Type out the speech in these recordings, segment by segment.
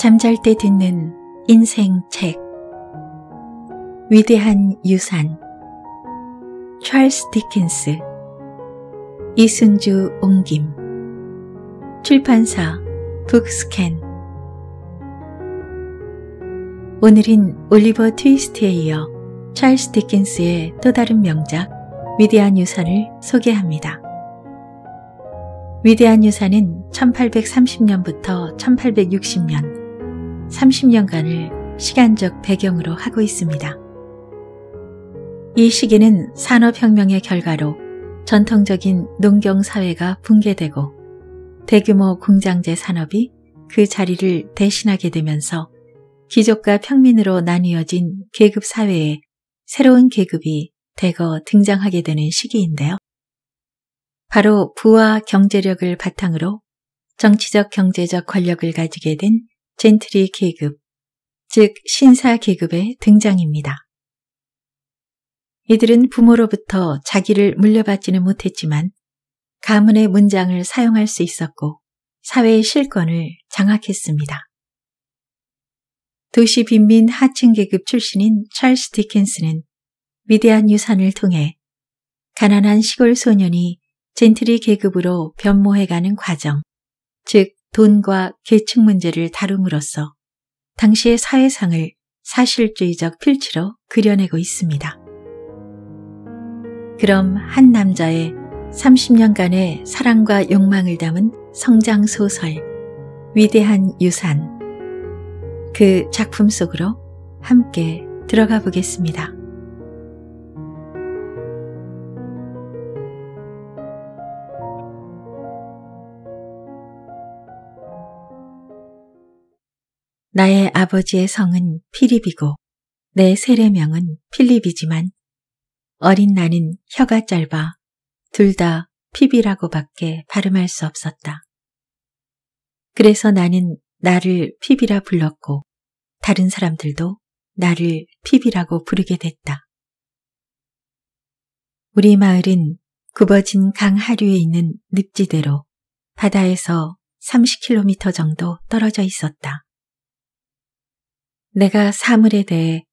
잠잘 때 듣는 인생 책 위대한 유산 찰스 디킨스 이순주 옹김 출판사 북스캔 오늘은 올리버 트위스트에 이어 찰스 디킨스의 또 다른 명작 위대한 유산을 소개합니다. 위대한 유산은 1830년부터 1860년 30년간을 시간적 배경으로 하고 있습니다. 이 시기는 산업혁명의 결과로 전통적인 농경사회가 붕괴되고 대규모 공장제 산업이 그 자리를 대신하게 되면서 귀족과 평민으로 나뉘어진 계급 사회에 새로운 계급이 대거 등장하게 되는 시기인데요. 바로 부와 경제력을 바탕으로 정치적 경제적 권력을 가지게 된 젠트리 계급, 즉 신사 계급의 등장입니다. 이들은 부모로부터 자기를 물려받지는 못했지만 가문의 문장을 사용할 수 있었고 사회의 실권을 장악했습니다. 도시 빈민 하층 계급 출신인 찰스 디켄스는 위대한 유산을 통해 가난한 시골 소년이 젠트리 계급으로 변모해가는 과정, 즉 돈과 계층 문제를 다룸으로써 당시의 사회상을 사실주의적 필치로 그려내고 있습니다. 그럼 한 남자의 30년간의 사랑과 욕망을 담은 성장소설, 위대한 유산. 그 작품 속으로 함께 들어가 보겠습니다. 나의 아버지의 성은 필립이고 내 세례명은 필립이지만 어린 나는 혀가 짧아 둘 다 피비라고 밖에 발음할 수 없었다. 그래서 나는 나를 피비라 불렀고 다른 사람들도 나를 피비라고 부르게 됐다. 우리 마을은 굽어진 강 하류에 있는 늪지대로 바다에서 30km 정도 떨어져 있었다. 내가 사물에 대해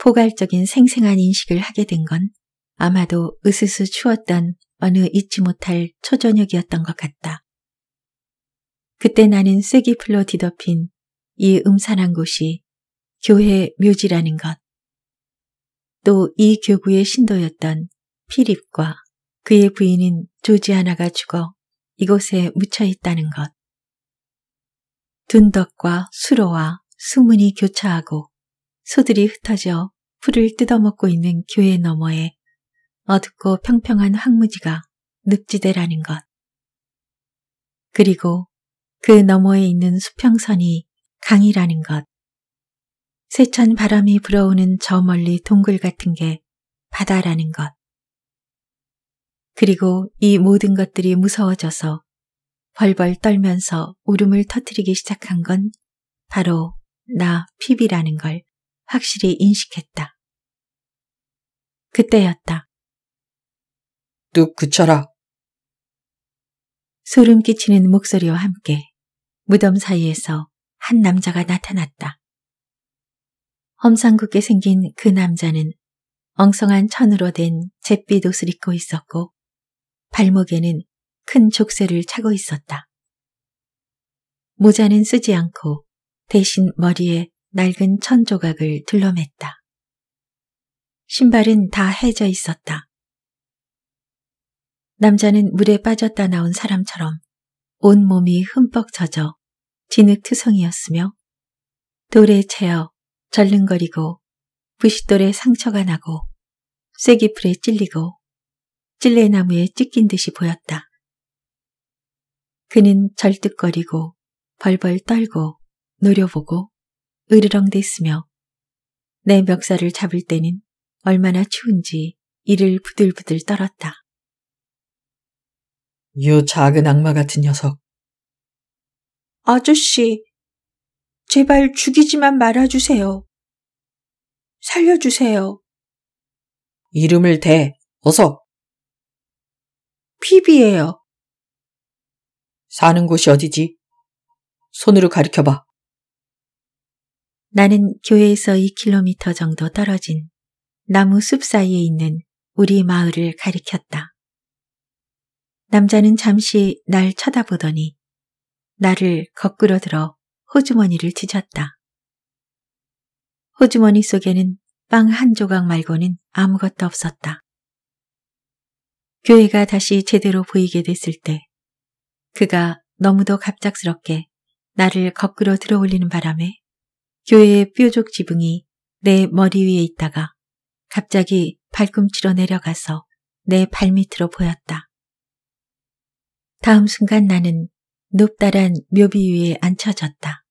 포괄적인 생생한 인식을 하게 된 건 아마도 으스스 추웠던 어느 잊지 못할 초저녁이었던 것 같다. 그때 나는 쐐기 풀로 뒤덮인 이 음산한 곳이 교회 묘지라는 것, 또 이 교구의 신도였던 피립과 그의 부인인 조지아나가 죽어 이곳에 묻혀 있다는 것, 둔덕과 수로와 수문이 교차하고 소들이 흩어져 풀을 뜯어먹고 있는 교회 너머에 어둡고 평평한 황무지가 늪지대라는 것. 그리고 그 너머에 있는 수평선이 강이라는 것. 세찬 바람이 불어오는 저 멀리 동굴 같은 게 바다라는 것. 그리고 이 모든 것들이 무서워져서 벌벌 떨면서 울음을 터트리기 시작한 건 바로 나 피비라는 걸 확실히 인식했다. 그때였다. 뚝 그쳐라. 소름 끼치는 목소리와 함께 무덤 사이에서 한 남자가 나타났다. 엄상궂게 생긴 그 남자는 엉성한 천으로 된 잿빛 옷을 입고 있었고 발목에는 큰 족쇄를 차고 있었다. 모자는 쓰지 않고 대신 머리에 낡은 천조각을 둘러맸다. 신발은 다 해져 있었다. 남자는 물에 빠졌다 나온 사람처럼 온몸이 흠뻑 젖어 진흙투성이었으며 돌에 채어 절름거리고 부싯돌에 상처가 나고 쐐기풀에 찔리고 찔레나무에 찢긴 듯이 보였다. 그는 절뚝거리고 벌벌 떨고 노려보고 으르렁댔으며 내 멱살을 잡을 때는 얼마나 추운지 이를 부들부들 떨었다. 이 작은 악마 같은 녀석. 아저씨, 제발 죽이지만 말아주세요. 살려주세요. 이름을 대, 어서. 피비예요. 사는 곳이 어디지? 손으로 가리켜봐. 나는 교회에서 2km 정도 떨어진 나무 숲 사이에 있는 우리 마을을 가리켰다. 남자는 잠시 날 쳐다보더니 나를 거꾸로 들어 호주머니를 뒤졌다. 호주머니 속에는 빵 한 조각 말고는 아무것도 없었다. 교회가 다시 제대로 보이게 됐을 때 그가 너무도 갑작스럽게 나를 거꾸로 들어 올리는 바람에 교회의 뾰족 지붕이 내 머리 위에 있다가 갑자기 발꿈치로 내려가서 내 발밑으로 보였다. 다음 순간 나는 높다란 묘비 위에 앉혀졌다.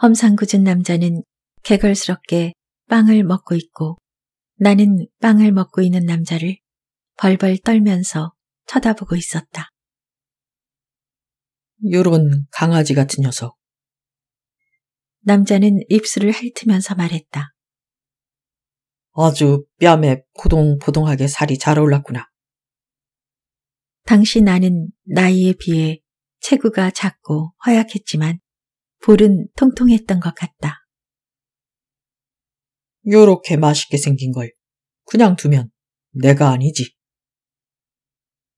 험상궂은 남자는 개걸스럽게 빵을 먹고 있고 나는 빵을 먹고 있는 남자를 벌벌 떨면서 쳐다보고 있었다. 요런 강아지 같은 녀석. 남자는 입술을 핥으면서 말했다. 아주 뺨에 포동포동하게 살이 잘 올랐구나. 당시 나는 나이에 비해 체구가 작고 허약했지만 볼은 통통했던 것 같다. 요렇게 맛있게 생긴 걸 그냥 두면 내가 아니지.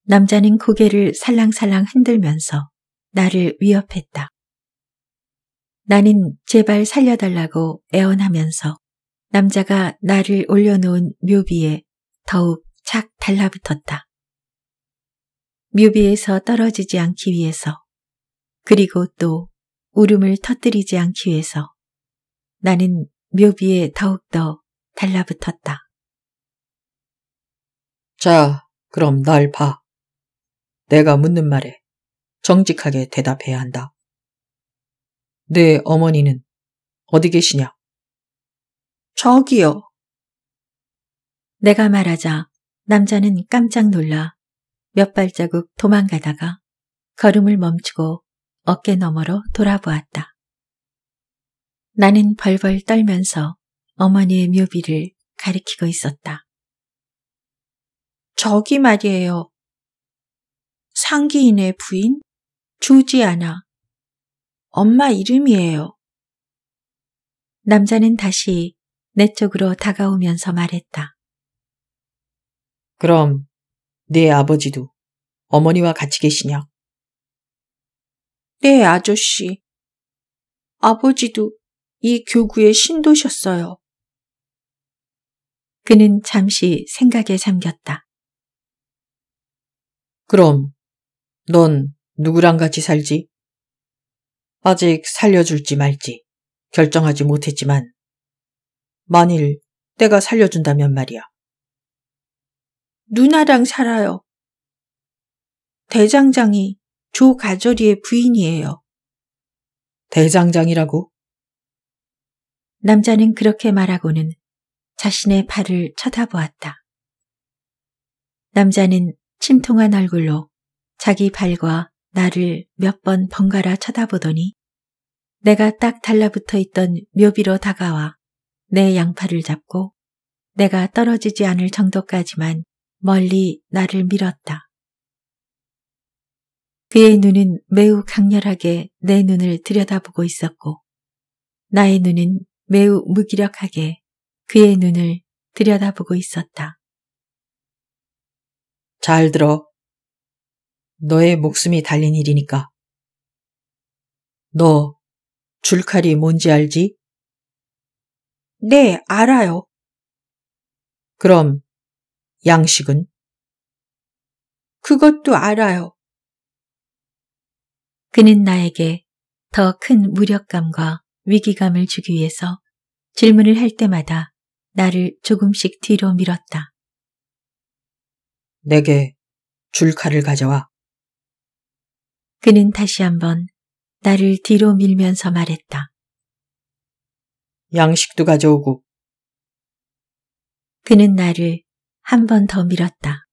남자는 고개를 살랑살랑 흔들면서 나를 위협했다. 나는 제발 살려달라고 애원하면서 남자가 나를 올려놓은 묘비에 더욱 착 달라붙었다. 묘비에서 떨어지지 않기 위해서 그리고 또 울음을 터뜨리지 않기 위해서 나는 묘비에 더욱더 달라붙었다. 자, 그럼 날 봐. 내가 묻는 말에 정직하게 대답해야 한다. 네, 어머니는 어디 계시냐? 저기요. 내가 말하자 남자는 깜짝 놀라 몇 발자국 도망가다가 걸음을 멈추고 어깨 너머로 돌아보았다. 나는 벌벌 떨면서 어머니의 묘비를 가리키고 있었다. 저기 말이에요. 상기인의 부인 주지않아 엄마 이름이에요. 남자는 다시 내 쪽으로 다가오면서 말했다. 그럼 네 아버지도 어머니와 같이 계시냐? 네, 아저씨. 아버지도 이 교구의 신도셨어요. 그는 잠시 생각에 잠겼다. 그럼 넌 누구랑 같이 살지? 아직 살려줄지 말지 결정하지 못했지만 만일 내가 살려준다면 말이야. 누나랑 살아요. 대장장이 조가조리의 부인이에요. 대장장이라고? 남자는 그렇게 말하고는 자신의 팔을 쳐다보았다. 남자는 침통한 얼굴로 자기 발과 나를 몇 번 번갈아 쳐다보더니 내가 딱 달라붙어 있던 묘비로 다가와 내 양팔을 잡고 내가 떨어지지 않을 정도까지만 멀리 나를 밀었다. 그의 눈은 매우 강렬하게 내 눈을 들여다보고 있었고 나의 눈은 매우 무기력하게 그의 눈을 들여다보고 있었다. 잘 들어. 너의 목숨이 달린 일이니까. 너 줄칼이 뭔지 알지? 네, 알아요. 그럼 양식은? 그것도 알아요. 그는 나에게 더 큰 무력감과 위기감을 주기 위해서 질문을 할 때마다 나를 조금씩 뒤로 밀었다. 내게 줄칼을 가져와. 그는 다시 한번 나를 뒤로 밀면서 말했다. 양식도 가져오고. 그는 나를 한 번 더 밀었다.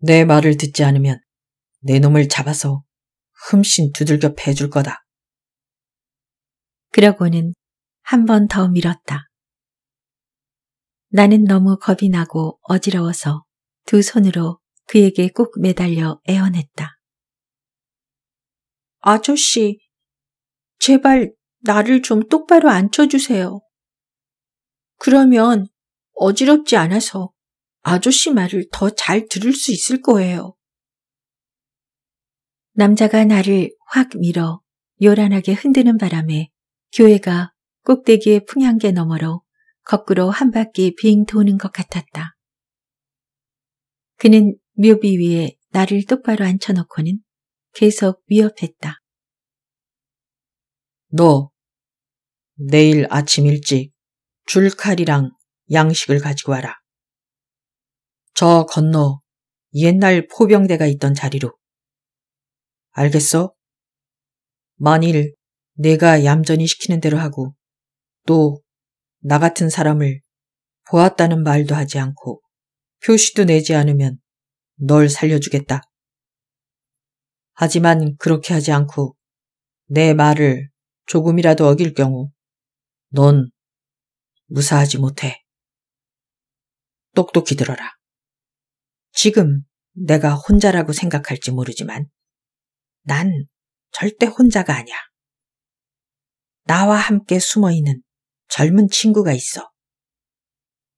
내 말을 듣지 않으면 내 놈을 잡아서 흠씬 두들겨 패줄 거다. 그러고는 한 번 더 밀었다. 나는 너무 겁이 나고 어지러워서 두 손으로 그에게 꼭 매달려 애원했다. 아저씨, 제발 나를 좀 똑바로 앉혀주세요. 그러면 어지럽지 않아서 아저씨 말을 더 잘 들을 수 있을 거예요. 남자가 나를 확 밀어 요란하게 흔드는 바람에 교회가 꼭대기의 풍향계 너머로 거꾸로 한 바퀴 빙 도는 것 같았다. 그는 묘비 위에 나를 똑바로 앉혀놓고는 계속 위협했다. 너 내일 아침 일찍 줄칼이랑 양식을 가지고 와라. 저 건너 옛날 포병대가 있던 자리로. 알겠어? 만일 내가 얌전히 시키는 대로 하고 또 나 같은 사람을 보았다는 말도 하지 않고 표시도 내지 않으면 널 살려주겠다. 하지만 그렇게 하지 않고 내 말을 조금이라도 어길 경우 넌 무사하지 못해. 똑똑히 들어라. 지금 내가 혼자라고 생각할지 모르지만 난 절대 혼자가 아니야. 나와 함께 숨어 있는 젊은 친구가 있어.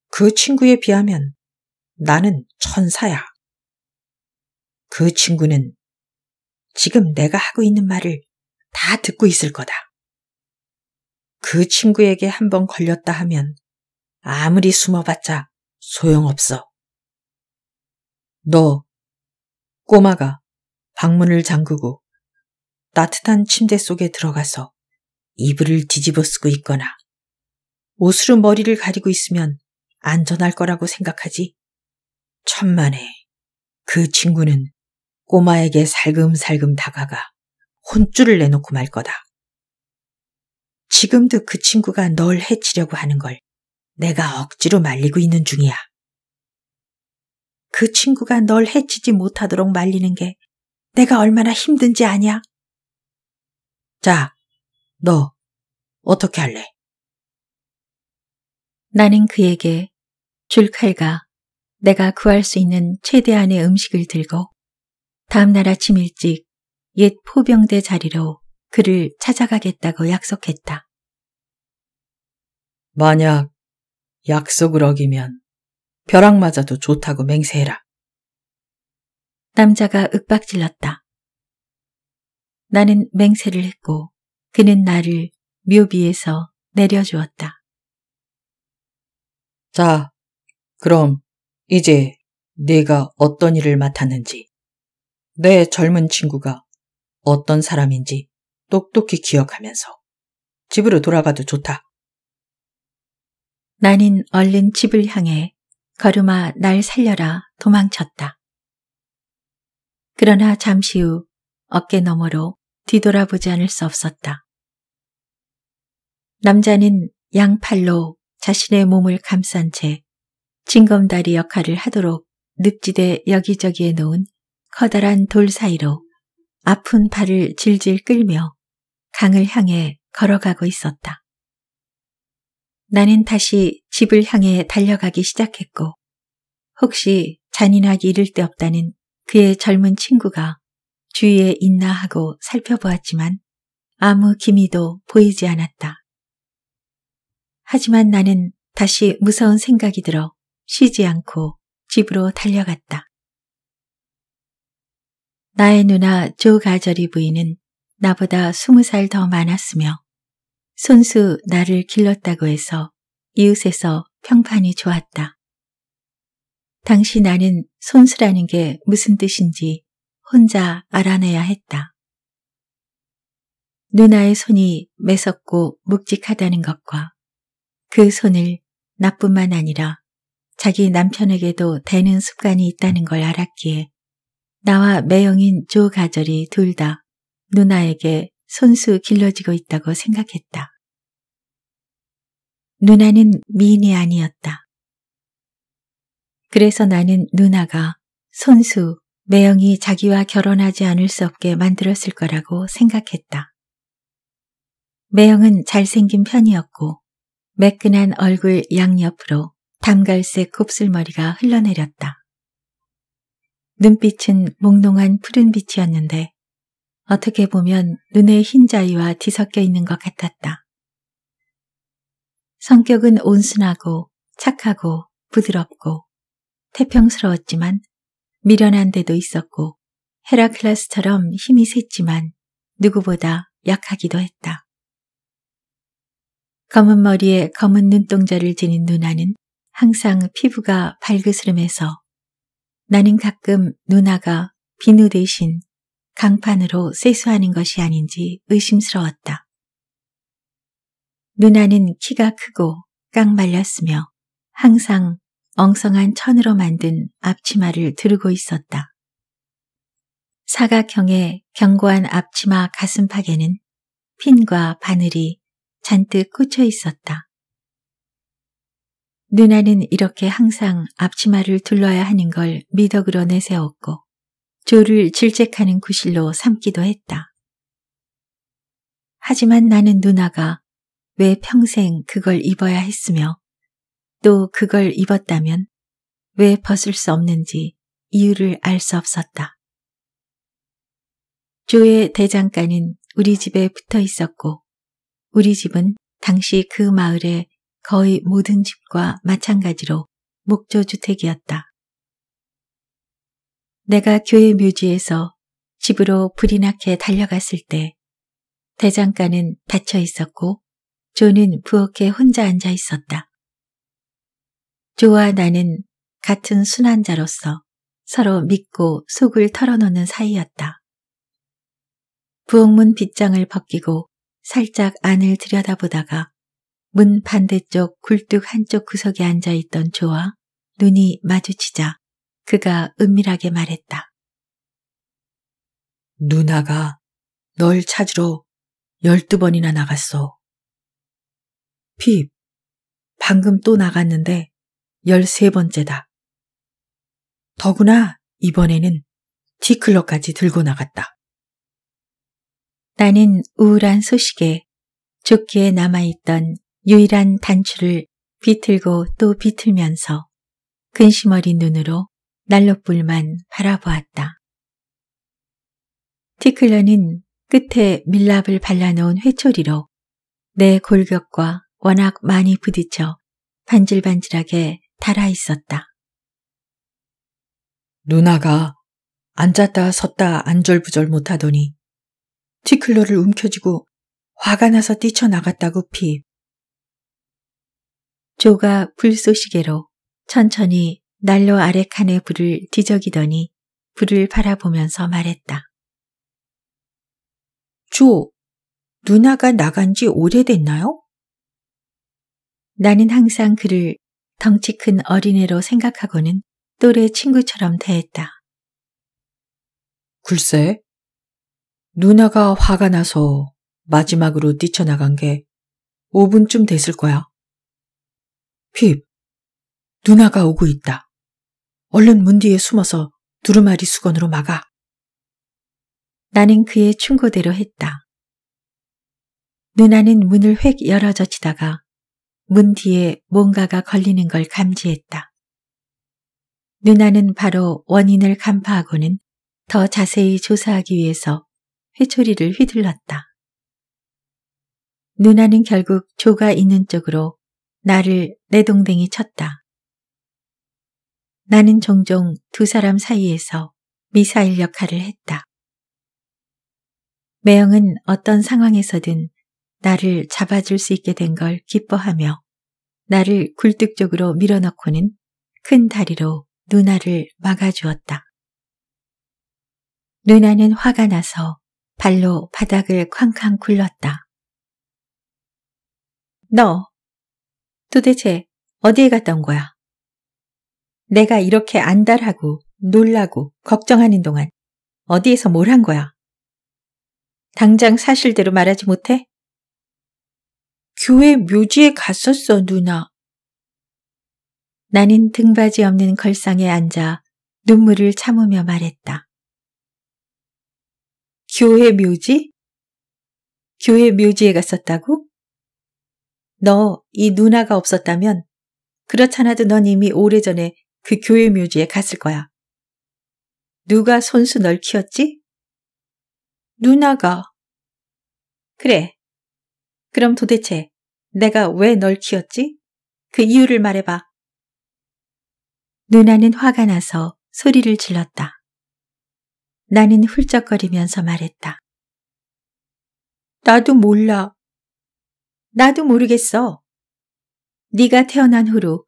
그 친구에 비하면 나는 천사야. 그 친구는 지금 내가 하고 있는 말을 다 듣고 있을 거다. 그 친구에게 한번 걸렸다 하면 아무리 숨어봤자 소용없어. 너, 꼬마가 방문을 잠그고 따뜻한 침대 속에 들어가서 이불을 뒤집어 쓰고 있거나 옷으로 머리를 가리고 있으면 안전할 거라고 생각하지? 천만에 그 친구는 꼬마에게 살금살금 다가가 혼쭐을 내놓고 말 거다. 지금도 그 친구가 널 해치려고 하는 걸 내가 억지로 말리고 있는 중이야. 그 친구가 널 해치지 못하도록 말리는 게 내가 얼마나 힘든지 아냐? 자, 너 어떻게 할래? 나는 그에게 줄칼과 내가 구할 수 있는 최대한의 음식을 들고 다음날 아침 일찍 옛 포병대 자리로 그를 찾아가겠다고 약속했다. 만약 약속을 어기면 벼락 맞아도 좋다고 맹세해라. 남자가 윽박질렀다. 나는 맹세를 했고 그는 나를 묘비에서 내려주었다. 자, 그럼 이제 네가 어떤 일을 맡았는지 내 젊은 친구가 어떤 사람인지 똑똑히 기억하면서 집으로 돌아가도 좋다. 나는 얼른 집을 향해 걸음아 날 살려라 도망쳤다. 그러나 잠시 후 어깨 너머로 뒤돌아보지 않을 수 없었다. 남자는 양팔로 자신의 몸을 감싼 채 징검다리 역할을 하도록 늪지대 여기저기에 놓은 커다란 돌 사이로 아픈 팔을 질질 끌며 강을 향해 걸어가고 있었다. 나는 다시 집을 향해 달려가기 시작했고 혹시 잔인하기 이를 데 없다는 그의 젊은 친구가 주위에 있나 하고 살펴보았지만 아무 기미도 보이지 않았다. 하지만 나는 다시 무서운 생각이 들어 쉬지 않고 집으로 달려갔다. 나의 누나 조 가저리 부인은 나보다 스무 살 더 많았으며 손수 나를 길렀다고 해서 이웃에서 평판이 좋았다. 당시 나는 손수라는 게 무슨 뜻인지 혼자 알아내야 했다. 누나의 손이 매섭고 묵직하다는 것과 그 손을 나뿐만 아니라 자기 남편에게도 대는 습관이 있다는 걸 알았기에 나와 매형인 조 가절이 둘 다 누나에게 손수 길러지고 있다고 생각했다. 누나는 미인이 아니었다. 그래서 나는 누나가 손수, 매형이 자기와 결혼하지 않을 수 없게 만들었을 거라고 생각했다. 매형은 잘생긴 편이었고 매끈한 얼굴 양옆으로 담갈색 곱슬머리가 흘러내렸다. 눈빛은 몽롱한 푸른빛이었는데 어떻게 보면 눈의 흰 자위와 뒤섞여 있는 것 같았다. 성격은 온순하고 착하고 부드럽고 태평스러웠지만 미련한 데도 있었고 헤라클라스처럼 힘이 셌지만 누구보다 약하기도 했다. 검은 머리에 검은 눈동자를 지닌 누나는 항상 피부가 발그스름해서 나는 가끔 누나가 비누 대신 강판으로 세수하는 것이 아닌지 의심스러웠다. 누나는 키가 크고 깡말렸으며 항상 엉성한 천으로 만든 앞치마를 두르고 있었다. 사각형의 견고한 앞치마 가슴팍에는 핀과 바늘이 잔뜩 꽂혀 있었다. 누나는 이렇게 항상 앞치마를 둘러야 하는 걸 미덕으로 내세웠고 조를 질책하는 구실로 삼기도 했다. 하지만 나는 누나가 왜 평생 그걸 입어야 했으며 또 그걸 입었다면 왜 벗을 수 없는지 이유를 알 수 없었다. 조의 대장간은 우리 집에 붙어 있었고 우리 집은 당시 그 마을에 거의 모든 집과 마찬가지로 목조주택이었다. 내가 교회 묘지에서 집으로 불이 나게 달려갔을 때 대장간은 닫혀 있었고 조는 부엌에 혼자 앉아 있었다. 조와 나는 같은 순환자로서 서로 믿고 속을 털어놓는 사이였다. 부엌문 빗장을 벗기고 살짝 안을 들여다보다가 문 반대쪽 굴뚝 한쪽 구석에 앉아있던 조와 눈이 마주치자 그가 은밀하게 말했다. 누나가 널 찾으러 열두 번이나 나갔어. 핍, 방금 또 나갔는데 열세 번째다. 더구나 이번에는 티클러까지 들고 나갔다. 나는 우울한 소식에 조끼에 남아있던 유일한 단추를 비틀고 또 비틀면서 근심 어린 눈으로 난로불만 바라보았다. 티클러는 끝에 밀랍을 발라놓은 회초리로 내 골격과 워낙 많이 부딪혀 반질반질하게 달아있었다. 누나가 앉았다 섰다 안절부절 못하더니 티클러를 움켜쥐고 화가 나서 뛰쳐나갔다고 피 조가 불쏘시개로 천천히 난로 아래 칸에 불을 뒤적이더니 불을 바라보면서 말했다. 조, 누나가 나간 지 오래됐나요? 나는 항상 그를 덩치 큰 어린애로 생각하고는 또래 친구처럼 대했다. 글쎄, 누나가 화가 나서 마지막으로 뛰쳐나간 게 5분쯤 됐을 거야. 핍. 누나가 오고 있다. 얼른 문 뒤에 숨어서 두루마리 수건으로 막아. 나는 그의 충고대로 했다. 누나는 문을 획 열어젖히다가 문 뒤에 뭔가가 걸리는 걸 감지했다. 누나는 바로 원인을 간파하고는 더 자세히 조사하기 위해서 회초리를 휘둘렀다. 누나는 결국 조가 있는 쪽으로 나를 내 동댕이 쳤다. 나는 종종 두 사람 사이에서 미사일 역할을 했다. 매형은 어떤 상황에서든 나를 잡아줄 수 있게 된 걸 기뻐하며 나를 굴뚝 쪽으로 밀어넣고는 큰 다리로 누나를 막아주었다. 누나는 화가 나서 발로 바닥을 쾅쾅 굴렀다. 너 도대체 어디에 갔다 온 거야? 내가 이렇게 안달하고 놀라고 걱정하는 동안 어디에서 뭘 한 거야? 당장 사실대로 말하지 못해? 교회 묘지에 갔었어, 누나. 나는 등받이 없는 걸상에 앉아 눈물을 참으며 말했다. 교회 묘지? 교회 묘지에 갔었다고? 너, 이 누나가 없었다면 그렇잖아도 넌 이미 오래전에 그 교회 묘지에 갔을 거야. 누가 손수 널 키웠지? 누나가. 그래. 그럼 도대체 내가 왜 널 키웠지? 그 이유를 말해봐. 누나는 화가 나서 소리를 질렀다. 나는 훌쩍거리면서 말했다. 나도 몰라. 나도 모르겠어. 네가 태어난 후로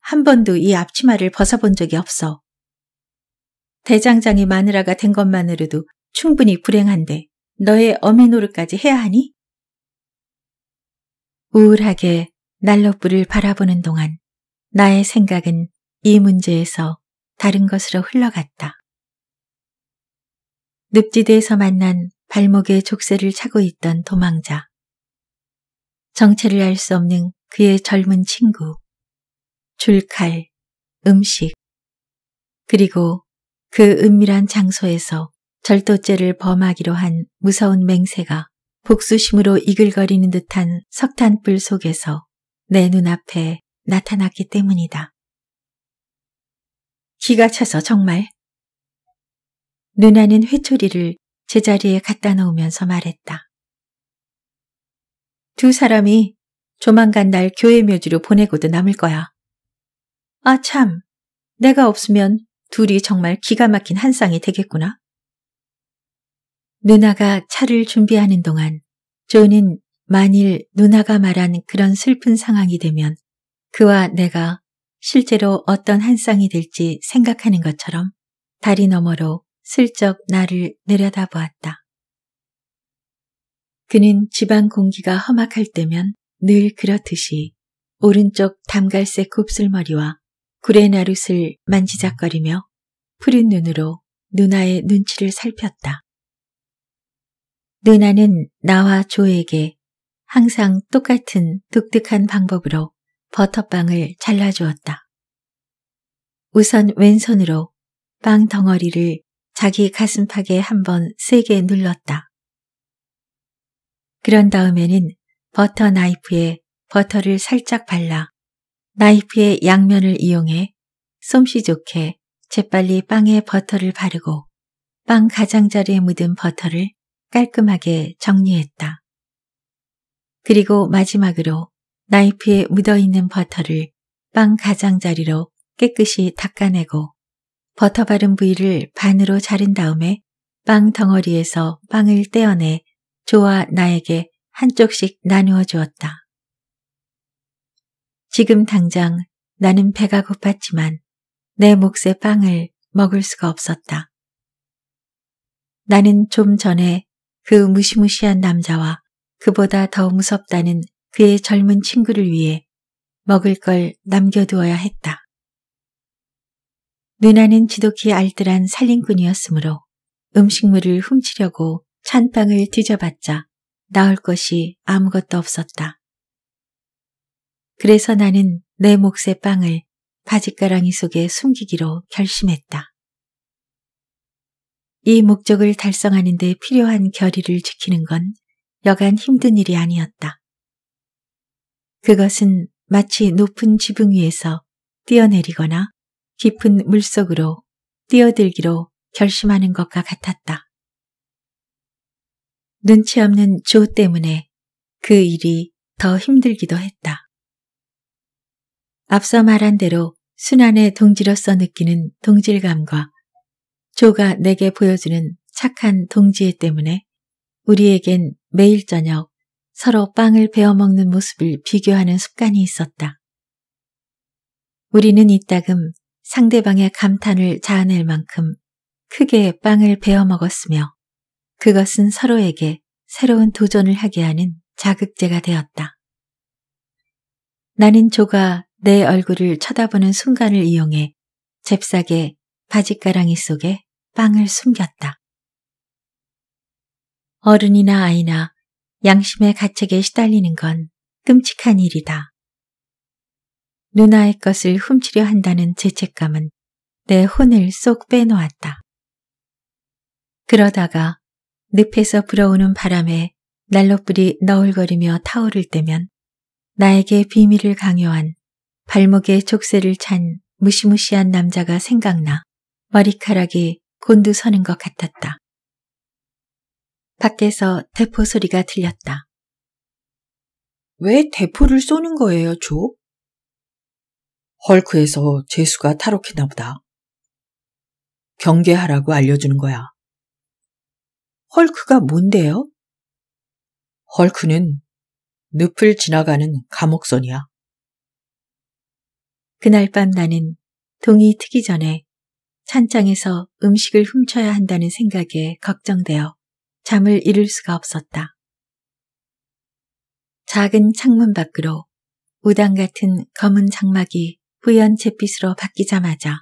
한 번도 이 앞치마를 벗어본 적이 없어. 대장장이 마누라가 된 것만으로도 충분히 불행한데 너의 어미 노릇까지 해야 하니? 우울하게 난로불을 바라보는 동안 나의 생각은 이 문제에서 다른 것으로 흘러갔다. 늪지대에서 만난 발목에 족쇄를 차고 있던 도망자. 정체를 알 수 없는 그의 젊은 친구, 줄칼, 음식, 그리고 그 은밀한 장소에서 절도죄를 범하기로 한 무서운 맹세가 복수심으로 이글거리는 듯한 석탄불 속에서 내 눈앞에 나타났기 때문이다. 기가 차서 정말. 누나는 회초리를 제자리에 갖다 놓으면서 말했다. 두 사람이 조만간 날 교회 묘지로 보내고도 남을 거야. 아, 참. 내가 없으면 둘이 정말 기가 막힌 한 쌍이 되겠구나. 누나가 차를 준비하는 동안 조는 만일 누나가 말한 그런 슬픈 상황이 되면 그와 내가 실제로 어떤 한 쌍이 될지 생각하는 것처럼 다리 너머로 슬쩍 나를 내려다보았다. 그는 지방 공기가 험악할 때면 늘 그렇듯이 오른쪽 담갈색 곱슬머리와 구레나룻을 만지작거리며 푸른 눈으로 누나의 눈치를 살폈다. 누나는 나와 조에게 항상 똑같은 독특한 방법으로 버터빵을 잘라주었다. 우선 왼손으로 빵 덩어리를 자기 가슴팍에 한 번 세게 눌렀다. 그런 다음에는 버터 나이프에 버터를 살짝 발라 나이프의 양면을 이용해 솜씨 좋게 재빨리 빵에 버터를 바르고 빵 가장자리에 묻은 버터를 깔끔하게 정리했다. 그리고 마지막으로 나이프에 묻어있는 버터를 빵 가장자리로 깨끗이 닦아내고 버터 바른 부위를 반으로 자른 다음에 빵 덩어리에서 빵을 떼어내 저와 나에게 한쪽씩 나누어 주었다. 지금 당장 나는 배가 고팠지만 내 몫의 빵을 먹을 수가 없었다. 나는 좀 전에 그 무시무시한 남자와 그보다 더 무섭다는 그의 젊은 친구를 위해 먹을 걸 남겨두어야 했다. 누나는 지독히 알뜰한 살림꾼이었으므로 음식물을 훔치려고 찬빵을 뒤져봤자 나올 것이 아무것도 없었다. 그래서 나는 내 몫의 빵을 바지가랑이 속에 숨기기로 결심했다. 이 목적을 달성하는 데 필요한 결의를 지키는 건 여간 힘든 일이 아니었다. 그것은 마치 높은 지붕 위에서 뛰어내리거나 깊은 물속으로 뛰어들기로 결심하는 것과 같았다. 눈치 없는 조 때문에 그 일이 더 힘들기도 했다. 앞서 말한 대로 순환의 동지로서 느끼는 동질감과 조가 내게 보여주는 착한 동지애 때문에 우리에겐 매일 저녁 서로 빵을 베어먹는 모습을 비교하는 습관이 있었다. 우리는 이따금 상대방의 감탄을 자아낼 만큼 크게 빵을 베어먹었으며 그것은 서로에게 새로운 도전을 하게 하는 자극제가 되었다. 나는 조가 내 얼굴을 쳐다보는 순간을 이용해 잽싸게 바짓가랑이 속에 빵을 숨겼다. 어른이나 아이나 양심의 가책에 시달리는 건 끔찍한 일이다. 누나의 것을 훔치려 한다는 죄책감은 내 혼을 쏙 빼놓았다. 그러다가 늪에서 불어오는 바람에 난로불이 너울거리며 타오를 때면 나에게 비밀을 강요한 발목에 족쇄를 찬 무시무시한 남자가 생각나 머리카락이 곤두서는 것 같았다. 밖에서 대포 소리가 들렸다. 왜 대포를 쏘는 거예요, 조? 헐크에서 재수가 탈옥했나 보다. 경계하라고 알려주는 거야. 헐크가 뭔데요? 헐크는 늪을 지나가는 감옥선이야. 그날 밤 나는 동이 트기 전에 찬장에서 음식을 훔쳐야 한다는 생각에 걱정되어 잠을 이룰 수가 없었다. 작은 창문 밖으로 우당 같은 검은 장막이 후연 잿빛으로 바뀌자마자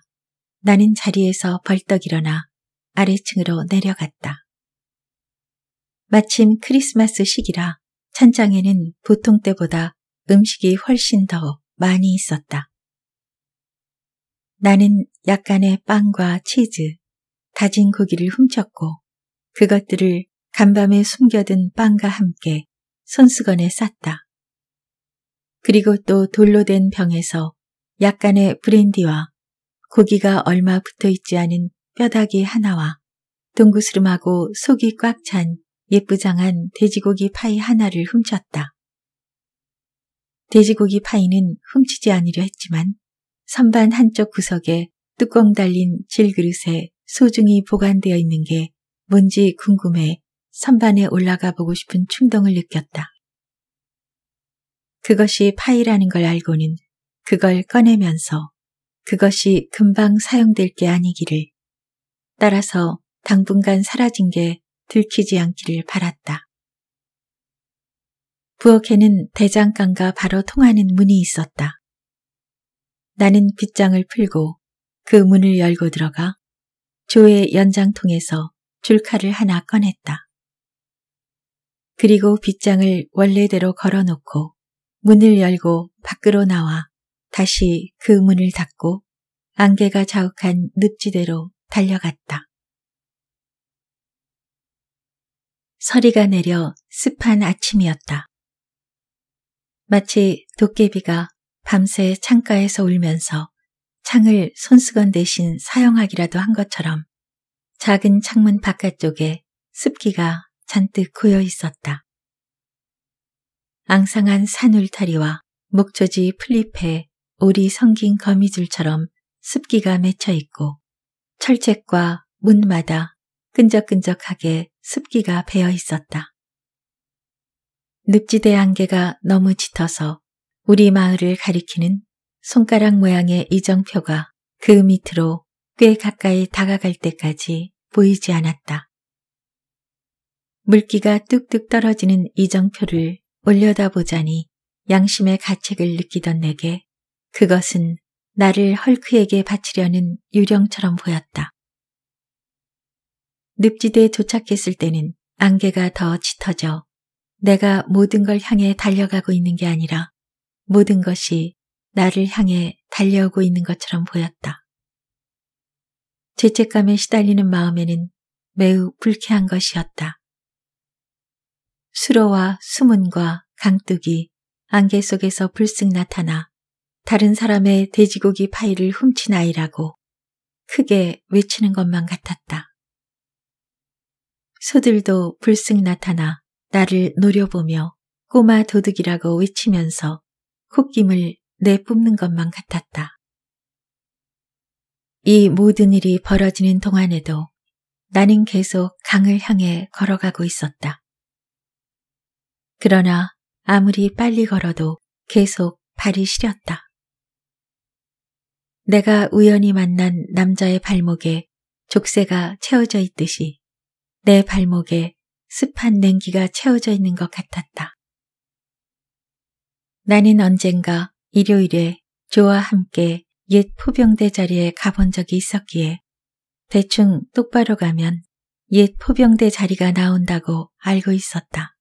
나는 자리에서 벌떡 일어나 아래층으로 내려갔다. 마침 크리스마스 시기라 찬장에는 보통 때보다 음식이 훨씬 더 많이 있었다. 나는 약간의 빵과 치즈, 다진 고기를 훔쳤고 그것들을 간밤에 숨겨둔 빵과 함께 손수건에 쌌다. 그리고 또 돌로 된 병에서 약간의 브랜디와 고기가 얼마 붙어 있지 않은 뼈다귀 하나와 동구스름하고 속이 꽉찬 예쁘장한 돼지고기 파이 하나를 훔쳤다. 돼지고기 파이는 훔치지 않으려 했지만 선반 한쪽 구석에 뚜껑 달린 질그릇에 소중히 보관되어 있는 게 뭔지 궁금해 선반에 올라가 보고 싶은 충동을 느꼈다. 그것이 파이라는 걸 알고는 그걸 꺼내면서 그것이 금방 사용될 게 아니기를 따라서 당분간 사라진 게 들키지 않기를 바랐다. 부엌에는 대장간과 바로 통하는 문이 있었다. 나는 빗장을 풀고 그 문을 열고 들어가 조의 연장통에서 줄칼을 하나 꺼냈다. 그리고 빗장을 원래대로 걸어놓고 문을 열고 밖으로 나와 다시 그 문을 닫고 안개가 자욱한 늪지대로 달려갔다. 서리가 내려 습한 아침이었다. 마치 도깨비가 밤새 창가에서 울면서 창을 손수건 대신 사용하기라도 한 것처럼 작은 창문 바깥쪽에 습기가 잔뜩 고여 있었다. 앙상한 산울타리와 목초지 플립에 오리 성긴 거미줄처럼 습기가 맺혀 있고 철책과 문마다 끈적끈적하게 습기가 배어 있었다. 늪지대 안개가 너무 짙어서 우리 마을을 가리키는 손가락 모양의 이정표가 그 밑으로 꽤 가까이 다가갈 때까지 보이지 않았다. 물기가 뚝뚝 떨어지는 이정표를 올려다보자니 양심의 가책을 느끼던 내게 그것은 나를 헐크에게 바치려는 유령처럼 보였다. 늪지대에 도착했을 때는 안개가 더 짙어져 내가 모든 걸 향해 달려가고 있는 게 아니라 모든 것이 나를 향해 달려오고 있는 것처럼 보였다. 죄책감에 시달리는 마음에는 매우 불쾌한 것이었다. 수로와 수문과 강둑이 안개 속에서 불쑥 나타나 다른 사람의 돼지고기 파이를 훔친 아이라고 크게 외치는 것만 같았다. 소들도 불쑥 나타나 나를 노려보며 꼬마 도둑이라고 외치면서 콧김을 내뿜는 것만 같았다. 이 모든 일이 벌어지는 동안에도 나는 계속 강을 향해 걸어가고 있었다. 그러나 아무리 빨리 걸어도 계속 발이 시렸다. 내가 우연히 만난 남자의 발목에 족쇄가 채워져 있듯이 내 발목에 습한 냉기가 채워져 있는 것 같았다. 나는 언젠가 일요일에 조와 함께 옛 포병대 자리에 가본 적이 있었기에 대충 똑바로 가면 옛 포병대 자리가 나온다고 알고 있었다.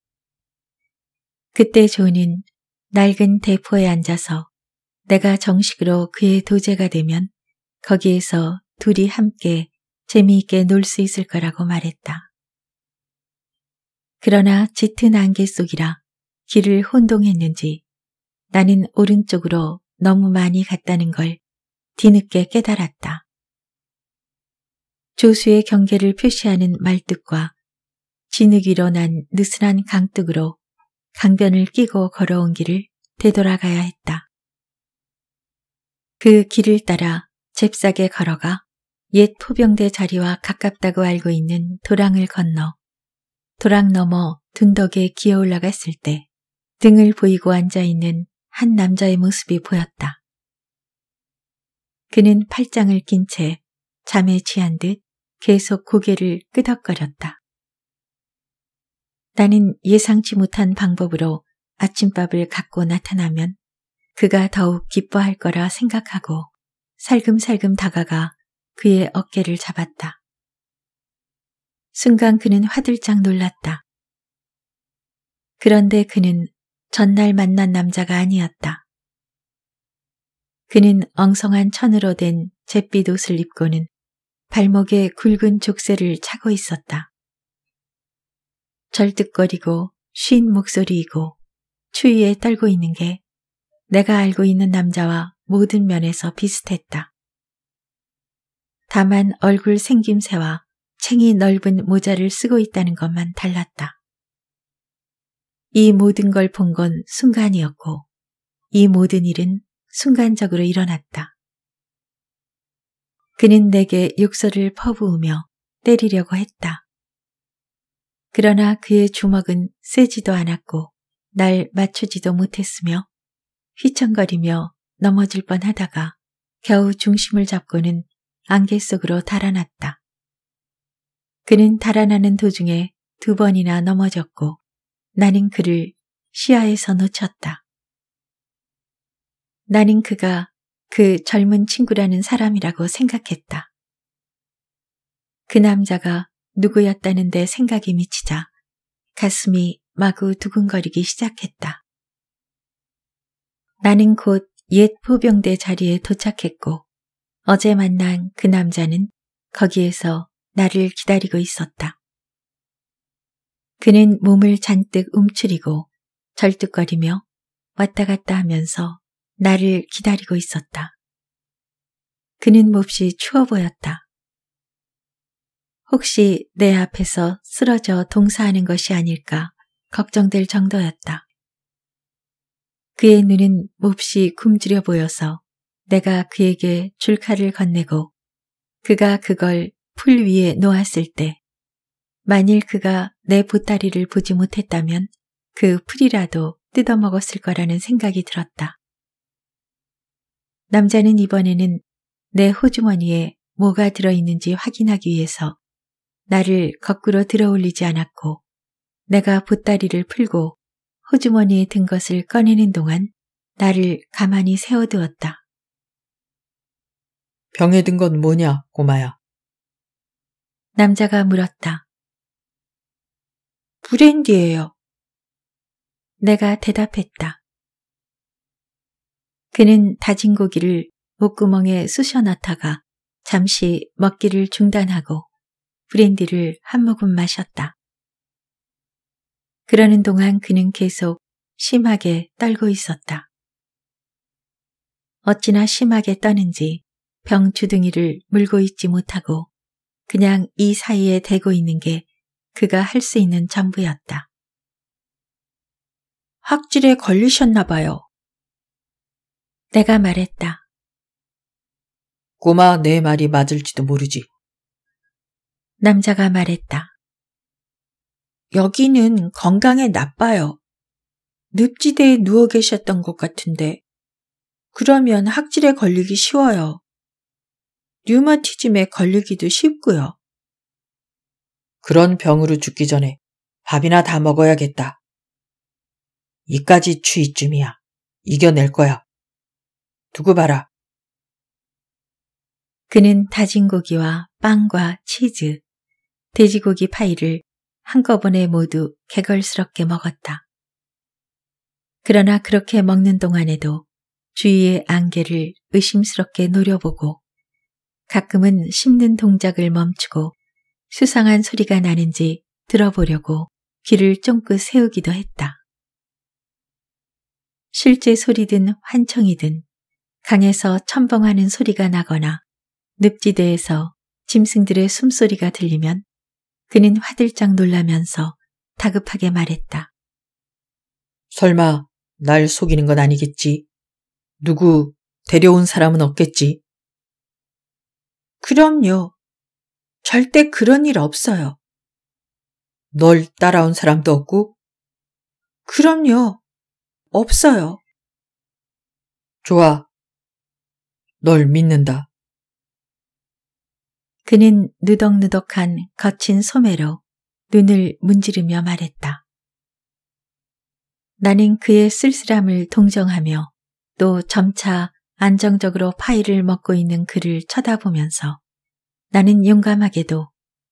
그때 조는 낡은 대포에 앉아서 내가 정식으로 그의 도제가 되면 거기에서 둘이 함께 재미있게 놀 수 있을 거라고 말했다. 그러나 짙은 안개 속이라 길을 혼동했는지 나는 오른쪽으로 너무 많이 갔다는 걸 뒤늦게 깨달았다. 조수의 경계를 표시하는 말뚝과 진흙이로 난 느슨한 강뚝으로 강변을 끼고 걸어온 길을 되돌아가야 했다. 그 길을 따라 잽싸게 걸어가 옛 포병대 자리와 가깝다고 알고 있는 도랑을 건너 도랑 넘어 둔덕에 기어 올라갔을 때 등을 보이고 앉아있는 한 남자의 모습이 보였다. 그는 팔짱을 낀 채 잠에 취한 듯 계속 고개를 끄덕거렸다. 나는 예상치 못한 방법으로 아침밥을 갖고 나타나면 그가 더욱 기뻐할 거라 생각하고 살금살금 다가가 그의 어깨를 잡았다. 순간 그는 화들짝 놀랐다. 그런데 그는 전날 만난 남자가 아니었다. 그는 엉성한 천으로 된 잿빛 옷을 입고는 발목에 굵은 족쇄를 차고 있었다. 절뚝거리고 쉰 목소리이고 추위에 떨고 있는 게 내가 알고 있는 남자와 모든 면에서 비슷했다. 다만 얼굴 생김새와 챙이 넓은 모자를 쓰고 있다는 것만 달랐다. 이 모든 걸 본 건 순간이었고 이 모든 일은 순간적으로 일어났다. 그는 내게 욕설을 퍼부으며 때리려고 했다. 그러나 그의 주먹은 세지도 않았고 날 맞추지도 못했으며 휘청거리며 넘어질 뻔하다가 겨우 중심을 잡고는 안개 속으로 달아났다. 그는 달아나는 도중에 두 번이나 넘어졌고 나는 그를 시야에서 놓쳤다. 나는 그가 그 젊은 친구라는 사람이라고 생각했다. 그 남자가 누구였다는데 생각이 미치자 가슴이 마구 두근거리기 시작했다. 나는 곧 옛 포병대 자리에 도착했고 어제 만난 그 남자는 거기에서 나를 기다리고 있었다. 그는 몸을 잔뜩 움츠리고 절뚝거리며 왔다 갔다 하면서 나를 기다리고 있었다. 그는 몹시 추워 보였다. 혹시 내 앞에서 쓰러져 동사하는 것이 아닐까 걱정될 정도였다. 그의 눈은 몹시 굶주려 보여서 내가 그에게 줄카를 건네고 그가 그걸 풀 위에 놓았을 때 만일 그가 내 보따리를 보지 못했다면 그 풀이라도 뜯어먹었을 거라는 생각이 들었다. 남자는 이번에는 내 호주머니에 뭐가 들어있는지 확인하기 위해서 나를 거꾸로 들어올리지 않았고 내가 보따리를 풀고 호주머니에 든 것을 꺼내는 동안 나를 가만히 세워두었다. 병에 든 건 뭐냐, 꼬마야? 남자가 물었다. 브랜디예요. 내가 대답했다. 그는 다진 고기를 목구멍에 쑤셔 넣다가 잠시 먹기를 중단하고 브랜디를 한 모금 마셨다. 그러는 동안 그는 계속 심하게 떨고 있었다. 어찌나 심하게 떠는지 병 주둥이를 물고 있지 못하고 그냥 이 사이에 대고 있는 게 그가 할 수 있는 전부였다. 학질에 걸리셨나 봐요. 내가 말했다. 꼬마 내 말이 맞을지도 모르지. 남자가 말했다. 여기는 건강에 나빠요. 늪지대에 누워 계셨던 것 같은데. 그러면 학질에 걸리기 쉬워요. 류마티즘에 걸리기도 쉽고요. 그런 병으로 죽기 전에 밥이나 다 먹어야겠다. 이까지 추위쯤이야. 이겨낼 거야. 두고 봐라. 그는 다진 고기와 빵과 치즈, 돼지고기 파이를 한꺼번에 모두 개걸스럽게 먹었다. 그러나 그렇게 먹는 동안에도 주위의 안개를 의심스럽게 노려보고 가끔은 심는 동작을 멈추고 수상한 소리가 나는지 들어보려고 귀를 쫑긋 세우기도 했다. 실제 소리든 환청이든 강에서 첨벙하는 소리가 나거나 늪지대에서 짐승들의 숨소리가 들리면 그는 화들짝 놀라면서 다급하게 말했다. 설마 날 속이는 건 아니겠지? 누구 데려온 사람은 없겠지? 그럼요. 절대 그런 일 없어요. 널 따라온 사람도 없고? 그럼요. 없어요. 좋아. 널 믿는다. 그는 느덕느덕한 거친 소매로 눈을 문지르며 말했다. 나는 그의 쓸쓸함을 동정하며 또 점차 안정적으로 파이를 먹고 있는 그를 쳐다보면서 나는 용감하게도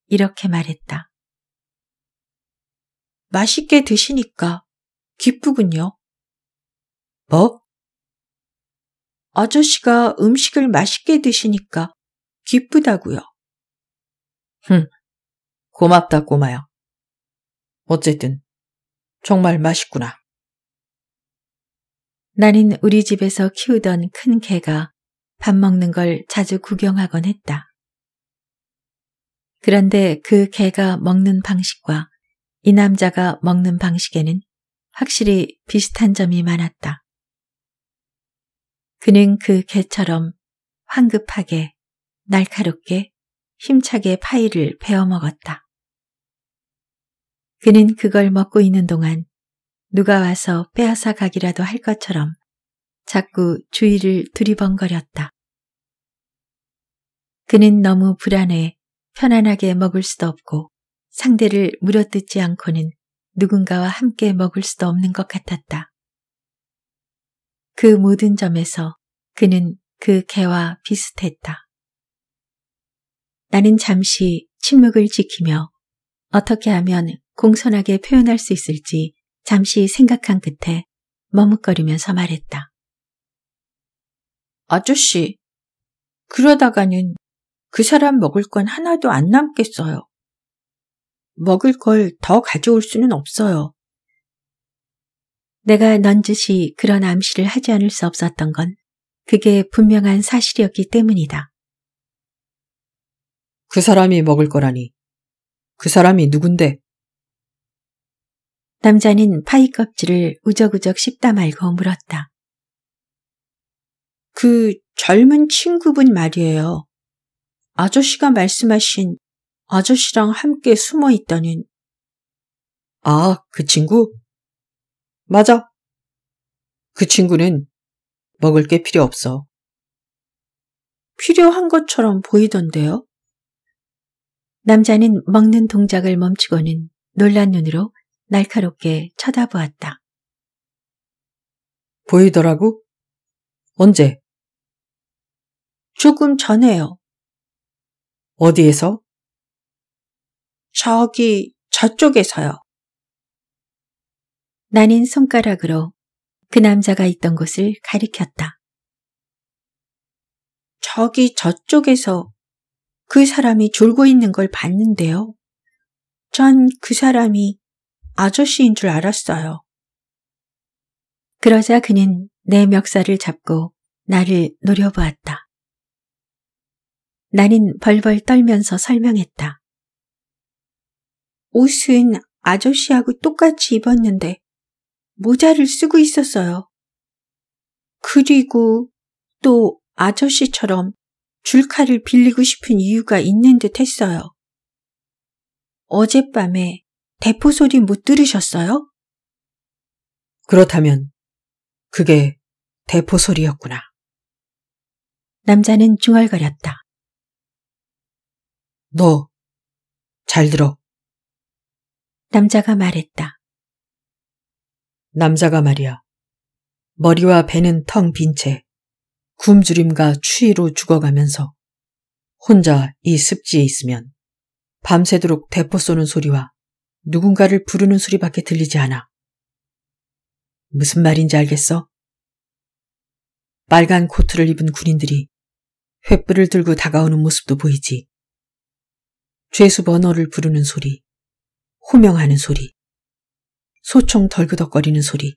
이렇게 말했다. 맛있게 드시니까 기쁘군요. 뭐? 아저씨가 음식을 맛있게 드시니까 기쁘다고요. 흠, 고맙다 꼬마야. 어쨌든 정말 맛있구나. 나는 우리 집에서 키우던 큰 개가 밥 먹는 걸 자주 구경하곤 했다. 그런데 그 개가 먹는 방식과 이 남자가 먹는 방식에는 확실히 비슷한 점이 많았다. 그는 그 개처럼 황급하게, 날카롭게, 힘차게 파이를 베어 먹었다. 그는 그걸 먹고 있는 동안 누가 와서 빼앗아 가기라도 할 것처럼 자꾸 주위를 두리번거렸다. 그는 너무 불안해 편안하게 먹을 수도 없고 상대를 물어뜯지 않고는 누군가와 함께 먹을 수도 없는 것 같았다. 그 모든 점에서 그는 그 개와 비슷했다. 나는 잠시 침묵을 지키며 어떻게 하면 공손하게 표현할 수 있을지 잠시 생각한 끝에 머뭇거리면서 말했다. 아저씨, 그러다가는 그 사람 먹을 건 하나도 안 남겠어요. 먹을 걸 더 가져올 수는 없어요. 내가 넌지시 그런 암시를 하지 않을 수 없었던 건 그게 분명한 사실이었기 때문이다. 그 사람이 먹을 거라니. 그 사람이 누군데? 남자는 파이 껍질을 우적우적 씹다 말고 물었다. 그 젊은 친구분 말이에요. 아저씨가 말씀하신 아저씨랑 함께 숨어 있다는. 아, 그 친구? 맞아. 그 친구는 먹을 게 필요 없어. 필요한 것처럼 보이던데요? 남자는 먹는 동작을 멈추고는 놀란 눈으로 날카롭게 쳐다보았다. 보이더라고? 언제? 조금 전에요. 어디에서? 저기, 저쪽에서요. 나는 손가락으로 그 남자가 있던 곳을 가리켰다. 저기 저쪽에서 그 사람이 졸고 있는 걸 봤는데요. 전 그 사람이 아저씨인 줄 알았어요. 그러자 그는 내 멱살을 잡고 나를 노려보았다. 나는 벌벌 떨면서 설명했다. 옷은 아저씨하고 똑같이 입었는데 모자를 쓰고 있었어요. 그리고 또 아저씨처럼 줄칼을 빌리고 싶은 이유가 있는 듯 했어요. 어젯밤에 대포 소리 못 들으셨어요? 그렇다면 그게 대포 소리였구나. 남자는 중얼거렸다. 너, 잘 들어. 남자가 말했다. 남자가 말이야. 머리와 배는 텅 빈 채 굶주림과 추위로 죽어가면서 혼자 이 습지에 있으면 밤새도록 대포 쏘는 소리와 누군가를 부르는 소리밖에 들리지 않아. 무슨 말인지 알겠어? 빨간 코트를 입은 군인들이 횃불을 들고 다가오는 모습도 보이지. 죄수 번호를 부르는 소리, 호명하는 소리, 소총 덜그덕거리는 소리,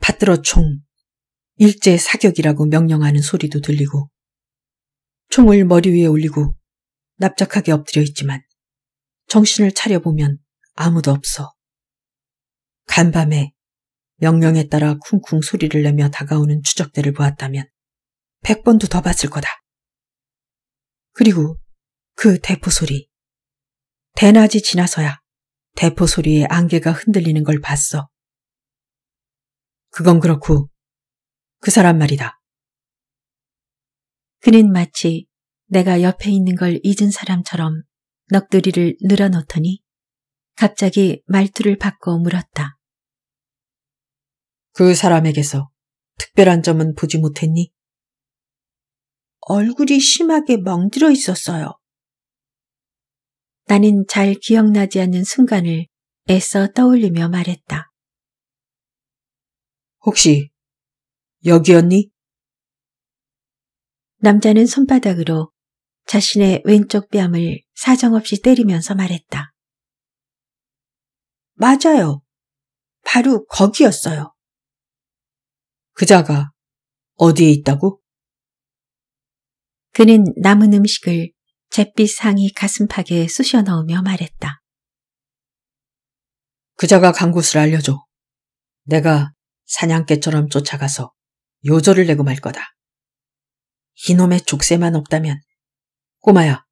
받들어 총, 일제 사격이라고 명령하는 소리도 들리고, 총을 머리 위에 올리고 납작하게 엎드려 있지만 정신을 차려보면 아무도 없어. 간밤에 명령에 따라 쿵쿵 소리를 내며 다가오는 추적대를 보았다면 백번도더 봤을 거다. 그리고 그 대포 소리. 대낮이 지나서야 대포 소리에 안개가 흔들리는 걸 봤어. 그건 그렇고 그 사람 말이다. 그는 마치 내가 옆에 있는 걸 잊은 사람처럼 넋두리를 늘어놓더니 갑자기 말투를 바꿔 물었다. 그 사람에게서 특별한 점은 보지 못했니? 얼굴이 심하게 멍들어 있었어요. 나는 잘 기억나지 않는 순간을 애써 떠올리며 말했다. 혹시 여기였니? 남자는 손바닥으로 자신의 왼쪽 뺨을 사정없이 때리면서 말했다. 맞아요. 바로 거기였어요. 그자가 어디에 있다고? 그는 남은 음식을 잿빛 상이 가슴팍에 쑤셔 넣으며 말했다. 그자가 간 곳을 알려줘. 내가 사냥개처럼 쫓아가서 요절을 내고 말 거다. 이놈의 족쇄만 없다면 꼬마야,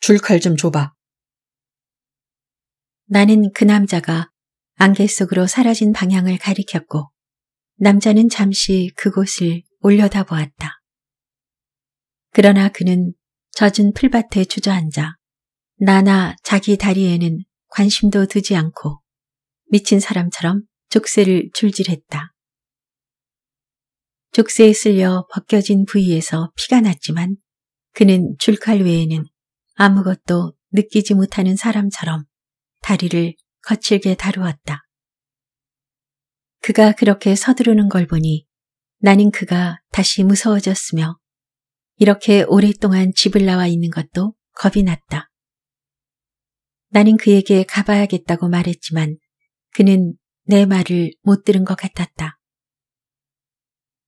줄칼 좀 줘봐. 나는 그 남자가 안개 속으로 사라진 방향을 가리켰고 남자는 잠시 그곳을 올려다보았다. 그러나 그는 젖은 풀밭에 주저앉아 나나 자기 다리에는 관심도 두지 않고 미친 사람처럼 족쇄를 줄질했다. 족쇄에 쓸려 벗겨진 부위에서 피가 났지만 그는 줄칼 외에는 아무것도 느끼지 못하는 사람처럼 다리를 거칠게 다루었다. 그가 그렇게 서두르는 걸 보니 나는 그가 다시 무서워졌으며 이렇게 오랫동안 집을 나와 있는 것도 겁이 났다. 나는 그에게 가봐야겠다고 말했지만 그는 내 말을 못 들은 것 같았다.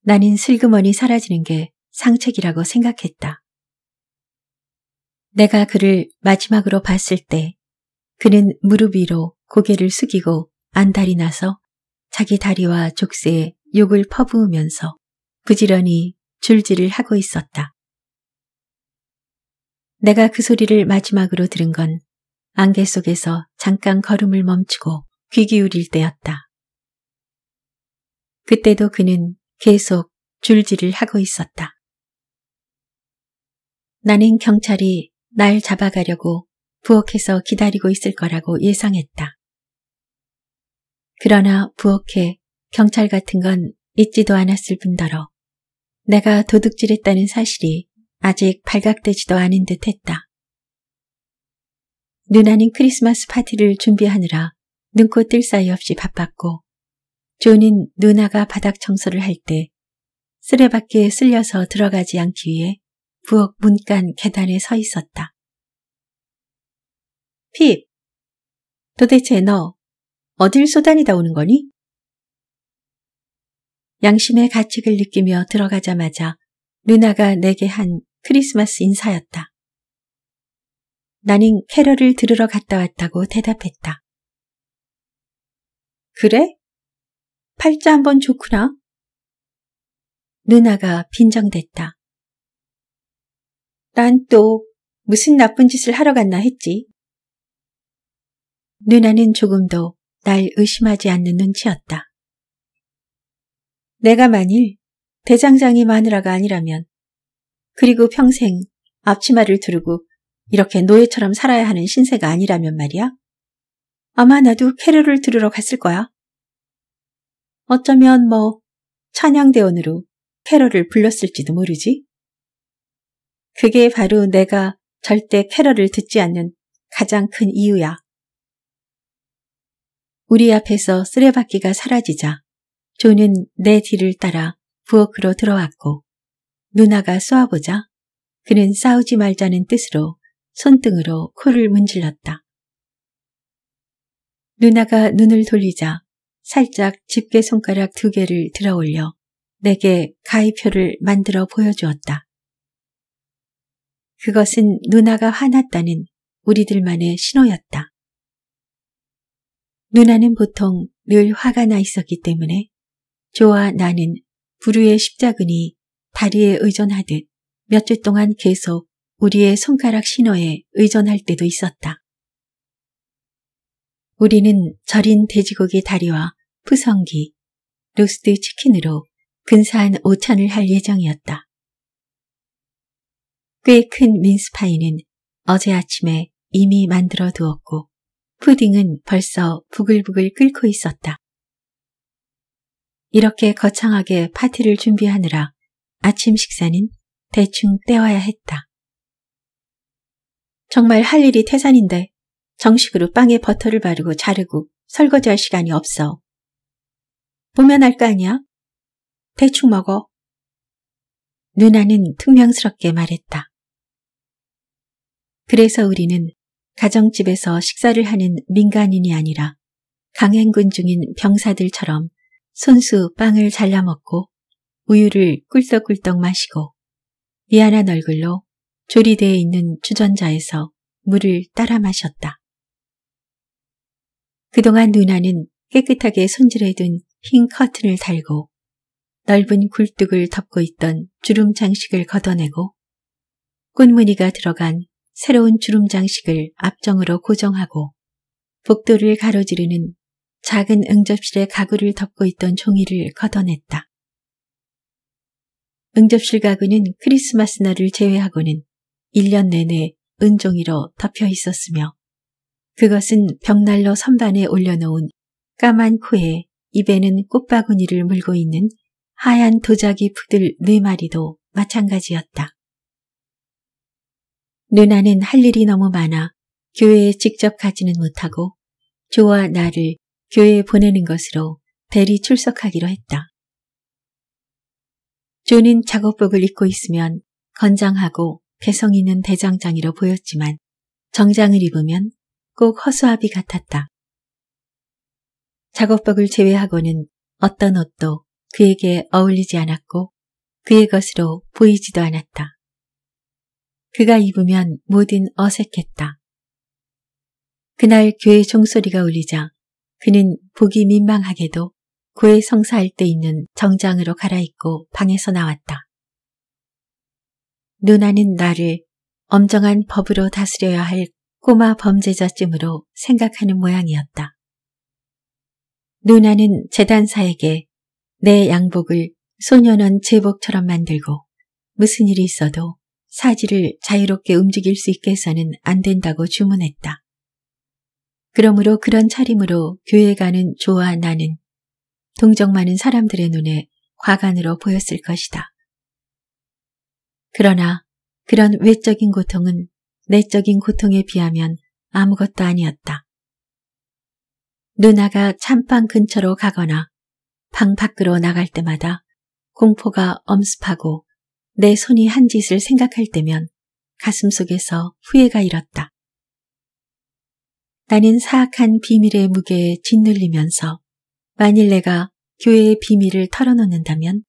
나는 슬그머니 사라지는 게 상책이라고 생각했다. 내가 그를 마지막으로 봤을 때 그는 무릎 위로 고개를 숙이고 안달이 나서 자기 다리와 족쇄에 욕을 퍼부으면서 부지런히 줄질을 하고 있었다. 내가 그 소리를 마지막으로 들은 건 안개 속에서 잠깐 걸음을 멈추고 귀 기울일 때였다. 그때도 그는 계속 줄질을 하고 있었다. 나는 경찰이 날 잡아가려고 부엌에서 기다리고 있을 거라고 예상했다. 그러나 부엌에 경찰 같은 건 있지도 않았을 뿐더러 내가 도둑질했다는 사실이 아직 발각되지도 않은 듯 했다. 누나는 크리스마스 파티를 준비하느라 눈코 뜰 사이 없이 바빴고 조는 누나가 바닥 청소를 할 때 쓰레받기에 쓸려서 들어가지 않기 위해 부엌 문간 계단에 서 있었다. 핍, 도대체 너 어딜 쏘다니다 오는 거니? 양심의 가책을 느끼며 들어가자마자 누나가 내게 한 크리스마스 인사였다. 나는 캐럴을 들으러 갔다 왔다고 대답했다. 그래? 팔자 한번 좋구나. 누나가 빈정댔다. 난또 무슨 나쁜 짓을 하러 갔나 했지. 누나는 조금도 날 의심하지 않는 눈치였다. 내가 만일 대장장이 마누라가 아니라면 그리고 평생 앞치마를 두르고 이렇게 노예처럼 살아야 하는 신세가 아니라면 말이야. 아마 나도 캐롤을 들으러 갔을 거야. 어쩌면 뭐 찬양대원으로 캐롤을 불렀을지도 모르지. 그게 바로 내가 절대 캐럴을 듣지 않는 가장 큰 이유야. 우리 앞에서 쓰레받기가 사라지자 조는 내 뒤를 따라 부엌으로 들어왔고 누나가 쏘아보자 그는 싸우지 말자는 뜻으로 손등으로 코를 문질렀다. 누나가 눈을 돌리자 살짝 집게 손가락 두 개를 들어 올려 내게 가위표를 만들어 보여주었다. 그것은 누나가 화났다는 우리들만의 신호였다. 누나는 보통 늘 화가 나 있었기 때문에 조와 나는 부류의 십자근이 다리에 의존하듯 몇 주 동안 계속 우리의 손가락 신호에 의존할 때도 있었다. 우리는 절인 돼지고기 다리와 푸성기, 로스트 치킨으로 근사한 오찬을 할 예정이었다. 꽤큰 민스파이는 어제 아침에 이미 만들어 두었고 푸딩은 벌써 부글부글 끓고 있었다. 이렇게 거창하게 파티를 준비하느라 아침 식사는 대충 때와야 했다. 정말 할 일이 태산인데 정식으로 빵에 버터를 바르고 자르고 설거지할 시간이 없어. 보면 알거 아니야? 대충 먹어. 누나는 퉁명스럽게 말했다. 그래서 우리는 가정집에서 식사를 하는 민간인이 아니라 강행군 중인 병사들처럼 손수 빵을 잘라 먹고 우유를 꿀떡꿀떡 마시고 미안한 얼굴로 조리대에 있는 주전자에서 물을 따라 마셨다. 그동안 누나는 깨끗하게 손질해둔 흰 커튼을 달고 넓은 굴뚝을 덮고 있던 주름 장식을 걷어내고 꽃무늬가 들어간 새로운 주름 장식을 앞정으로 고정하고 복도를 가로지르는 작은 응접실에 가구를 덮고 있던 종이를 걷어냈다. 응접실 가구는 크리스마스 날을 제외하고는 1년 내내 은종이로 덮여 있었으며 그것은 벽난로 선반에 올려놓은 까만 코에 입에는 꽃바구니를 물고 있는 하얀 도자기 푸들 네 마리도 마찬가지였다. 누나는 할 일이 너무 많아 교회에 직접 가지는 못하고 조와 나를 교회에 보내는 것으로 대리 출석하기로 했다. 조는 작업복을 입고 있으면 건장하고 개성 있는 대장장이로 보였지만 정장을 입으면 꼭 허수아비 같았다. 작업복을 제외하고는 어떤 옷도 그에게 어울리지 않았고 그의 것으로 보이지도 않았다. 그가 입으면 뭐든 어색했다. 그날 교회 종소리가 울리자 그는 보기 민망하게도 구회 성사할 때있는 정장으로 갈아입고 방에서 나왔다. 누나는 나를 엄정한 법으로 다스려야 할 꼬마 범죄자쯤으로 생각하는 모양이었다. 누나는 재단사에게 내 양복을 소년원 제복처럼 만들고 무슨 일이 있어도 사지를 자유롭게 움직일 수 있게 해서는 안 된다고 주문했다. 그러므로 그런 차림으로 교회 가는 조와 나는 동정 많은 사람들의 눈에 화관으로 보였을 것이다. 그러나 그런 외적인 고통은 내적인 고통에 비하면 아무것도 아니었다. 누나가 찬방 근처로 가거나 방 밖으로 나갈 때마다 공포가 엄습하고 내 손이 한 짓을 생각할 때면 가슴 속에서 후회가 일었다. 나는 사악한 비밀의 무게에 짓눌리면서 만일 내가 교회의 비밀을 털어놓는다면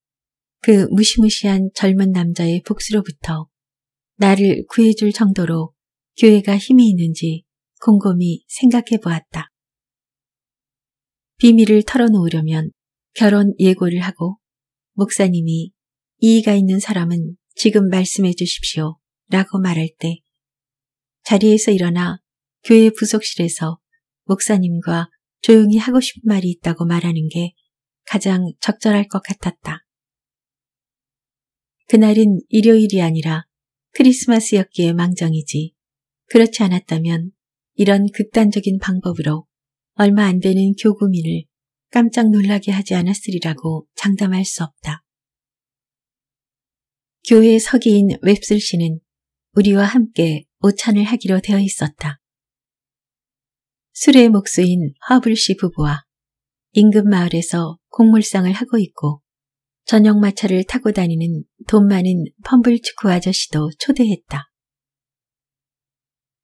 그 무시무시한 젊은 남자의 복수로부터 나를 구해줄 정도로 교회가 힘이 있는지 곰곰이 생각해 보았다. 비밀을 털어놓으려면 결혼 예고를 하고 목사님이 이의가 있는 사람은 지금 말씀해 주십시오. 라고 말할 때 자리에서 일어나 교회 부속실에서 목사님과 조용히 하고 싶은 말이 있다고 말하는 게 가장 적절할 것 같았다. 그날은 일요일이 아니라 크리스마스였기에 망정이지. 그렇지 않았다면 이런 극단적인 방법으로 얼마 안 되는 교구민을 깜짝 놀라게 하지 않았으리라고 장담할 수 없다. 교회 서기인 웹슬 씨는 우리와 함께 오찬을 하기로 되어 있었다. 술의 목수인 허블 씨 부부와 인근 마을에서 곡물상을 하고 있고 저녁 마차를 타고 다니는 돈 많은 펌블치쿠 아저씨도 초대했다.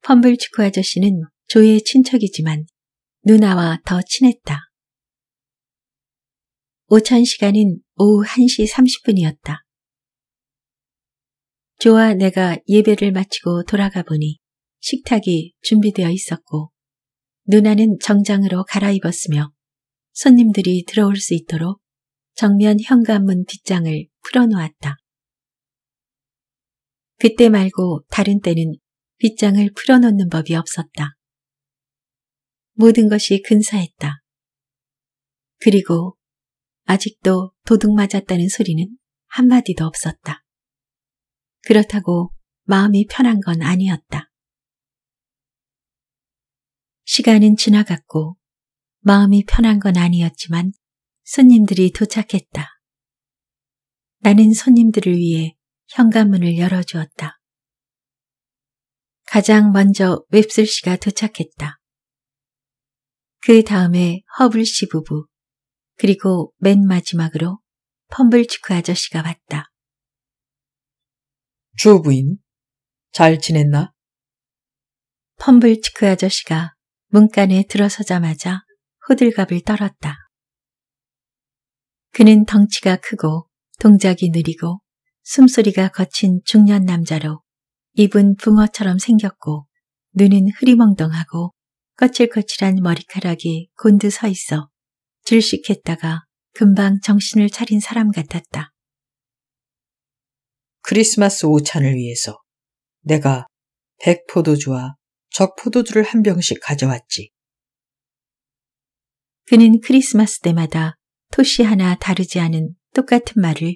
펌블치쿠 아저씨는 조의 친척이지만 누나와 더 친했다. 오찬 시간은 오후 1시 30분이었다. 조와 내가 예배를 마치고 돌아가 보니 식탁이 준비되어 있었고 누나는 정장으로 갈아입었으며 손님들이 들어올 수 있도록 정면 현관문 뒷장을 풀어놓았다. 그때 말고 다른 때는 빗장을 풀어놓는 법이 없었다. 모든 것이 근사했다. 그리고 아직도 도둑 맞았다는 소리는 한마디도 없었다. 그렇다고 마음이 편한 건 아니었다. 시간은 지나갔고 마음이 편한 건 아니었지만 손님들이 도착했다. 나는 손님들을 위해 현관문을 열어주었다. 가장 먼저 웹슬 씨가 도착했다. 그 다음에 허블 씨 부부, 그리고 맨 마지막으로 펌블치크 아저씨가 왔다. 주부인, 잘 지냈나? 펌블치크 아저씨가 문간에 들어서자마자 호들갑을 떨었다. 그는 덩치가 크고 동작이 느리고 숨소리가 거친 중년 남자로 입은 붕어처럼 생겼고 눈은 흐리멍덩하고 거칠거칠한 머리카락이 곤두 서 있어 질식했다가 금방 정신을 차린 사람 같았다. 크리스마스 오찬을 위해서 내가 백포도주와 적포도주를 한 병씩 가져왔지. 그는 크리스마스 때마다 토시 하나 다르지 않은 똑같은 말을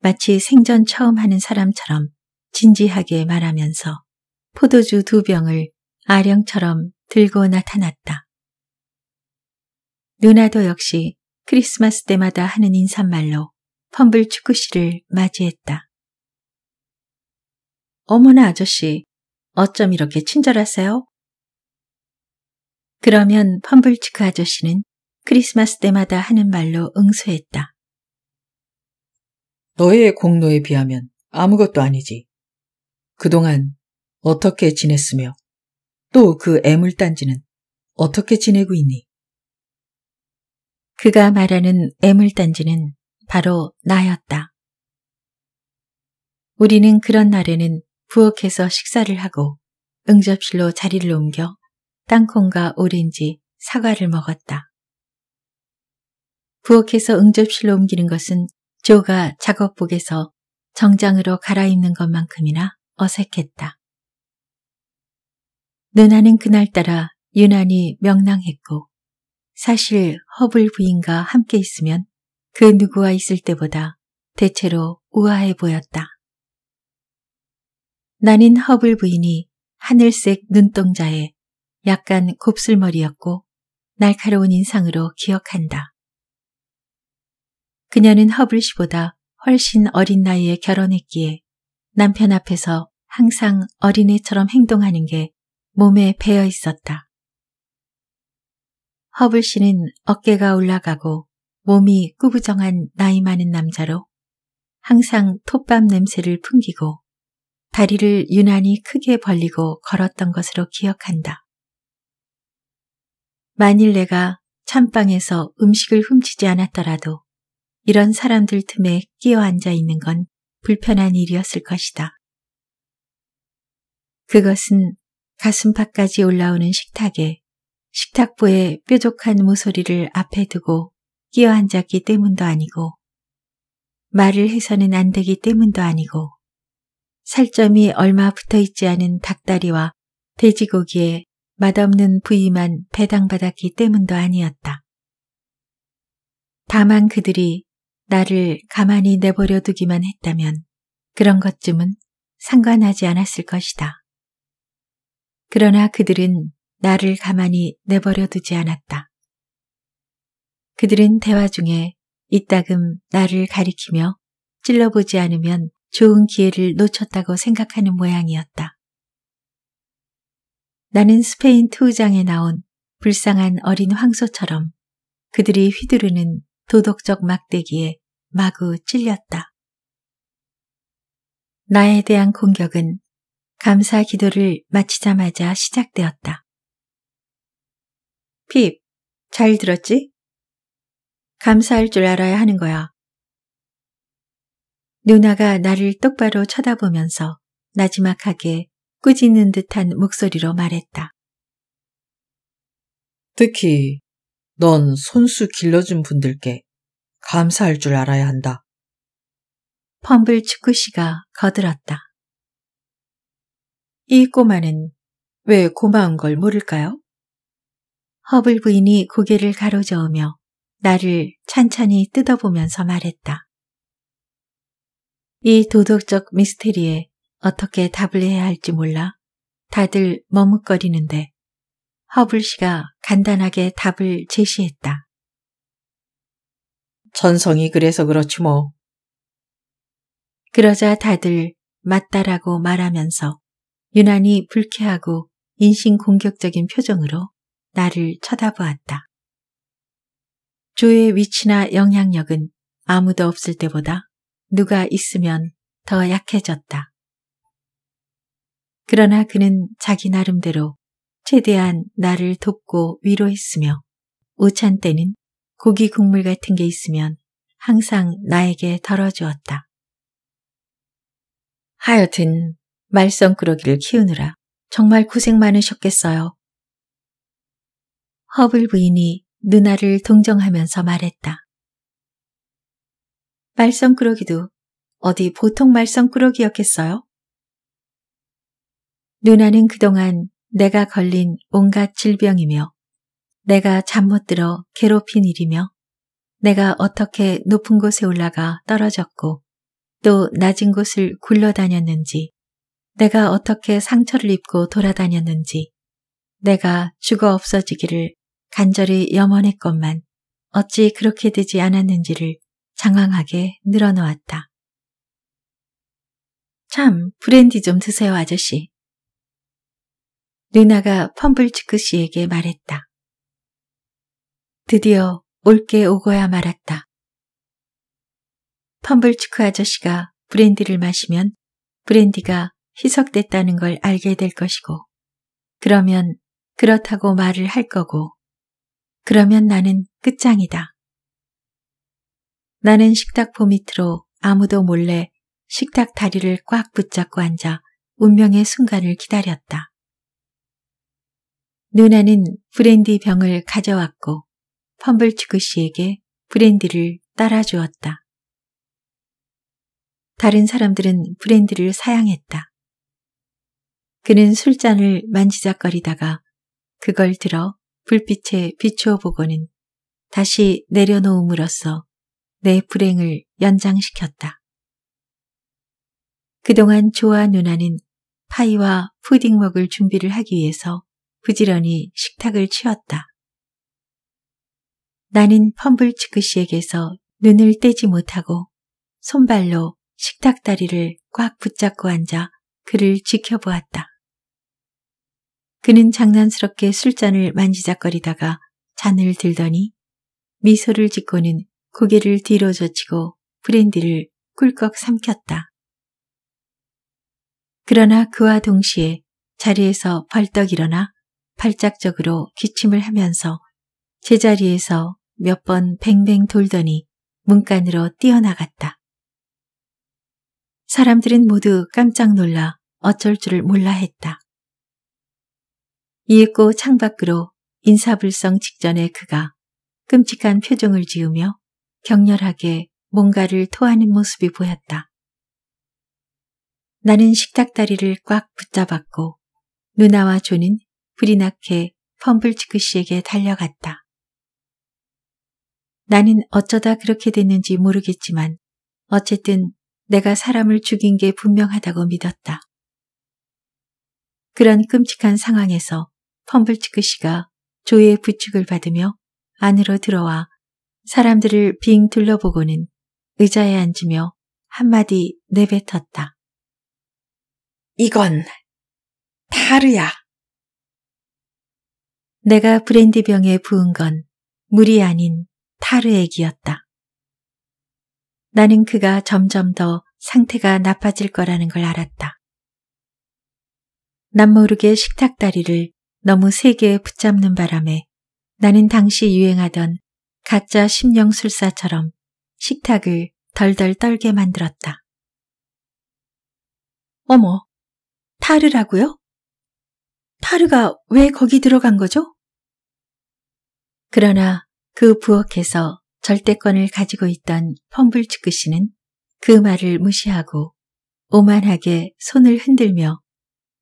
마치 생전 처음 하는 사람처럼 진지하게 말하면서 포도주 두 병을 아령처럼 들고 나타났다. 누나도 역시 크리스마스 때마다 하는 인사말로 펌블 축구씨를 맞이했다. 어머나 아저씨, 어쩜 이렇게 친절하세요? 그러면 펌블치크 아저씨는 크리스마스 때마다 하는 말로 응수했다. 너의 공로에 비하면 아무것도 아니지. 그동안 어떻게 지냈으며 또 그 애물단지는 어떻게 지내고 있니? 그가 말하는 애물단지는 바로 나였다. 우리는 그런 날에는 부엌에서 식사를 하고 응접실로 자리를 옮겨 땅콩과 오렌지, 사과를 먹었다. 부엌에서 응접실로 옮기는 것은 조가 작업복에서 정장으로 갈아입는 것만큼이나 어색했다. 누나는 그날따라 유난히 명랑했고 사실 허블 부인과 함께 있으면 그 누구와 있을 때보다 대체로 우아해 보였다. 나는 허블 부인이 하늘색 눈동자에 약간 곱슬머리였고 날카로운 인상으로 기억한다. 그녀는 허블 씨보다 훨씬 어린 나이에 결혼했기에 남편 앞에서 항상 어린애처럼 행동하는 게 몸에 배어 있었다. 허블 씨는 어깨가 올라가고 몸이 꾸부정한 나이 많은 남자로 항상 톱밥 냄새를 풍기고 다리를 유난히 크게 벌리고 걸었던 것으로 기억한다. 만일 내가 찬방에서 음식을 훔치지 않았더라도 이런 사람들 틈에 끼어 앉아 있는 건 불편한 일이었을 것이다. 그것은 가슴팍까지 올라오는 식탁에 식탁부의 뾰족한 모서리를 앞에 두고 끼어 앉았기 때문도 아니고 말을 해서는 안 되기 때문도 아니고 살점이 얼마 붙어 있지 않은 닭다리와 돼지고기에 맛없는 부위만 배당받았기 때문도 아니었다. 다만 그들이 나를 가만히 내버려 두기만 했다면 그런 것쯤은 상관하지 않았을 것이다. 그러나 그들은 나를 가만히 내버려 두지 않았다. 그들은 대화 중에 이따금 나를 가리키며 찔러보지 않으면 좋은 기회를 놓쳤다고 생각하는 모양이었다. 나는 스페인 투우장에 나온 불쌍한 어린 황소처럼 그들이 휘두르는 도덕적 막대기에 마구 찔렸다. 나에 대한 공격은 감사 기도를 마치자마자 시작되었다. 핍, 잘 들었지? 감사할 줄 알아야 하는 거야. 누나가 나를 똑바로 쳐다보면서 나지막하게 꾸짖는 듯한 목소리로 말했다. 특히 넌 손수 길러준 분들께 감사할 줄 알아야 한다. 펌블 축구씨가 거들었다. 이 꼬마는 왜 고마운 걸 모를까요? 허블 부인이 고개를 가로저으며 나를 찬찬히 뜯어보면서 말했다. 이 도덕적 미스테리에 어떻게 답을 해야 할지 몰라 다들 머뭇거리는데 허블 씨가 간단하게 답을 제시했다. 전성이 그래서 그렇지 뭐. 그러자 다들 맞다라고 말하면서 유난히 불쾌하고 인신공격적인 표정으로 나를 쳐다보았다. 조의 위치나 영향력은 아무도 없을 때보다 누가 있으면 더 약해졌다. 그러나 그는 자기 나름대로 최대한 나를 돕고 위로했으며 오찬 때는 고기 국물 같은 게 있으면 항상 나에게 덜어주었다. 하여튼 말썽꾸러기를 키우느라 정말 고생 많으셨겠어요. 허블 부인이 누나를 동정하면서 말했다. 말썽꾸러기도 어디 보통 말썽꾸러기였겠어요? 누나는 그동안 내가 걸린 온갖 질병이며 내가 잠 못 들어 괴롭힌 일이며 내가 어떻게 높은 곳에 올라가 떨어졌고 또 낮은 곳을 굴러다녔는지 내가 어떻게 상처를 입고 돌아다녔는지 내가 죽어 없어지기를 간절히 염원했건만 어찌 그렇게 되지 않았는지를 장황하게 늘어놓았다. 참, 브랜디 좀 드세요, 아저씨. 르나가 펌블츠크 씨에게 말했다. 드디어 올 게 오고야 말았다. 펌블츠크 아저씨가 브랜디를 마시면 브랜디가 희석됐다는 걸 알게 될 것이고, 그러면 그렇다고 말을 할 거고, 그러면 나는 끝장이다. 나는 식탁포 밑으로 아무도 몰래 식탁 다리를 꽉 붙잡고 앉아 운명의 순간을 기다렸다. 누나는 브랜디 병을 가져왔고 펌블치크 씨에게 브랜디를 따라주었다. 다른 사람들은 브랜디를 사양했다. 그는 술잔을 만지작거리다가 그걸 들어 불빛에 비추어 보고는 다시 내려놓음으로써 내 불행을 연장시켰다. 그동안 조아 누나는 파이와 푸딩 먹을 준비를 하기 위해서 부지런히 식탁을 치웠다. 나는 펌블치크 씨에게서 눈을 떼지 못하고 손발로 식탁 다리를 꽉 붙잡고 앉아 그를 지켜보았다. 그는 장난스럽게 술잔을 만지작거리다가 잔을 들더니 미소를 짓고는 고개를 뒤로 젖히고 브랜디를 꿀꺽 삼켰다. 그러나 그와 동시에 자리에서 벌떡 일어나 발작적으로 기침을 하면서 제자리에서 몇 번 뱅뱅 돌더니 문간으로 뛰어나갔다. 사람들은 모두 깜짝 놀라 어쩔 줄을 몰라 했다. 이윽고 창밖으로 인사불성 직전에 그가 끔찍한 표정을 지으며 격렬하게 뭔가를 토하는 모습이 보였다. 나는 식탁 다리를 꽉 붙잡았고 누나와 존은 불이 나게 펌블치크 씨에게 달려갔다. 나는 어쩌다 그렇게 됐는지 모르겠지만 어쨌든 내가 사람을 죽인 게 분명하다고 믿었다. 그런 끔찍한 상황에서 펌블치크 씨가 조의 부축을 받으며 안으로 들어와 사람들을 빙 둘러보고는 의자에 앉으며 한마디 내뱉었다. 이건 타르야. 내가 브랜디병에 부은 건 물이 아닌 타르액이었다. 나는 그가 점점 더 상태가 나빠질 거라는 걸 알았다. 남모르게 식탁 다리를 너무 세게 붙잡는 바람에 나는 당시 유행하던 가짜 심령술사처럼 식탁을 덜덜 떨게 만들었다. 어머, 타르라고요? 타르가 왜 거기 들어간 거죠? 그러나 그 부엌에서 절대권을 가지고 있던 펌블츠크 씨는 그 말을 무시하고 오만하게 손을 흔들며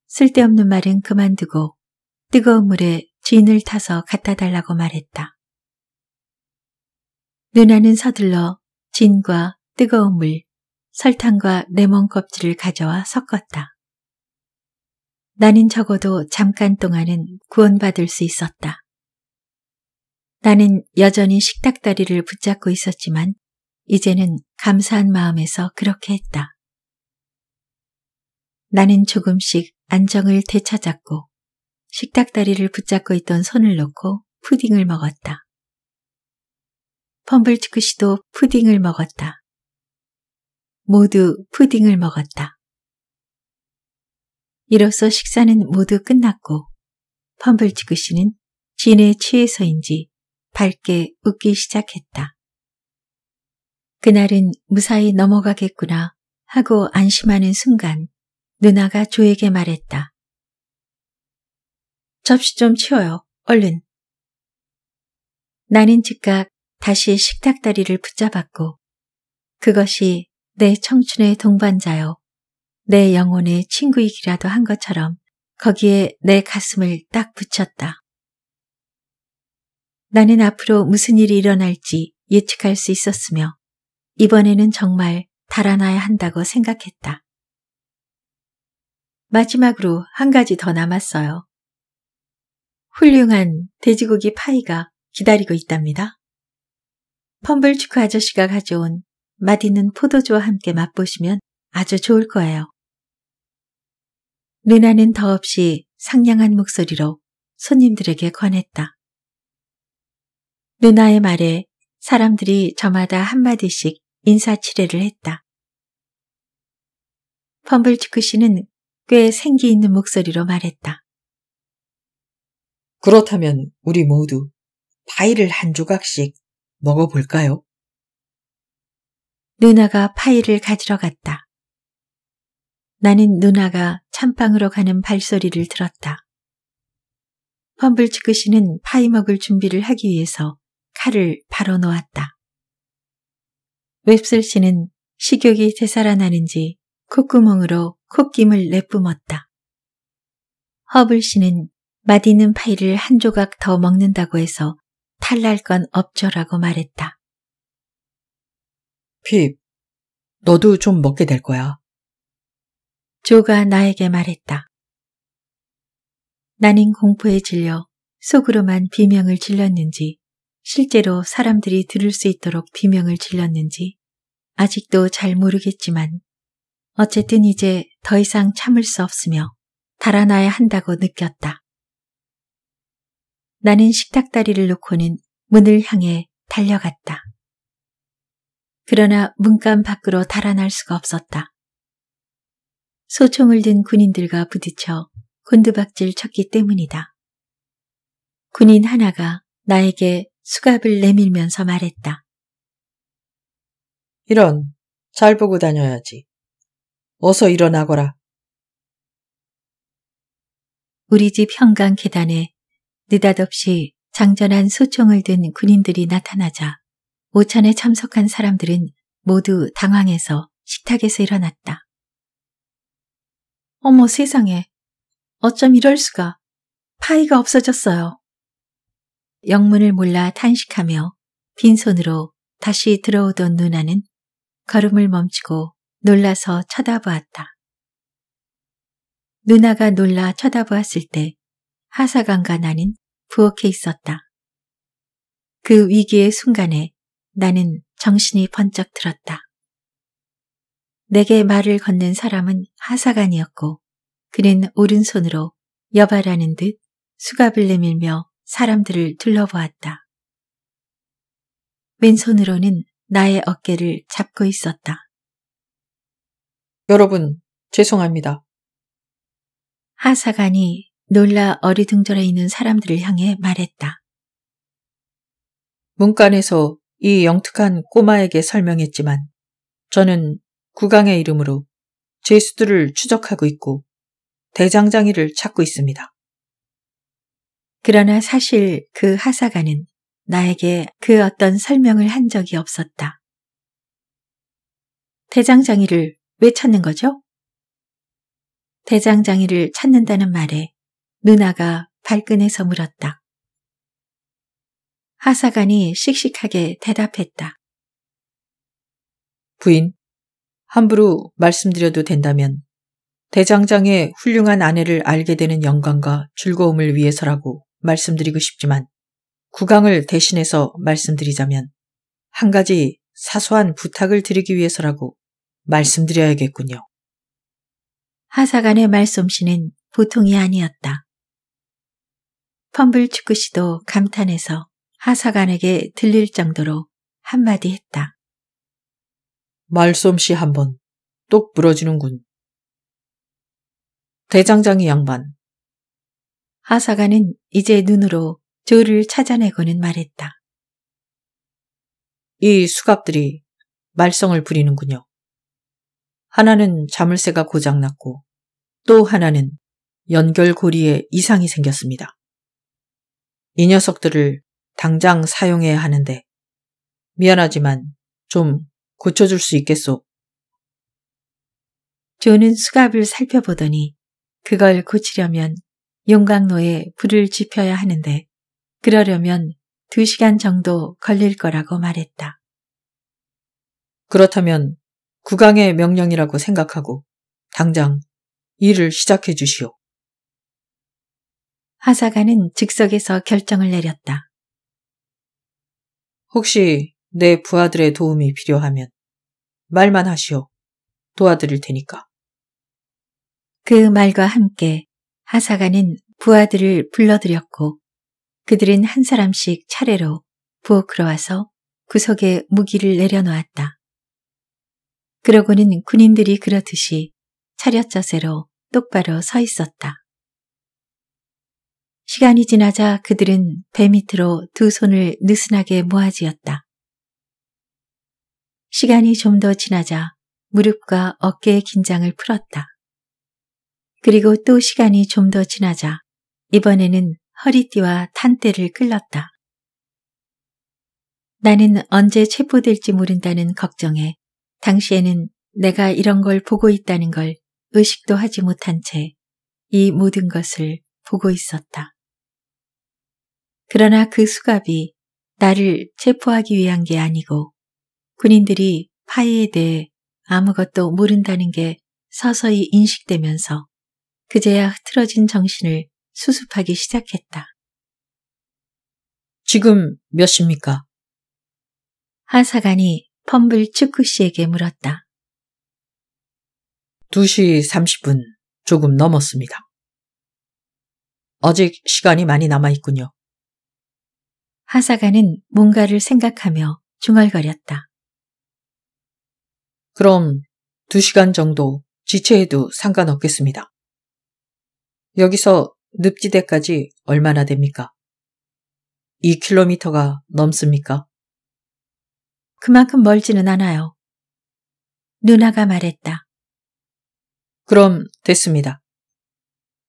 쓸데없는 말은 그만두고 뜨거운 물에 진을 타서 갖다 달라고 말했다. 누나는 서둘러 진과 뜨거운 물, 설탕과 레몬 껍질을 가져와 섞었다. 나는 적어도 잠깐 동안은 구원받을 수 있었다. 나는 여전히 식탁 다리를 붙잡고 있었지만 이제는 감사한 마음에서 그렇게 했다. 나는 조금씩 안정을 되찾았고 식탁 다리를 붙잡고 있던 손을 놓고 푸딩을 먹었다. 펌블치크 씨도 푸딩을 먹었다. 모두 푸딩을 먹었다. 이로써 식사는 모두 끝났고 펌블치크 씨는 진에 취해서인지 밝게 웃기 시작했다. 그날은 무사히 넘어가겠구나 하고 안심하는 순간 누나가 조에게 말했다. 접시 좀 치워요. 얼른. 나는 즉각 다시 식탁 다리를 붙잡았고 그것이 내 청춘의 동반자요. 내 영혼의 친구이기라도 한 것처럼 거기에 내 가슴을 딱 붙였다. 나는 앞으로 무슨 일이 일어날지 예측할 수 있었으며 이번에는 정말 달아나야 한다고 생각했다. 마지막으로 한 가지 더 남았어요. 훌륭한 돼지고기 파이가 기다리고 있답니다. 펌블치크 아저씨가 가져온 맛있는 포도주와 함께 맛보시면 아주 좋을 거예요. 누나는 더없이 상냥한 목소리로 손님들에게 권했다. 누나의 말에 사람들이 저마다 한마디씩 인사치레를 했다. 펌블치크 씨는 꽤 생기 있는 목소리로 말했다. 그렇다면 우리 모두 바위를한 조각씩 먹어볼까요? 누나가 파이를 가지러 갔다. 나는 누나가 찬방으로 가는 발소리를 들었다. 펌블치크 씨는 파이 먹을 준비를 하기 위해서 칼을 바로 놓았다. 웹슬 씨는 식욕이 되살아나는지 콧구멍으로 콧김을 내뿜었다. 허블 씨는 맛있는 파이를 한 조각 더 먹는다고 해서 탈날 건 없죠라고 말했다. 핍, 너도 좀 먹게 될 거야. 조가 나에게 말했다. 나는 공포에 질려 속으로만 비명을 질렀는지 실제로 사람들이 들을 수 있도록 비명을 질렀는지 아직도 잘 모르겠지만 어쨌든 이제 더 이상 참을 수 없으며 달아나야 한다고 느꼈다. 나는 식탁다리를 놓고는 문을 향해 달려갔다. 그러나 문간 밖으로 달아날 수가 없었다. 소총을 든 군인들과 부딪혀 곤두박질 쳤기 때문이다. 군인 하나가 나에게 수갑을 내밀면서 말했다. 이런, 잘 보고 다녀야지. 어서 일어나거라. 우리 집 현관 계단에 느닷없이 장전한 소총을 든 군인들이 나타나자 오찬에 참석한 사람들은 모두 당황해서 식탁에서 일어났다. 어머 세상에, 어쩜 이럴 수가. 파이가 없어졌어요. 영문을 몰라 탄식하며 빈손으로 다시 들어오던 누나는 걸음을 멈추고 놀라서 쳐다보았다. 누나가 놀라 쳐다보았을 때 하사관과 나는 부엌에 있었다. 그 위기의 순간에 나는 정신이 번쩍 들었다. 내게 말을 건넨 사람은 하사관이었고 그는 오른손으로 여바라는 듯 수갑을 내밀며 사람들을 둘러보았다. 왼손으로는 나의 어깨를 잡고 있었다. 여러분, 죄송합니다. 하사관이 놀라 어리둥절해 있는 사람들을 향해 말했다. 문간에서 이 영특한 꼬마에게 설명했지만 저는 국왕의 이름으로 죄수들을 추적하고 있고 대장장이를 찾고 있습니다. 그러나 사실 그 하사가는 나에게 그 어떤 설명을 한 적이 없었다. 대장장이를 왜 찾는 거죠? 대장장이를 찾는다는 말에 누나가 발끈해서 물었다. 하사관이 씩씩하게 대답했다. 부인, 함부로 말씀드려도 된다면 대장장의 훌륭한 아내를 알게 되는 영광과 즐거움을 위해서라고 말씀드리고 싶지만 국왕을 대신해서 말씀드리자면 한 가지 사소한 부탁을 드리기 위해서라고 말씀드려야겠군요. 하사관의 말솜씨는 보통이 아니었다. 펌블 축구시도 감탄해서 하사관에게 들릴 정도로 한마디 했다. 말솜씨 한 번 똑 부러지는군. 대장장이 양반. 하사관은 이제 눈으로 조를 찾아내고는 말했다. 이 수갑들이 말썽을 부리는군요. 하나는 자물쇠가 고장났고 또 하나는 연결고리에 이상이 생겼습니다. 이 녀석들을 당장 사용해야 하는데 미안하지만 좀 고쳐줄 수 있겠소? 조는 수갑을 살펴보더니 그걸 고치려면 용광로에 불을 지펴야 하는데 그러려면 두시간 정도 걸릴 거라고 말했다. 그렇다면 국왕의 명령이라고 생각하고 당장 일을 시작해 주시오. 하사가는 즉석에서 결정을 내렸다. 혹시 내 부하들의 도움이 필요하면 말만 하시오. 도와드릴 테니까. 그 말과 함께 하사가는 부하들을 불러들였고 그들은 한 사람씩 차례로 부엌으로 와서 구석에 무기를 내려놓았다. 그러고는 군인들이 그러듯이 차렷 자세로 똑바로 서 있었다. 시간이 지나자 그들은 배 밑으로 두 손을 느슨하게 모아지었다. 시간이 좀 더 지나자 무릎과 어깨의 긴장을 풀었다. 그리고 또 시간이 좀 더 지나자 이번에는 허리띠와 탄대를 끌렀다. 나는 언제 체포될지 모른다는 걱정에 당시에는 내가 이런 걸 보고 있다는 걸 의식도 하지 못한 채 이 모든 것을 보고 있었다. 그러나 그 수갑이 나를 체포하기 위한 게 아니고 군인들이 파이에 대해 아무것도 모른다는 게 서서히 인식되면서 그제야 흐트러진 정신을 수습하기 시작했다. 지금 몇 시입니까? 하사관이 펌블 축구 씨에게 물었다. 2시 30분 조금 넘었습니다. 아직 시간이 많이 남아있군요. 하사가는 뭔가를 생각하며 중얼거렸다. 그럼 두 시간 정도 지체해도 상관없겠습니다. 여기서 늪지대까지 얼마나 됩니까? 2km가 넘습니까? 그만큼 멀지는 않아요. 누나가 말했다. 그럼 됐습니다.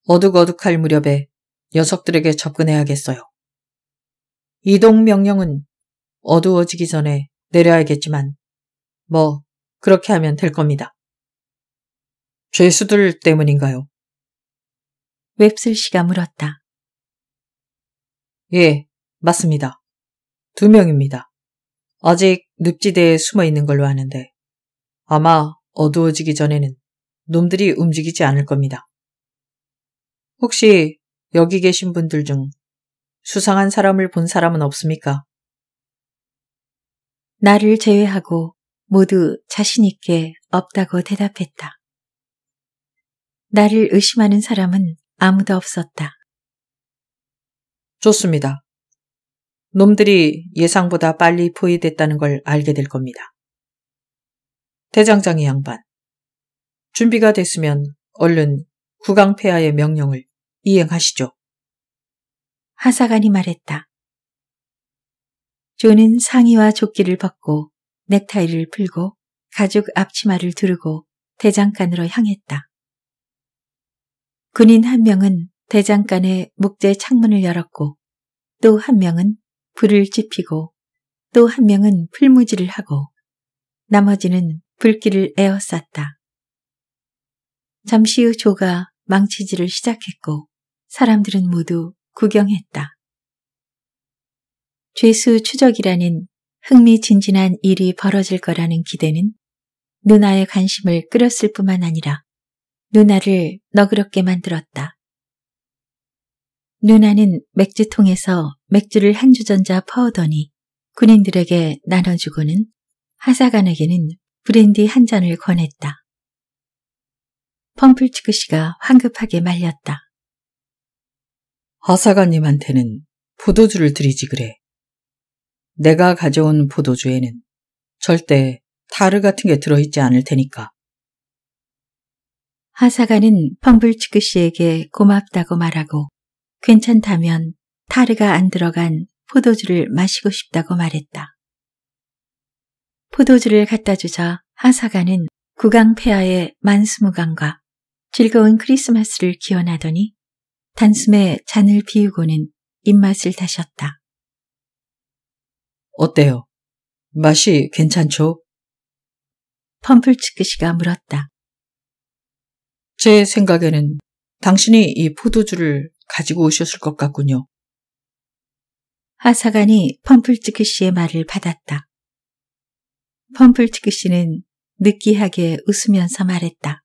어둑어둑할 무렵에 녀석들에게 접근해야겠어요. 이동 명령은 어두워지기 전에 내려야겠지만 뭐 그렇게 하면 될 겁니다. 죄수들 때문인가요? 웹슬 씨가 물었다. 예, 맞습니다. 두 명입니다. 아직 늪지대에 숨어 있는 걸로 아는데 아마 어두워지기 전에는 놈들이 움직이지 않을 겁니다. 혹시 여기 계신 분들 중 수상한 사람을 본 사람은 없습니까? 나를 제외하고 모두 자신있게 없다고 대답했다. 나를 의심하는 사람은 아무도 없었다. 좋습니다. 놈들이 예상보다 빨리 포위됐다는 걸 알게 될 겁니다. 대장장이 양반, 준비가 됐으면 얼른 구강폐하의 명령을 이행하시죠. 하사관이 말했다. 조는 상의와 조끼를 벗고 넥타이를 풀고 가죽 앞치마를 두르고 대장간으로 향했다. 군인 한 명은 대장간의 목재 창문을 열었고 또 한 명은 불을 지피고 또 한 명은 풀무지를 하고 나머지는 불길을 에어쌌다. 잠시 후 조가 망치질을 시작했고 사람들은 모두 구경했다. 죄수 추적이라는 흥미진진한 일이 벌어질 거라는 기대는 누나의 관심을 끌었을 뿐만 아니라 누나를 너그럽게 만들었다. 누나는 맥주통에서 맥주를 한 주전자 퍼오더니 군인들에게 나눠주고는 하사관에게는 브랜디 한 잔을 권했다. 펌플츠크 씨가 황급하게 말렸다. 하사관님한테는 포도주를 드리지 그래. 내가 가져온 포도주에는 절대 타르 같은 게 들어있지 않을 테니까. 하사관은 펌블치크 씨에게 고맙다고 말하고 괜찮다면 타르가 안 들어간 포도주를 마시고 싶다고 말했다. 포도주를 갖다 주자 하사관은 구강 폐하의 만수무강과 즐거운 크리스마스를 기원하더니 단숨에 잔을 비우고는 입맛을 다셨다. 어때요? 맛이 괜찮죠? 펌플치크씨가 물었다. 제 생각에는 당신이 이 포도주를 가지고 오셨을 것 같군요. 하사관이 펌플치크 씨의 말을 받았다. 펌플치크 씨는 느끼하게 웃으면서 말했다.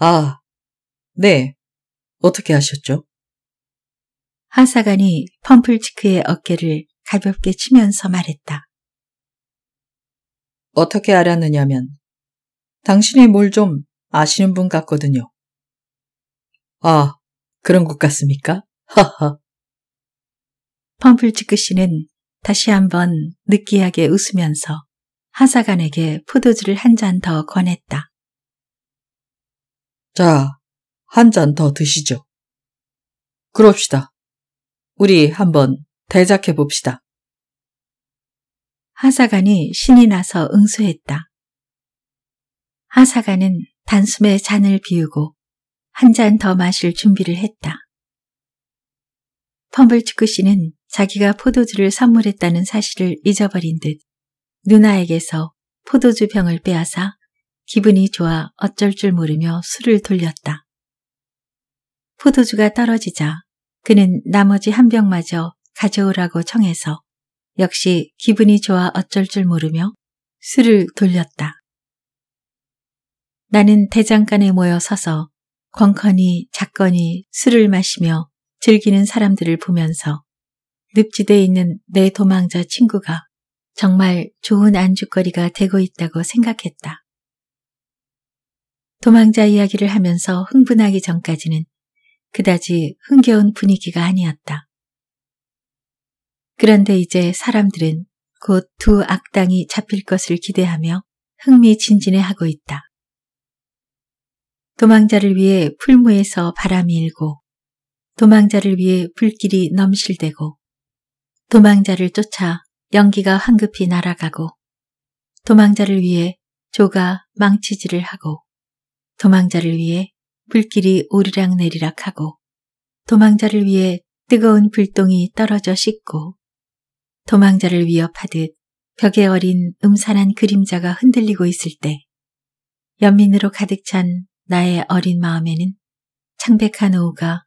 아, 네. 어떻게 하셨죠? 하사관이 펌플치크의 어깨를 가볍게 치면서 말했다. 어떻게 알았느냐면 당신이 뭘 좀 아시는 분 같거든요. 아, 그런 것 같습니까? 하하. 펌플치크 씨는 다시 한번 느끼하게 웃으면서 하사관에게 포도주를 한 잔 더 권했다. 자, 한잔더 드시죠. 그럽시다. 우리 한번 대작해 봅시다. 하사관이 신이 나서 응수했다. 하사관은 단숨에 잔을 비우고 한 잔 더 마실 준비를 했다. 펌블츠크 씨는 자기가 포도주를 선물했다는 사실을 잊어버린 듯 누나에게서 포도주 병을 빼앗아 기분이 좋아 어쩔 줄 모르며 술을 돌렸다. 포도주가 떨어지자 그는 나머지 한 병마저 가져오라고 청해서 역시 기분이 좋아 어쩔 줄 모르며 술을 돌렸다. 나는 대장간에 모여 서서 권커니 작거니 술을 마시며 즐기는 사람들을 보면서 늪지대에 있는 내 도망자 친구가 정말 좋은 안주거리가 되고 있다고 생각했다. 도망자 이야기를 하면서 흥분하기 전까지는 그다지 흥겨운 분위기가 아니었다. 그런데 이제 사람들은 곧 두 악당이 잡힐 것을 기대하며 흥미진진해하고 있다. 도망자를 위해 풀무에서 바람이 일고 도망자를 위해 불길이 넘실대고 도망자를 쫓아 연기가 황급히 날아가고 도망자를 위해 조가 망치질을 하고 도망자를 위해 불길이 오르락내리락 하고 도망자를 위해 뜨거운 불똥이 떨어져 씻고 도망자를 위협하듯 벽에 어린 음산한 그림자가 흔들리고 있을 때 연민으로 가득 찬 나의 어린 마음에는 창백한 오후가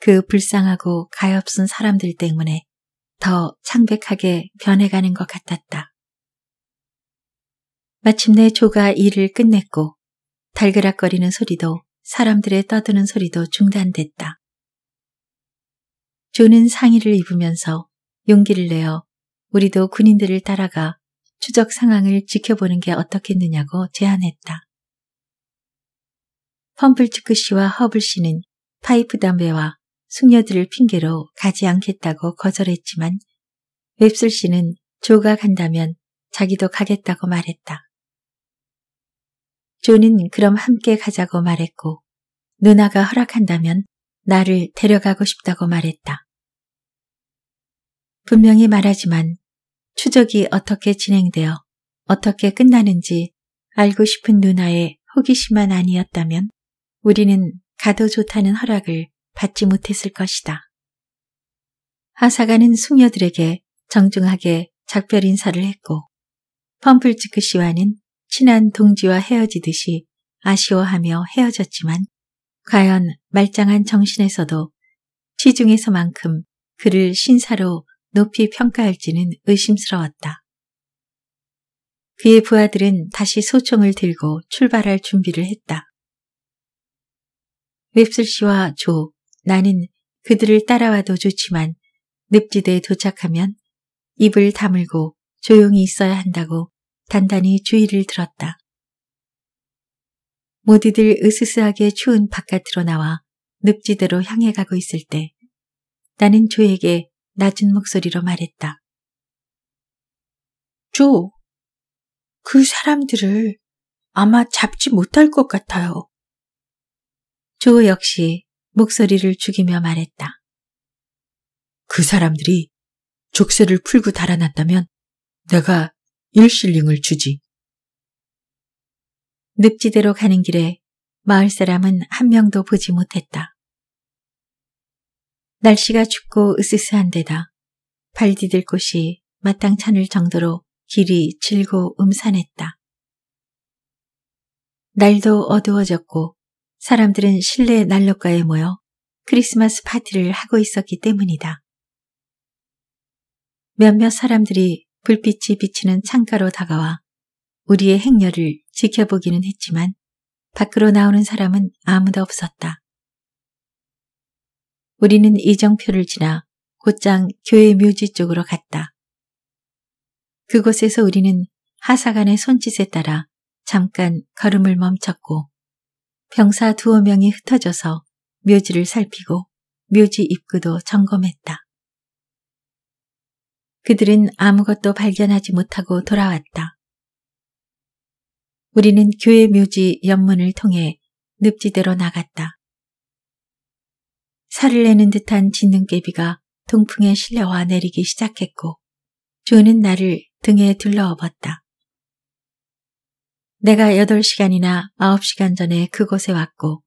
그 불쌍하고 가엾은 사람들 때문에 더 창백하게 변해가는 것 같았다. 마침내 조가 일을 끝냈고 달그락거리는 소리도 사람들의 떠드는 소리도 중단됐다. 조는 상의를 입으면서 용기를 내어 우리도 군인들을 따라가 추적 상황을 지켜보는 게 어떻겠느냐고 제안했다. 펌블츠크 씨와 허블 씨는 파이프 담배와 숙녀들을 핑계로 가지 않겠다고 거절했지만 웹슬 씨는 조가 간다면 자기도 가겠다고 말했다. 존은 그럼 함께 가자고 말했고 누나가 허락한다면 나를 데려가고 싶다고 말했다. 분명히 말하지만 추적이 어떻게 진행되어 어떻게 끝나는지 알고 싶은 누나의 호기심만 아니었다면 우리는 가도 좋다는 허락을 받지 못했을 것이다. 하사가는 숙녀들에게 정중하게 작별 인사를 했고 펌플즈크 씨와는 친한 동지와 헤어지듯이 아쉬워하며 헤어졌지만 과연 말짱한 정신에서도 시중에서만큼 그를 신사로 높이 평가할지는 의심스러웠다. 그의 부하들은 다시 소총을 들고 출발할 준비를 했다. 웹슬 씨와 조, 나는 그들을 따라와도 좋지만 늪지대에 도착하면 입을 다물고 조용히 있어야 한다고 단단히 주의를 들었다. 모디들 으스스하게 추운 바깥으로 나와 늪지대로 향해 가고 있을 때 나는 조에게 낮은 목소리로 말했다. 조, 그 사람들을 아마 잡지 못할 것 같아요. 조 역시 목소리를 죽이며 말했다. 그 사람들이 족쇄를 풀고 달아났다면 내가 1실링을 주지. 늪지대로 가는 길에 마을 사람은 한 명도 보지 못했다. 날씨가 춥고 으스스한데다 발 디딜 곳이 마땅 찮을 정도로 길이 질고 음산했다. 날도 어두워졌고 사람들은 실내 난로가에 모여 크리스마스 파티를 하고 있었기 때문이다. 몇몇 사람들이 불빛이 비치는 창가로 다가와 우리의 행렬을 지켜보기는 했지만 밖으로 나오는 사람은 아무도 없었다. 우리는 이정표를 지나 곧장 교회 묘지 쪽으로 갔다. 그곳에서 우리는 하사관의 손짓에 따라 잠깐 걸음을 멈췄고 병사 두어 명이 흩어져서 묘지를 살피고 묘지 입구도 점검했다. 그들은 아무것도 발견하지 못하고 돌아왔다. 우리는 교회 묘지 연문을 통해 늪지대로 나갔다. 살을 내는 듯한 진는깨비가 동풍에 실려와 내리기 시작했고 조는 나를 등에 둘러업었다 내가 8시간이나 9시간 전에 그곳에 왔고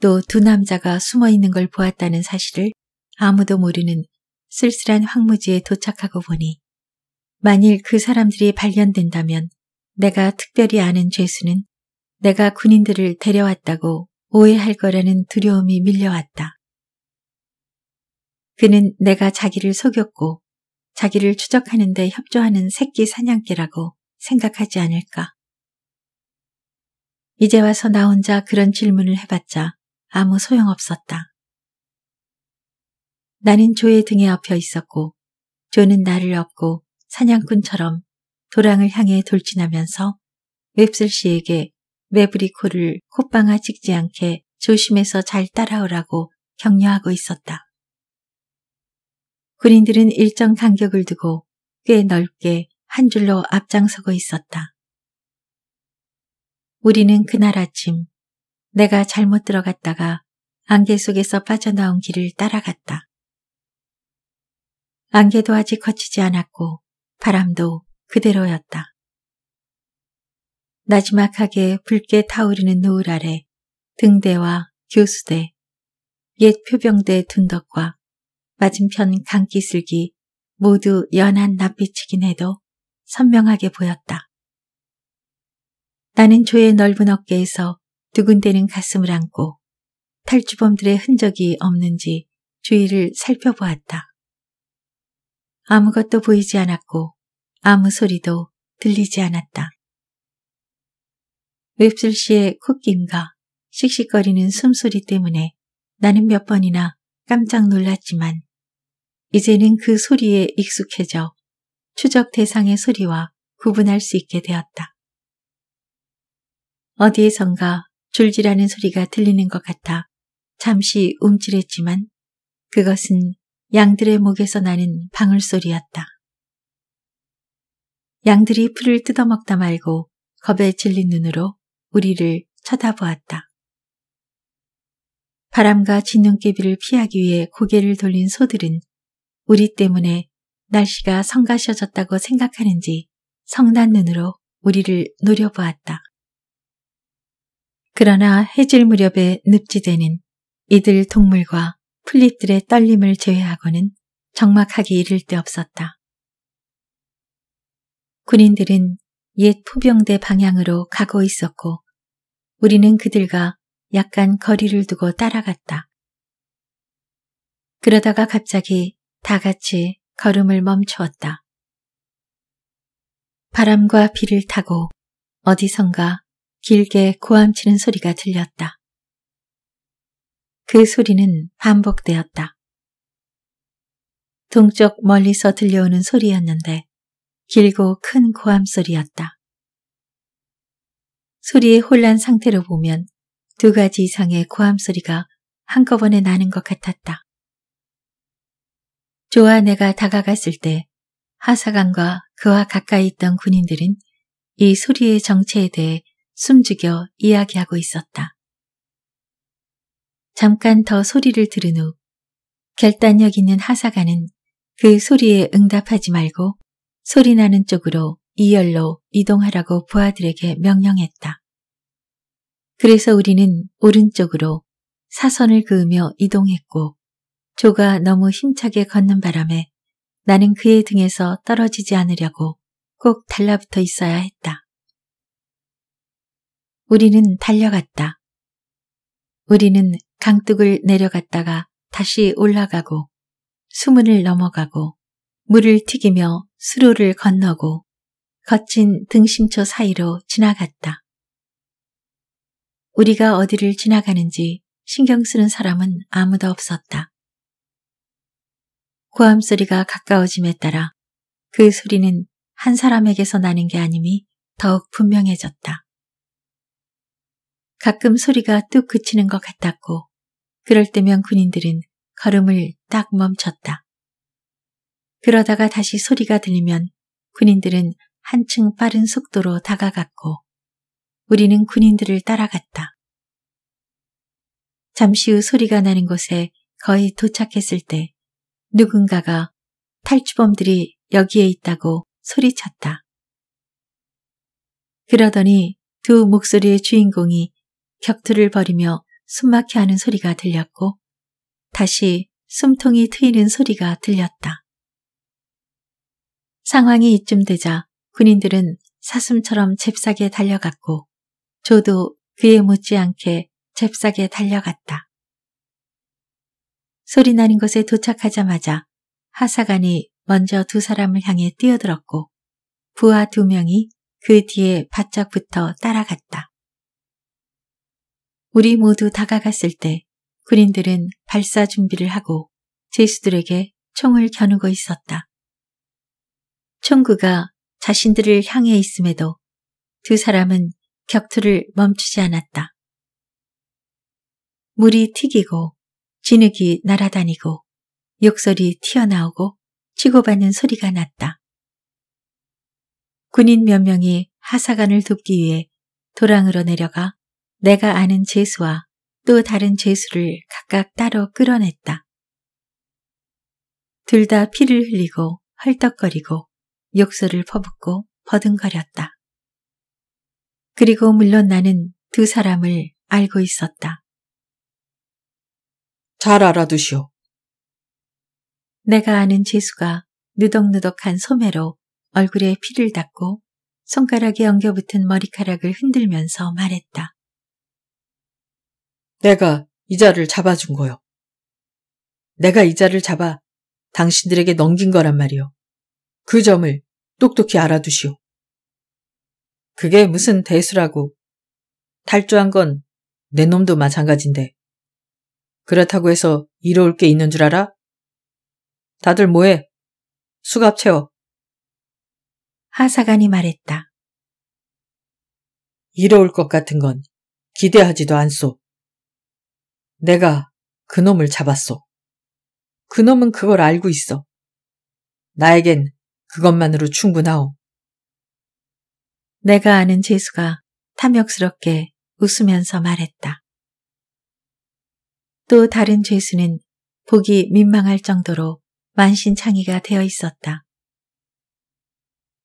또 두 남자가 숨어 있는 걸 보았다는 사실을 아무도 모르는 쓸쓸한 황무지에 도착하고 보니 만일 그 사람들이 발견된다면 내가 특별히 아는 죄수는 내가 군인들을 데려왔다고 오해할 거라는 두려움이 밀려왔다. 그는 내가 자기를 속였고 자기를 추적하는데 협조하는 새끼 사냥개라고 생각하지 않을까. 이제 와서 나 혼자 그런 질문을 해봤자 아무 소용없었다. 나는 조의 등에 업혀 있었고 조는 나를 업고 사냥꾼처럼 도랑을 향해 돌진하면서 웹슬 씨에게 메브리코를 콧방아 찍지 않게 조심해서 잘 따라오라고 격려하고 있었다. 군인들은 일정 간격을 두고 꽤 넓게 한 줄로 앞장서고 있었다. 우리는 그날 아침 내가 잘못 들어갔다가 안개 속에서 빠져나온 길을 따라갔다. 안개도 아직 거치지 않았고 바람도 그대로였다. 나지막하게 붉게 타오르는 노을 아래 등대와 교수대, 옛 표병대 둔덕과 맞은편 강기슬기 모두 연한 낯빛이긴 해도 선명하게 보였다. 나는 조의 넓은 어깨에서 두근대는 가슴을 안고 탈주범들의 흔적이 없는지 주위를 살펴보았다. 아무것도 보이지 않았고 아무 소리도 들리지 않았다. 웹슬 씨의 콧김과 씩씩거리는 숨소리 때문에 나는 몇 번이나 깜짝 놀랐지만 이제는 그 소리에 익숙해져 추적 대상의 소리와 구분할 수 있게 되었다. 어디에선가 줄지라는 소리가 들리는 것 같아 잠시 움찔했지만 그것은 양들의 목에서 나는 방울소리였다. 양들이 풀을 뜯어먹다 말고 겁에 질린 눈으로 우리를 쳐다보았다. 바람과 진눈깨비를 피하기 위해 고개를 돌린 소들은 우리 때문에 날씨가 성가셔졌다고 생각하는지 성난 눈으로 우리를 노려보았다. 그러나 해질 무렵에 늪지대는 이들 동물과 풀잎들의 떨림을 제외하고는 적막하기 이를 데 없었다. 군인들은 옛 포병대 방향으로 가고 있었고 우리는 그들과 약간 거리를 두고 따라갔다. 그러다가 갑자기 다 같이 걸음을 멈추었다. 바람과 비를 타고 어디선가 길게 고함치는 소리가 들렸다. 그 소리는 반복되었다. 동쪽 멀리서 들려오는 소리였는데 길고 큰 고함 소리였다. 소리의 혼란 상태로 보면 두 가지 이상의 고함 소리가 한꺼번에 나는 것 같았다. 조아 내가 다가갔을 때 하사관과 그와 가까이 있던 군인들은 이 소리의 정체에 대해 숨죽여 이야기하고 있었다. 잠깐 더 소리를 들은 후 결단력 있는 하사가는 그 소리에 응답하지 말고 소리 나는 쪽으로 이열로 이동하라고 부하들에게 명령했다. 그래서 우리는 오른쪽으로 사선을 그으며 이동했고 조가 너무 힘차게 걷는 바람에 나는 그의 등에서 떨어지지 않으려고 꼭 달라붙어 있어야 했다. 우리는 달려갔다. 우리는 강둑을 내려갔다가 다시 올라가고 수문을 넘어가고 물을 튀기며 수로를 건너고 거친 등심초 사이로 지나갔다. 우리가 어디를 지나가는지 신경 쓰는 사람은 아무도 없었다. 고함 소리가 가까워짐에 따라 그 소리는 한 사람에게서 나는 게 아님이 더욱 분명해졌다. 가끔 소리가 뚝 그치는 것 같았고 그럴 때면 군인들은 걸음을 딱 멈췄다. 그러다가 다시 소리가 들리면 군인들은 한층 빠른 속도로 다가갔고 우리는 군인들을 따라갔다. 잠시 후 소리가 나는 곳에 거의 도착했을 때 누군가가 탈주범들이 여기에 있다고 소리쳤다. 그러더니 두 목소리의 주인공이 격투를 벌이며 숨막히 하는 소리가 들렸고 다시 숨통이 트이는 소리가 들렸다. 상황이 이쯤 되자 군인들은 사슴처럼 잽싸게 달려갔고 조도 그에 못지않게 잽싸게 달려갔다. 소리 나는 곳에 도착하자마자 하사관이 먼저 두 사람을 향해 뛰어들었고 부하 두 명이 그 뒤에 바짝 붙어 따라갔다. 우리 모두 다가갔을 때 군인들은 발사 준비를 하고 제수들에게 총을 겨누고 있었다. 총구가 자신들을 향해 있음에도 두 사람은 격투를 멈추지 않았다. 물이 튀기고 진흙이 날아다니고 욕설이 튀어나오고 치고받는 소리가 났다. 군인 몇 명이 하사관을 돕기 위해 도랑으로 내려가 내가 아는 죄수와 또 다른 죄수를 각각 따로 끌어냈다. 둘 다 피를 흘리고 헐떡거리고 욕설을 퍼붓고 버둥거렸다. 그리고 물론 나는 두 사람을 알고 있었다. 잘 알아두시오. 내가 아는 재수가 누덕누덕한 소매로 얼굴에 피를 닦고 손가락에 엉겨붙은 머리카락을 흔들면서 말했다. 내가 이자를 잡아준 거요. 내가 이자를 잡아 당신들에게 넘긴 거란 말이요. 그 점을 똑똑히 알아두시오. 그게 무슨 대수라고. 탈주한 건 내 놈도 마찬가지인데. 그렇다고 해서 이뤄올게 있는 줄 알아? 다들 뭐해? 수갑 채워. 하사관이 말했다. 이뤄올것 같은 건 기대하지도 않소. 내가 그놈을 잡았소. 그놈은 그걸 알고 있어. 나에겐 그것만으로 충분하오. 내가 아는 재수가 탐욕스럽게 웃으면서 말했다. 또 다른 죄수는 보기 민망할 정도로 만신창이가 되어 있었다.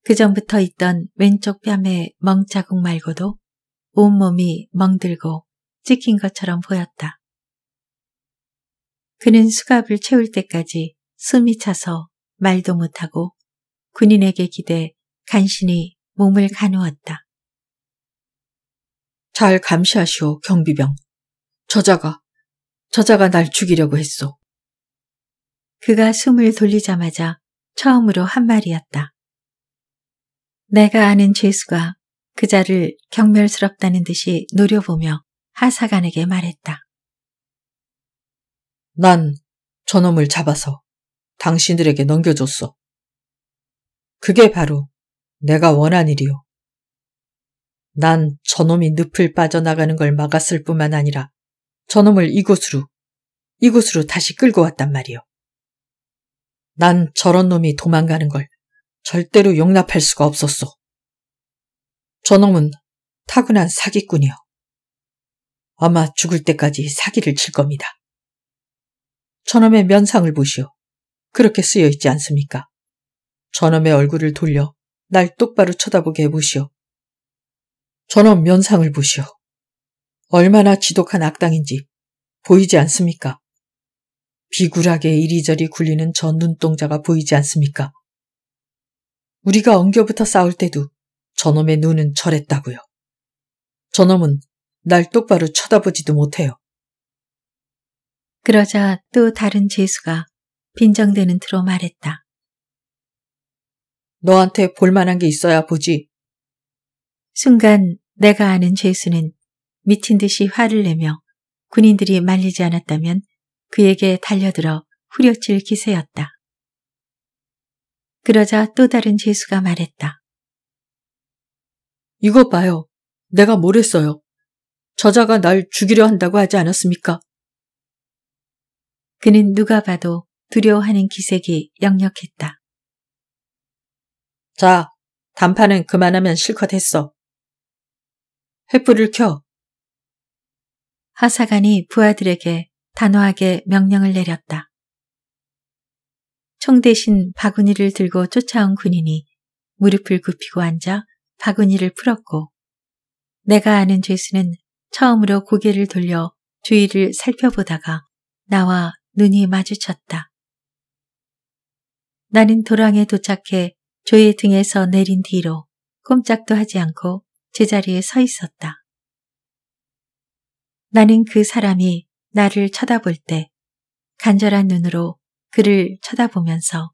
그 전부터 있던 왼쪽 뺨에 멍자국 말고도 온몸이 멍들고 찍힌 것처럼 보였다. 그는 수갑을 채울 때까지 숨이 차서 말도 못하고 군인에게 기대 간신히 몸을 가누었다. 잘 감시하시오, 경비병. 저자가, 저자가 날 죽이려고 했소. 그가 숨을 돌리자마자 처음으로 한 말이었다. 내가 아는 죄수가 그자를 경멸스럽다는 듯이 노려보며 하사관에게 말했다. 난 저놈을 잡아서 당신들에게 넘겨줬어. 그게 바로 내가 원한 일이요. 난 저놈이 늪을 빠져나가는 걸 막았을 뿐만 아니라 저놈을 이곳으로, 이곳으로 다시 끌고 왔단 말이오난 저런 놈이 도망가는 걸 절대로 용납할 수가 없었소 저놈은 타고난 사기꾼이요. 아마 죽을 때까지 사기를 칠 겁니다. 저놈의 면상을 보시오. 그렇게 쓰여 있지 않습니까? 저놈의 얼굴을 돌려 날 똑바로 쳐다보게 해보시오. 저놈 면상을 보시오. 얼마나 지독한 악당인지 보이지 않습니까? 비굴하게 이리저리 굴리는 저 눈동자가 보이지 않습니까? 우리가 엉겨붙어 싸울 때도 저놈의 눈은 저랬다고요. 저놈은 날 똑바로 쳐다보지도 못해요. 그러자 또 다른 죄수가 빈정대는 틀어 말했다. 너한테 볼만한 게 있어야 보지. 순간 내가 아는 죄수는 미친 듯이 화를 내며 군인들이 말리지 않았다면 그에게 달려들어 후려칠 기세였다. 그러자 또 다른 죄수가 말했다. 이것 봐요. 내가 뭘 했어요. 저자가 날 죽이려 한다고 하지 않았습니까? 그는 누가 봐도 두려워하는 기색이 역력했다. 자, 단판은 그만하면 실컷 했어. 횃불을 켜. 하사관이 부하들에게 단호하게 명령을 내렸다. 총 대신 바구니를 들고 쫓아온 군인이 무릎을 굽히고 앉아 바구니를 풀었고 내가 아는 죄수는 처음으로 고개를 돌려 주위를 살펴보다가 나와 눈이 마주쳤다. 나는 도랑에 도착해 조의 등에서 내린 뒤로 꼼짝도 하지 않고 제자리에 서 있었다. 나는 그 사람이 나를 쳐다볼 때 간절한 눈으로 그를 쳐다보면서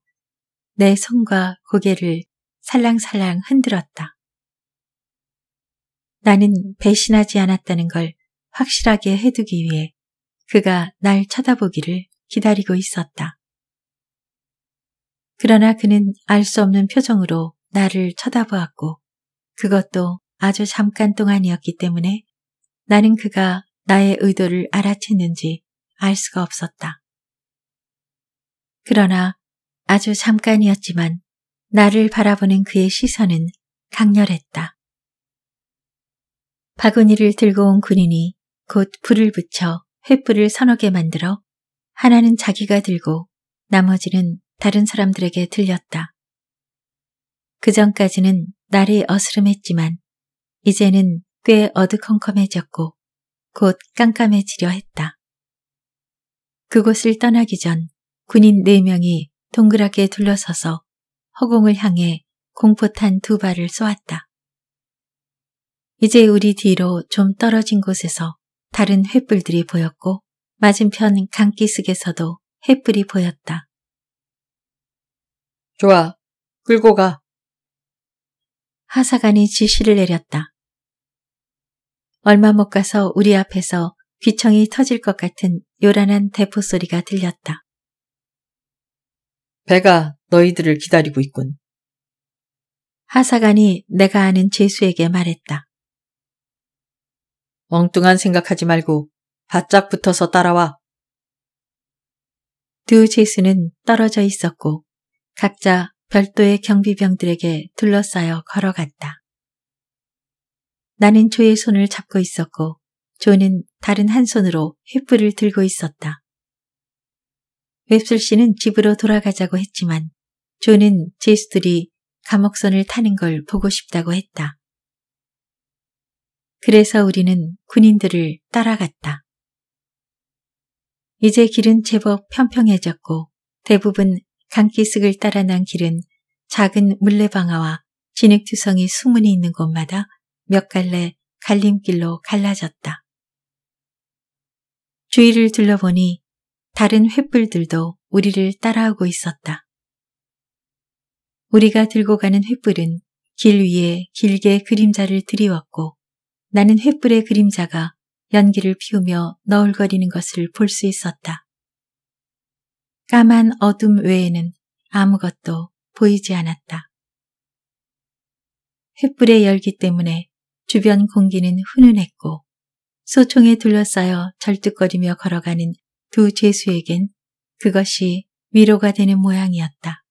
내 손과 고개를 살랑살랑 흔들었다. 나는 배신하지 않았다는 걸 확실하게 해두기 위해 그가 날 쳐다보기를 기다리고 있었다. 그러나 그는 알 수 없는 표정으로 나를 쳐다보았고 그것도 아주 잠깐 동안이었기 때문에 나는 그가 나의 의도를 알아챘는지 알 수가 없었다. 그러나 아주 잠깐이었지만 나를 바라보는 그의 시선은 강렬했다. 바구니를 들고 온 군인이 곧 불을 붙여 횃불을 서너 개 만들어 하나는 자기가 들고 나머지는 다른 사람들에게 들렸다. 그 전까지는 날이 어스름했지만 이제는 꽤 어두컴컴해졌고 곧 깜깜해지려 했다. 그곳을 떠나기 전 군인 네명이 동그랗게 둘러서서 허공을 향해 공포탄 두 발을 쏘았다. 이제 우리 뒤로 좀 떨어진 곳에서 다른 횃불들이 보였고 맞은편 강기슭에서도 횃불이 보였다. 좋아, 끌고 가. 하사관이 지시를 내렸다. 얼마 못 가서 우리 앞에서 귀청이 터질 것 같은 요란한 대포 소리가 들렸다. 배가 너희들을 기다리고 있군. 하사관이 내가 아는 제수에게 말했다. 엉뚱한 생각하지 말고 바짝 붙어서 따라와. 두제수는 떨어져 있었고 각자 별도의 경비병들에게 둘러싸여 걸어갔다. 나는 조의 손을 잡고 있었고 조는 다른 한 손으로 횃불을 들고 있었다. 웹슬 씨는 집으로 돌아가자고 했지만 조는 제수들이 감옥선을 타는 걸 보고 싶다고 했다. 그래서 우리는 군인들을 따라갔다. 이제 길은 제법 평평해졌고 대부분 강기슭을 따라 난 길은 작은 물레방아와 진흙투성이 수문이 있는 곳마다 몇 갈래 갈림길로 갈라졌다. 주위를 둘러보니 다른 횃불들도 우리를 따라오고 있었다. 우리가 들고 가는 횃불은 길 위에 길게 그림자를 들이웠고 나는 횃불의 그림자가 연기를 피우며 너울거리는 것을 볼 수 있었다. 까만 어둠 외에는 아무것도 보이지 않았다. 횃불의 열기 때문에 주변 공기는 훈훈했고 소총에 둘러싸여 절뚝거리며 걸어가는 두 죄수에겐 그것이 위로가 되는 모양이었다.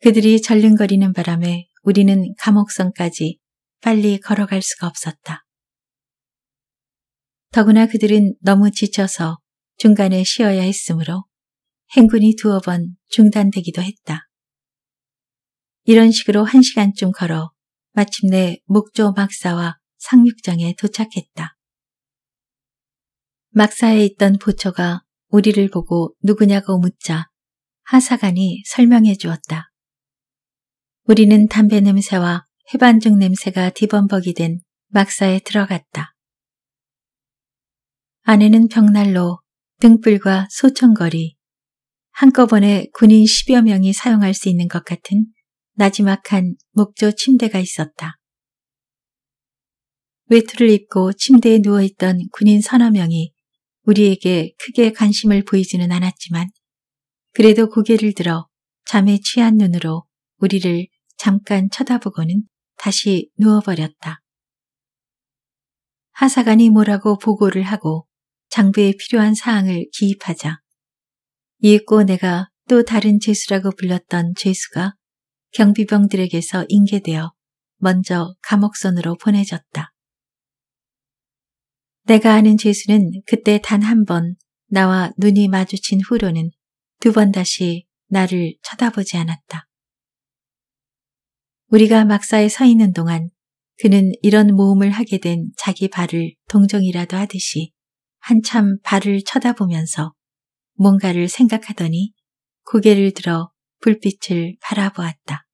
그들이 절름거리는 바람에 우리는 감옥선까지 빨리 걸어갈 수가 없었다. 더구나 그들은 너무 지쳐서 중간에 쉬어야 했으므로 행군이 두어 번 중단되기도 했다. 이런 식으로 한 시간쯤 걸어 마침내 목조 막사와 상륙장에 도착했다. 막사에 있던 보초가 우리를 보고 누구냐고 묻자 하사관이 설명해 주었다. 우리는 담배 냄새와 해반죽 냄새가 뒤범벅이 된 막사에 들어갔다. 아내는 벽난로, 등불과 소청거리, 한꺼번에 군인 10여 명이 사용할 수 있는 것 같은 나지막한 목조 침대가 있었다. 외투를 입고 침대에 누워있던 군인 서너 명이 우리에게 크게 관심을 보이지는 않았지만 그래도 고개를 들어 잠에 취한 눈으로 우리를 잠깐 쳐다보고는 다시 누워버렸다. 하사관이 뭐라고 보고를 하고 장부에 필요한 사항을 기입하자. 이윽고 내가 또 다른 죄수라고 불렸던 죄수가 경비병들에게서 인계되어 먼저 감옥선으로 보내졌다. 내가 아는 죄수는 그때 단 한 번 나와 눈이 마주친 후로는 두 번 다시 나를 쳐다보지 않았다. 우리가 막사에 서 있는 동안 그는 이런 모험을 하게 된 자기 발을 동정이라도 하듯이 한참 발을 쳐다보면서 뭔가를 생각하더니 고개를 들어 불빛을 바라보았다.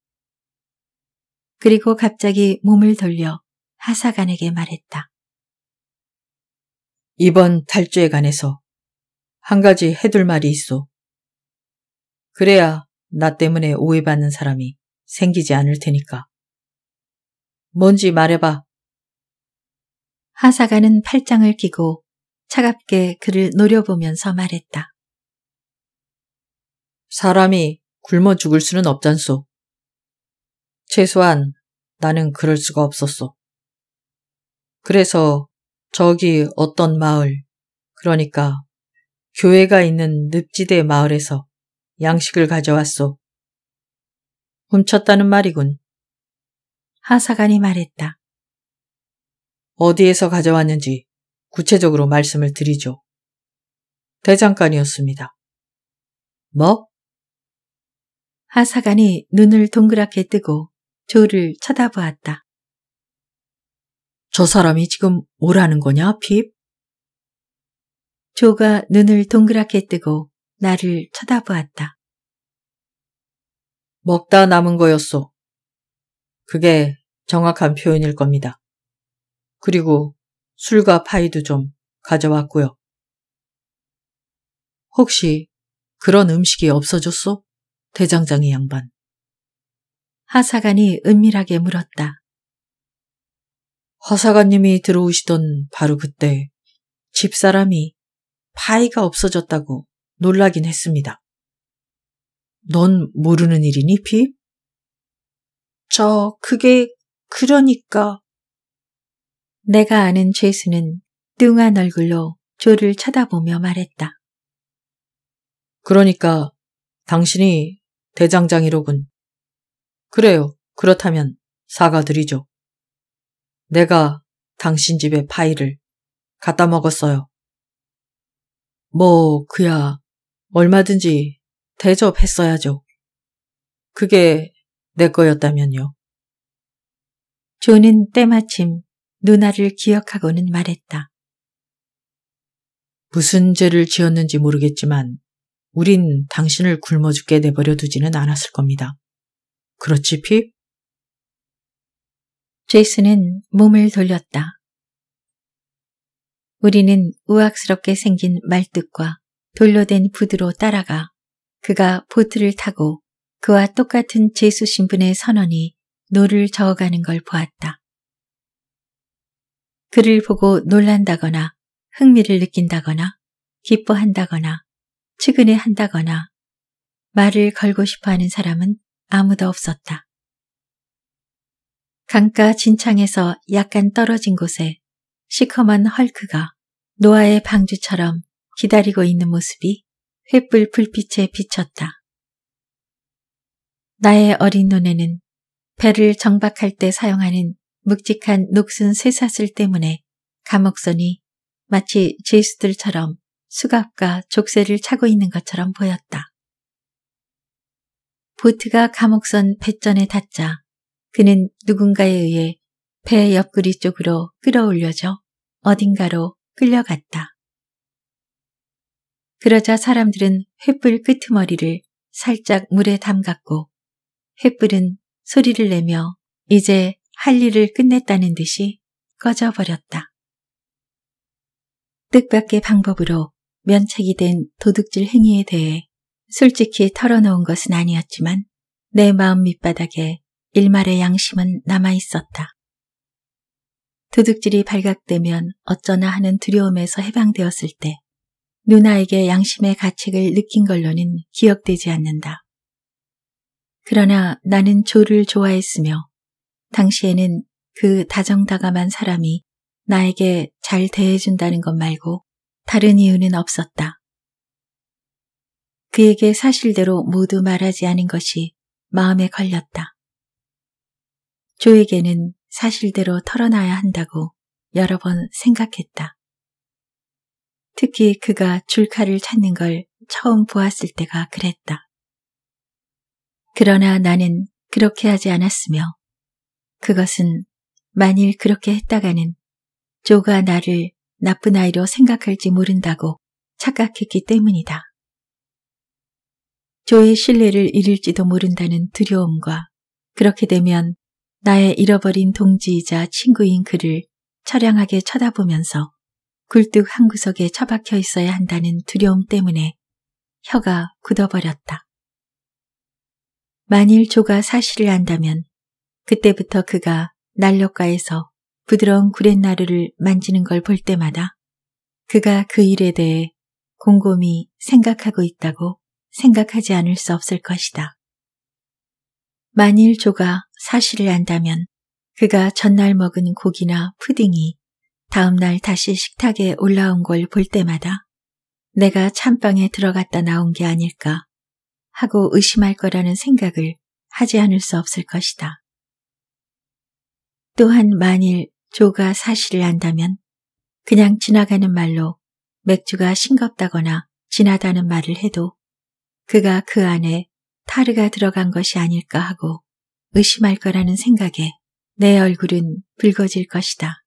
그리고 갑자기 몸을 돌려 하사관에게 말했다. 이번 탈주에 관해서 한 가지 해둘 말이 있어. 그래야 나 때문에 오해받는 사람이 생기지 않을 테니까. 뭔지 말해봐. 하사관은 팔짱을 끼고 차갑게 그를 노려보면서 말했다. 사람이 굶어 죽을 수는 없잖소. 최소한 나는 그럴 수가 없었소. 그래서 저기 어떤 마을, 그러니까 교회가 있는 늪지대 마을에서 양식을 가져왔소. 훔쳤다는 말이군. 하사관이 말했다. 어디에서 가져왔는지 구체적으로 말씀을 드리죠. 대장간이었습니다. 뭐? 하사간이 눈을 동그랗게 뜨고 조를 쳐다보았다. 저 사람이 지금 뭐라는 거냐, 핍? 조가 눈을 동그랗게 뜨고 나를 쳐다보았다. 먹다 남은 거였어 그게 정확한 표현일 겁니다. 그리고 술과 파이도 좀 가져왔고요. 혹시 그런 음식이 없어졌소? 대장장이 양반. 하사관이 은밀하게 물었다. 허사관님이 들어오시던 바로 그때 집사람이 파이가 없어졌다고 놀라긴 했습니다. 넌 모르는 일이니, 피? 저, 그게, 그러니까. 내가 아는 죄수는 뚱한 얼굴로 조를 쳐다보며 말했다. 그러니까 당신이 대장장이로군. 그래요. 그렇다면 사과드리죠. 내가 당신 집에 파이를 갖다 먹었어요. 뭐 그야 얼마든지 대접했어야죠. 그게 내 거였다면요. 조는 때마침 누나를 기억하고는 말했다. 무슨 죄를 지었는지 모르겠지만 우린 당신을 굶어 죽게 내버려 두지는 않았을 겁니다. 그렇지, 피? 제이슨은 몸을 돌렸다. 우리는 우악스럽게 생긴 말뚝과 돌로 된 부드로 따라가 그가 보트를 타고 그와 똑같은 제수 신분의 선원이 노를 저어가는 걸 보았다. 그를 보고 놀란다거나 흥미를 느낀다거나 기뻐한다거나 측은해 한다거나 말을 걸고 싶어하는 사람은 아무도 없었다. 강가 진창에서 약간 떨어진 곳에 시커먼 헐크가 노아의 방주처럼 기다리고 있는 모습이 횃불 불빛에 비쳤다. 나의 어린 눈에는 배를 정박할 때 사용하는 묵직한 녹슨 새사슬 때문에 감옥선이 마치 제수들처럼 수갑과 족쇄를 차고 있는 것처럼 보였다. 보트가 감옥선 배전에 닿자 그는 누군가에 의해 배 옆구리 쪽으로 끌어올려져 어딘가로 끌려갔다. 그러자 사람들은 횃불 끄트머리를 살짝 물에 담갔고 횃불은 소리를 내며 이제 할 일을 끝냈다는 듯이 꺼져버렸다. 뜻밖의 방법으로 면책이 된 도둑질 행위에 대해 솔직히 털어놓은 것은 아니었지만 내 마음 밑바닥에 일말의 양심은 남아있었다. 도둑질이 발각되면 어쩌나 하는 두려움에서 해방되었을 때 누나에게 양심의 가책을 느낀 걸로는 기억되지 않는다. 그러나 나는 조를 좋아했으며 당시에는 그 다정다감한 사람이 나에게 잘 대해준다는 것 말고 다른 이유는 없었다. 그에게 사실대로 모두 말하지 않은 것이 마음에 걸렸다. 조에게는 사실대로 털어놔야 한다고 여러 번 생각했다. 특히 그가 줄카를 찾는 걸 처음 보았을 때가 그랬다. 그러나 나는 그렇게 하지 않았으며 그것은 만일 그렇게 했다가는 조가 나를 나쁜 아이로 생각할지 모른다고 착각했기 때문이다. 조의 신뢰를 잃을지도 모른다는 두려움과 그렇게 되면 나의 잃어버린 동지이자 친구인 그를 처량하게 쳐다보면서 굴뚝 한 구석에 처박혀 있어야 한다는 두려움 때문에 혀가 굳어버렸다. 만일 조가 사실을 안다면 그때부터 그가 난로가에서 부드러운 구렛나루를 만지는 걸 볼 때마다 그가 그 일에 대해 곰곰이 생각하고 있다고 생각하지 않을 수 없을 것이다. 만일 조가 사실을 안다면 그가 전날 먹은 고기나 푸딩이 다음날 다시 식탁에 올라온 걸 볼 때마다 내가 찬방에 들어갔다 나온 게 아닐까 하고 의심할 거라는 생각을 하지 않을 수 없을 것이다. 또한 만일 조가 사실을 안다면 그냥 지나가는 말로 맥주가 싱겁다거나 진하다는 말을 해도 그가 그 안에 타르가 들어간 것이 아닐까 하고 의심할 거라는 생각에 내 얼굴은 붉어질 것이다.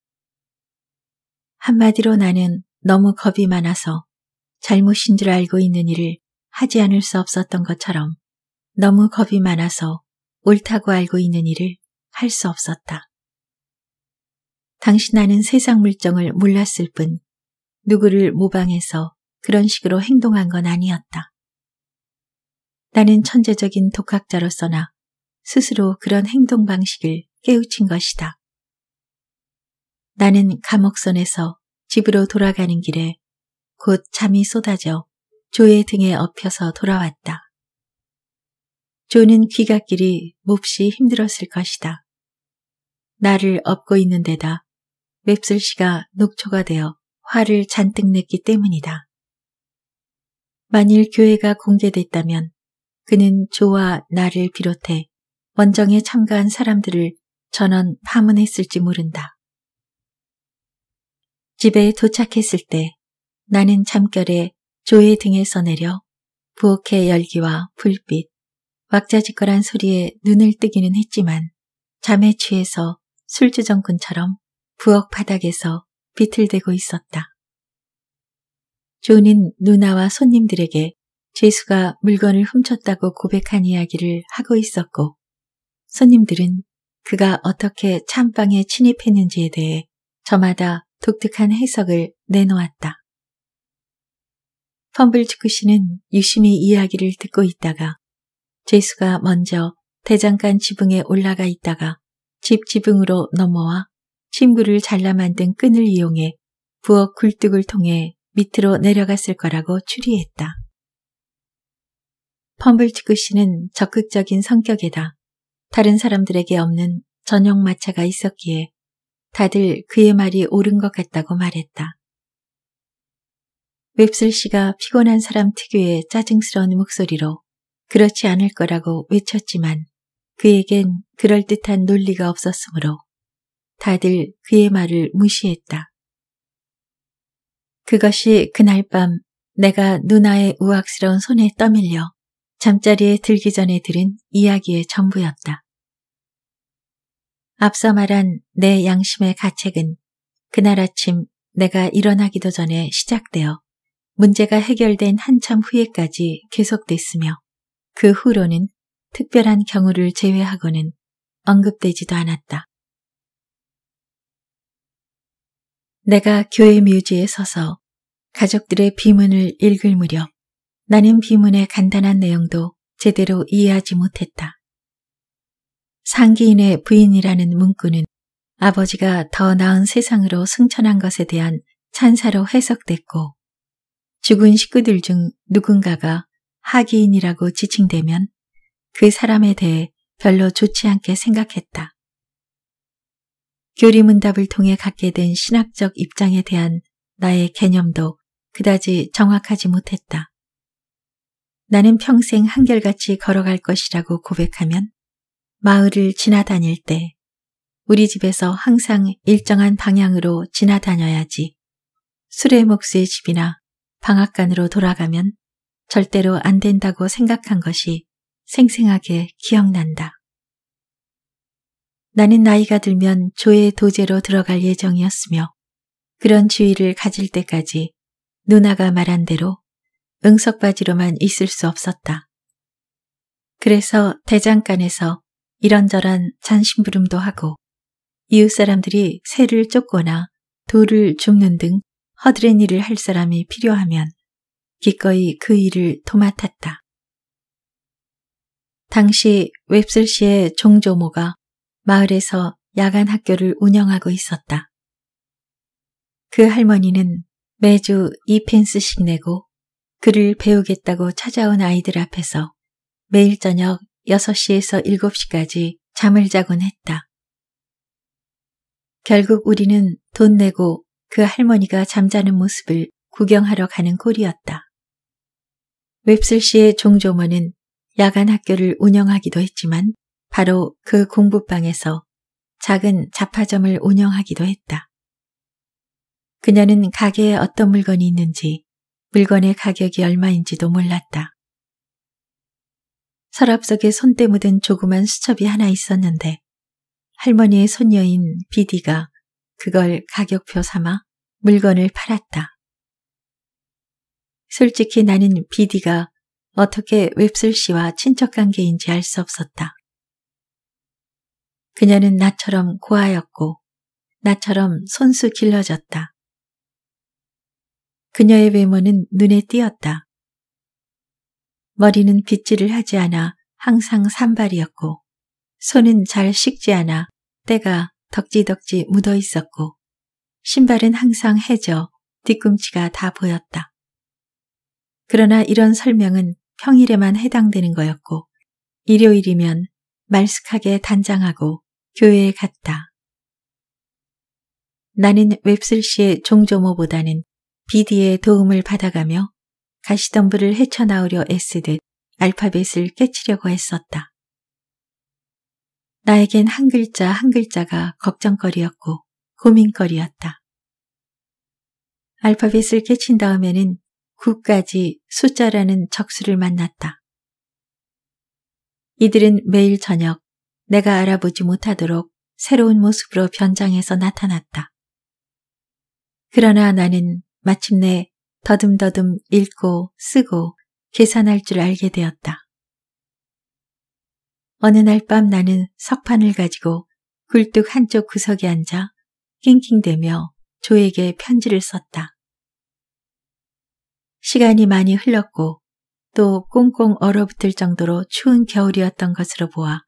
한마디로 나는 너무 겁이 많아서 잘못인 줄 알고 있는 일을 하지 않을 수 없었던 것처럼 너무 겁이 많아서 옳다고 알고 있는 일을 할 수 없었다. 당신아는 세상 물정을 몰랐을 뿐 누구를 모방해서 그런 식으로 행동한 건 아니었다. 나는 천재적인 독학자로서나 스스로 그런 행동 방식을 깨우친 것이다. 나는 감옥선에서 집으로 돌아가는 길에 곧 잠이 쏟아져 조의 등에 엎여서 돌아왔다. 조는 귀갓길이 몹시 힘들었을 것이다. 나를 업고 있는 데다 웹슬씨가 녹초가 되어 화를 잔뜩 냈기 때문이다. 만일 교회가 공개됐다면 그는 조와 나를 비롯해 원정에 참가한 사람들을 전원 파문했을지 모른다. 집에 도착했을 때 나는 잠결에 조의 등에서 내려 부엌의 열기와 불빛, 왁자지껄한 소리에 눈을 뜨기는 했지만 잠에 취해서 술주정군처럼 부엌 바닥에서 비틀대고 있었다. 존은 누나와 손님들에게 제수가 물건을 훔쳤다고 고백한 이야기를 하고 있었고 손님들은 그가 어떻게 찬방에 침입했는지에 대해 저마다 독특한 해석을 내놓았다. 펌블츠크 씨는 유심히 이야기를 듣고 있다가 제수가 먼저 대장간 지붕에 올라가 있다가 집 지붕으로 넘어와 심부를 잘라 만든 끈을 이용해 부엌 굴뚝을 통해 밑으로 내려갔을 거라고 추리했다. 펌블치크 씨는 적극적인 성격에다 다른 사람들에게 없는 전용 마차가 있었기에 다들 그의 말이 옳은 것 같다고 말했다. 웹슬 씨가 피곤한 사람 특유의 짜증스러운 목소리로 그렇지 않을 거라고 외쳤지만 그에겐 그럴듯한 논리가 없었으므로 다들 그의 말을 무시했다. 그것이 그날 밤 내가 누나의 우악스러운 손에 떠밀려 잠자리에 들기 전에 들은 이야기의 전부였다. 앞서 말한 내 양심의 가책은 그날 아침 내가 일어나기도 전에 시작되어 문제가 해결된 한참 후에까지 계속됐으며 그 후로는 특별한 경우를 제외하고는 언급되지도 않았다. 내가 교회 묘지에 서서 가족들의 비문을 읽을 무렵 나는 비문의 간단한 내용도 제대로 이해하지 못했다. 상기인의 부인이라는 문구는 아버지가 더 나은 세상으로 승천한 것에 대한 찬사로 해석됐고 죽은 식구들 중 누군가가 하기인이라고 지칭되면 그 사람에 대해 별로 좋지 않게 생각했다. 교리문답을 통해 갖게 된 신학적 입장에 대한 나의 개념도 그다지 정확하지 못했다. 나는 평생 한결같이 걸어갈 것이라고 고백하면 마을을 지나다닐 때 우리 집에서 항상 일정한 방향으로 지나다녀야지 술의 목수의 집이나 방앗간으로 돌아가면 절대로 안 된다고 생각한 것이 생생하게 기억난다. 나는 나이가 들면 조의 도제로 들어갈 예정이었으며 그런 주의를 가질 때까지 누나가 말한 대로 응석바지로만 있을 수 없었다. 그래서 대장간에서 이런저런 잔심부름도 하고 이웃 사람들이 새를 쫓거나 돌을 줍는 등 허드렛 일을 할 사람이 필요하면 기꺼이 그 일을 도맡았다. 당시 웹슬씨의 종조모가 마을에서 야간 학교를 운영하고 있었다. 그 할머니는 매주 2펜스씩 내고 그를 배우겠다고 찾아온 아이들 앞에서 매일 저녁 6시에서 7시까지 잠을 자곤 했다. 결국 우리는 돈 내고 그 할머니가 잠자는 모습을 구경하러 가는 꼴이었다. 웹슬씨의 종조모는 야간 학교를 운영하기도 했지만 바로 그 공부방에서 작은 잡화점을 운영하기도 했다. 그녀는 가게에 어떤 물건이 있는지 물건의 가격이 얼마인지도 몰랐다. 서랍 속에 손때 묻은 조그만 수첩이 하나 있었는데 할머니의 손녀인 비디가 그걸 가격표 삼아 물건을 팔았다. 솔직히 나는 비디가 어떻게 웹슬 씨와 친척 관계인지 알 수 없었다. 그녀는 나처럼 고하였고 나처럼 손수 길러졌다. 그녀의 외모는 눈에 띄었다. 머리는 빗질을 하지 않아 항상 산발이었고 손은 잘 식지 않아 때가 덕지덕지 묻어 있었고 신발은 항상 해져 뒤꿈치가 다 보였다. 그러나 이런 설명은 평일에만 해당되는 거였고 일요일이면 말쑥하게 단장하고 교회에 갔다. 나는 웹슬 씨의 종조모보다는 비디의 도움을 받아가며 가시덤불을 헤쳐나오려 애쓰듯 알파벳을 깨치려고 했었다. 나에겐 한 글자 한 글자가 걱정거리였고 고민거리였다. 알파벳을 깨친 다음에는 9까지 숫자라는 적수를 만났다. 이들은 매일 저녁 내가 알아보지 못하도록 새로운 모습으로 변장해서 나타났다. 그러나 나는 마침내 더듬더듬 읽고 쓰고 계산할 줄 알게 되었다. 어느 날 밤 나는 석판을 가지고 굴뚝 한쪽 구석에 앉아 낑낑대며 조에게 편지를 썼다. 시간이 많이 흘렀고 또 꽁꽁 얼어붙을 정도로 추운 겨울이었던 것으로 보아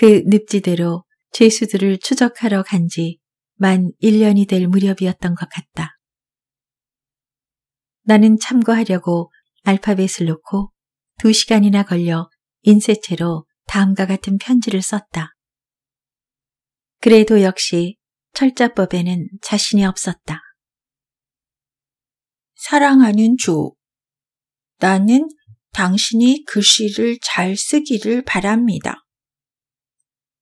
그 늪지대로 죄수들을 추적하러 간 지 만 1년이 될 무렵이었던 것 같다. 나는 참고하려고 알파벳을 놓고 2시간이나 걸려 인쇄체로 다음과 같은 편지를 썼다. 그래도 역시 철자법에는 자신이 없었다. 사랑하는 조, 나는 당신이 글씨를 잘 쓰기를 바랍니다.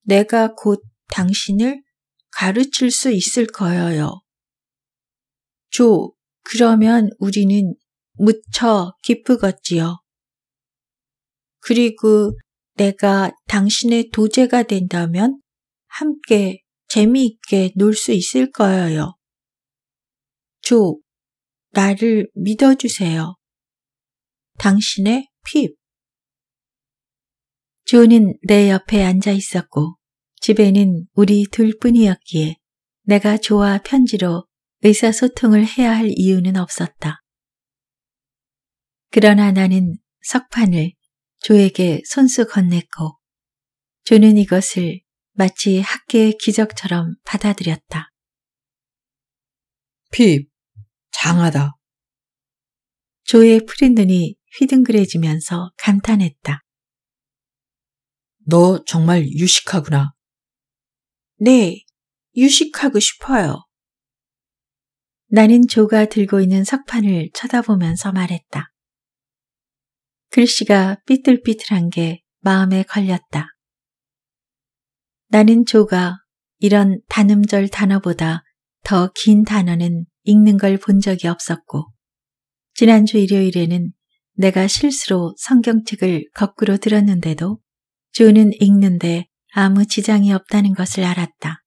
내가 곧 당신을 가르칠 수 있을 거예요. 조, 그러면 우리는 무척 기쁘겠지요. 그리고 내가 당신의 도제가 된다면 함께 재미있게 놀 수 있을 거예요. 조, 나를 믿어주세요. 당신의 핍. 주호는 내 옆에 앉아 있었고 집에는 우리 둘뿐이었기에 내가 좋아 편지로 의사소통을 해야 할 이유는 없었다. 그러나 나는 석판을 조에게 손수 건넸고 조는 이것을 마치 학계의 기적처럼 받아들였다. 핍, 장하다. 조의 푸른 눈이 휘둥그레지면서 감탄했다. 너 정말 유식하구나. 네, 유식하고 싶어요. 나는 조가 들고 있는 석판을 쳐다보면서 말했다. 글씨가 삐뚤삐뚤한 게 마음에 걸렸다. 나는 조가 이런 단음절 단어보다 더 긴 단어는 읽는 걸 본 적이 없었고, 지난주 일요일에는 내가 실수로 성경책을 거꾸로 들었는데도 주는 읽는데 아무 지장이 없다는 것을 알았다.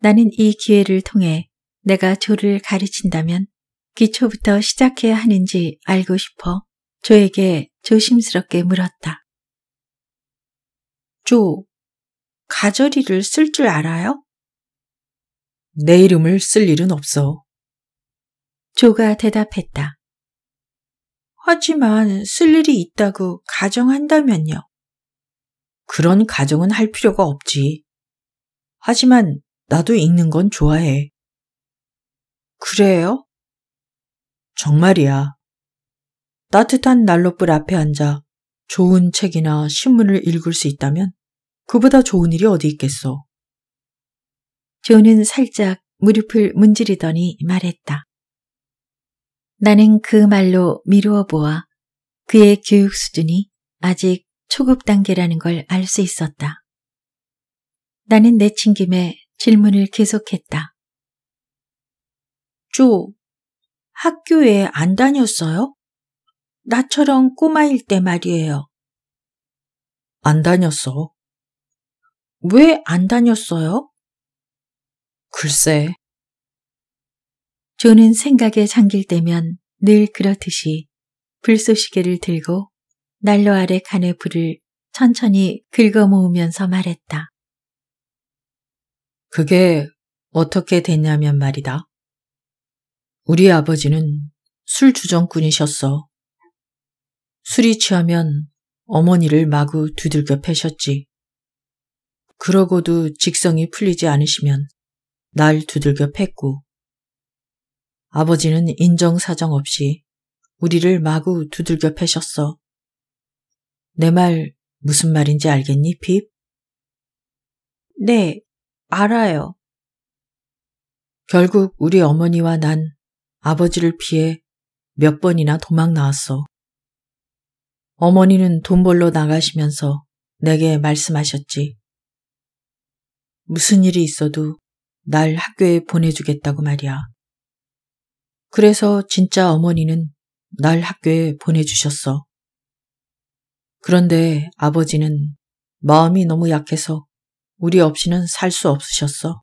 나는 이 기회를 통해 내가 조를 가르친다면 기초부터 시작해야 하는지 알고 싶어 조에게 조심스럽게 물었다. 조, 가저리를 쓸 줄 알아요? 내 이름을 쓸 일은 없어. 조가 대답했다. 하지만 쓸 일이 있다고 가정한다면요. 그런 가정은 할 필요가 없지. 하지만 나도 읽는 건 좋아해. 그래요? 정말이야. 따뜻한 난로불 앞에 앉아 좋은 책이나 신문을 읽을 수 있다면 그보다 좋은 일이 어디 있겠어. 조는 살짝 무릎을 문지르더니 말했다. 나는 그 말로 미루어 보아 그의 교육 수준이 아직 초급 단계라는 걸 알 수 있었다. 나는 내친김에 질문을 계속했다. 쪼, 학교에 안 다녔어요? 나처럼 꼬마일 때 말이에요. 안 다녔어. 왜 안 다녔어요? 글쎄, 존은 생각에 잠길 때면 늘 그렇듯이 불쏘시개를 들고 난로 아래 간의 불을 천천히 긁어모으면서 말했다. 그게 어떻게 됐냐면 말이다. 우리 아버지는 술 주정꾼이셨어. 술이 취하면 어머니를 마구 두들겨 패셨지. 그러고도 직성이 풀리지 않으시면 날 두들겨 팼고 아버지는 인정사정 없이 우리를 마구 두들겨 패셨어. 내 말 무슨 말인지 알겠니, 빕? 네, 알아요. 결국 우리 어머니와 난 아버지를 피해 몇 번이나 도망 나왔어. 어머니는 돈 벌러 나가시면서 내게 말씀하셨지. 무슨 일이 있어도 날 학교에 보내주겠다고 말이야. 그래서 진짜 어머니는 날 학교에 보내주셨어. 그런데 아버지는 마음이 너무 약해서 우리 없이는 살 수 없으셨어.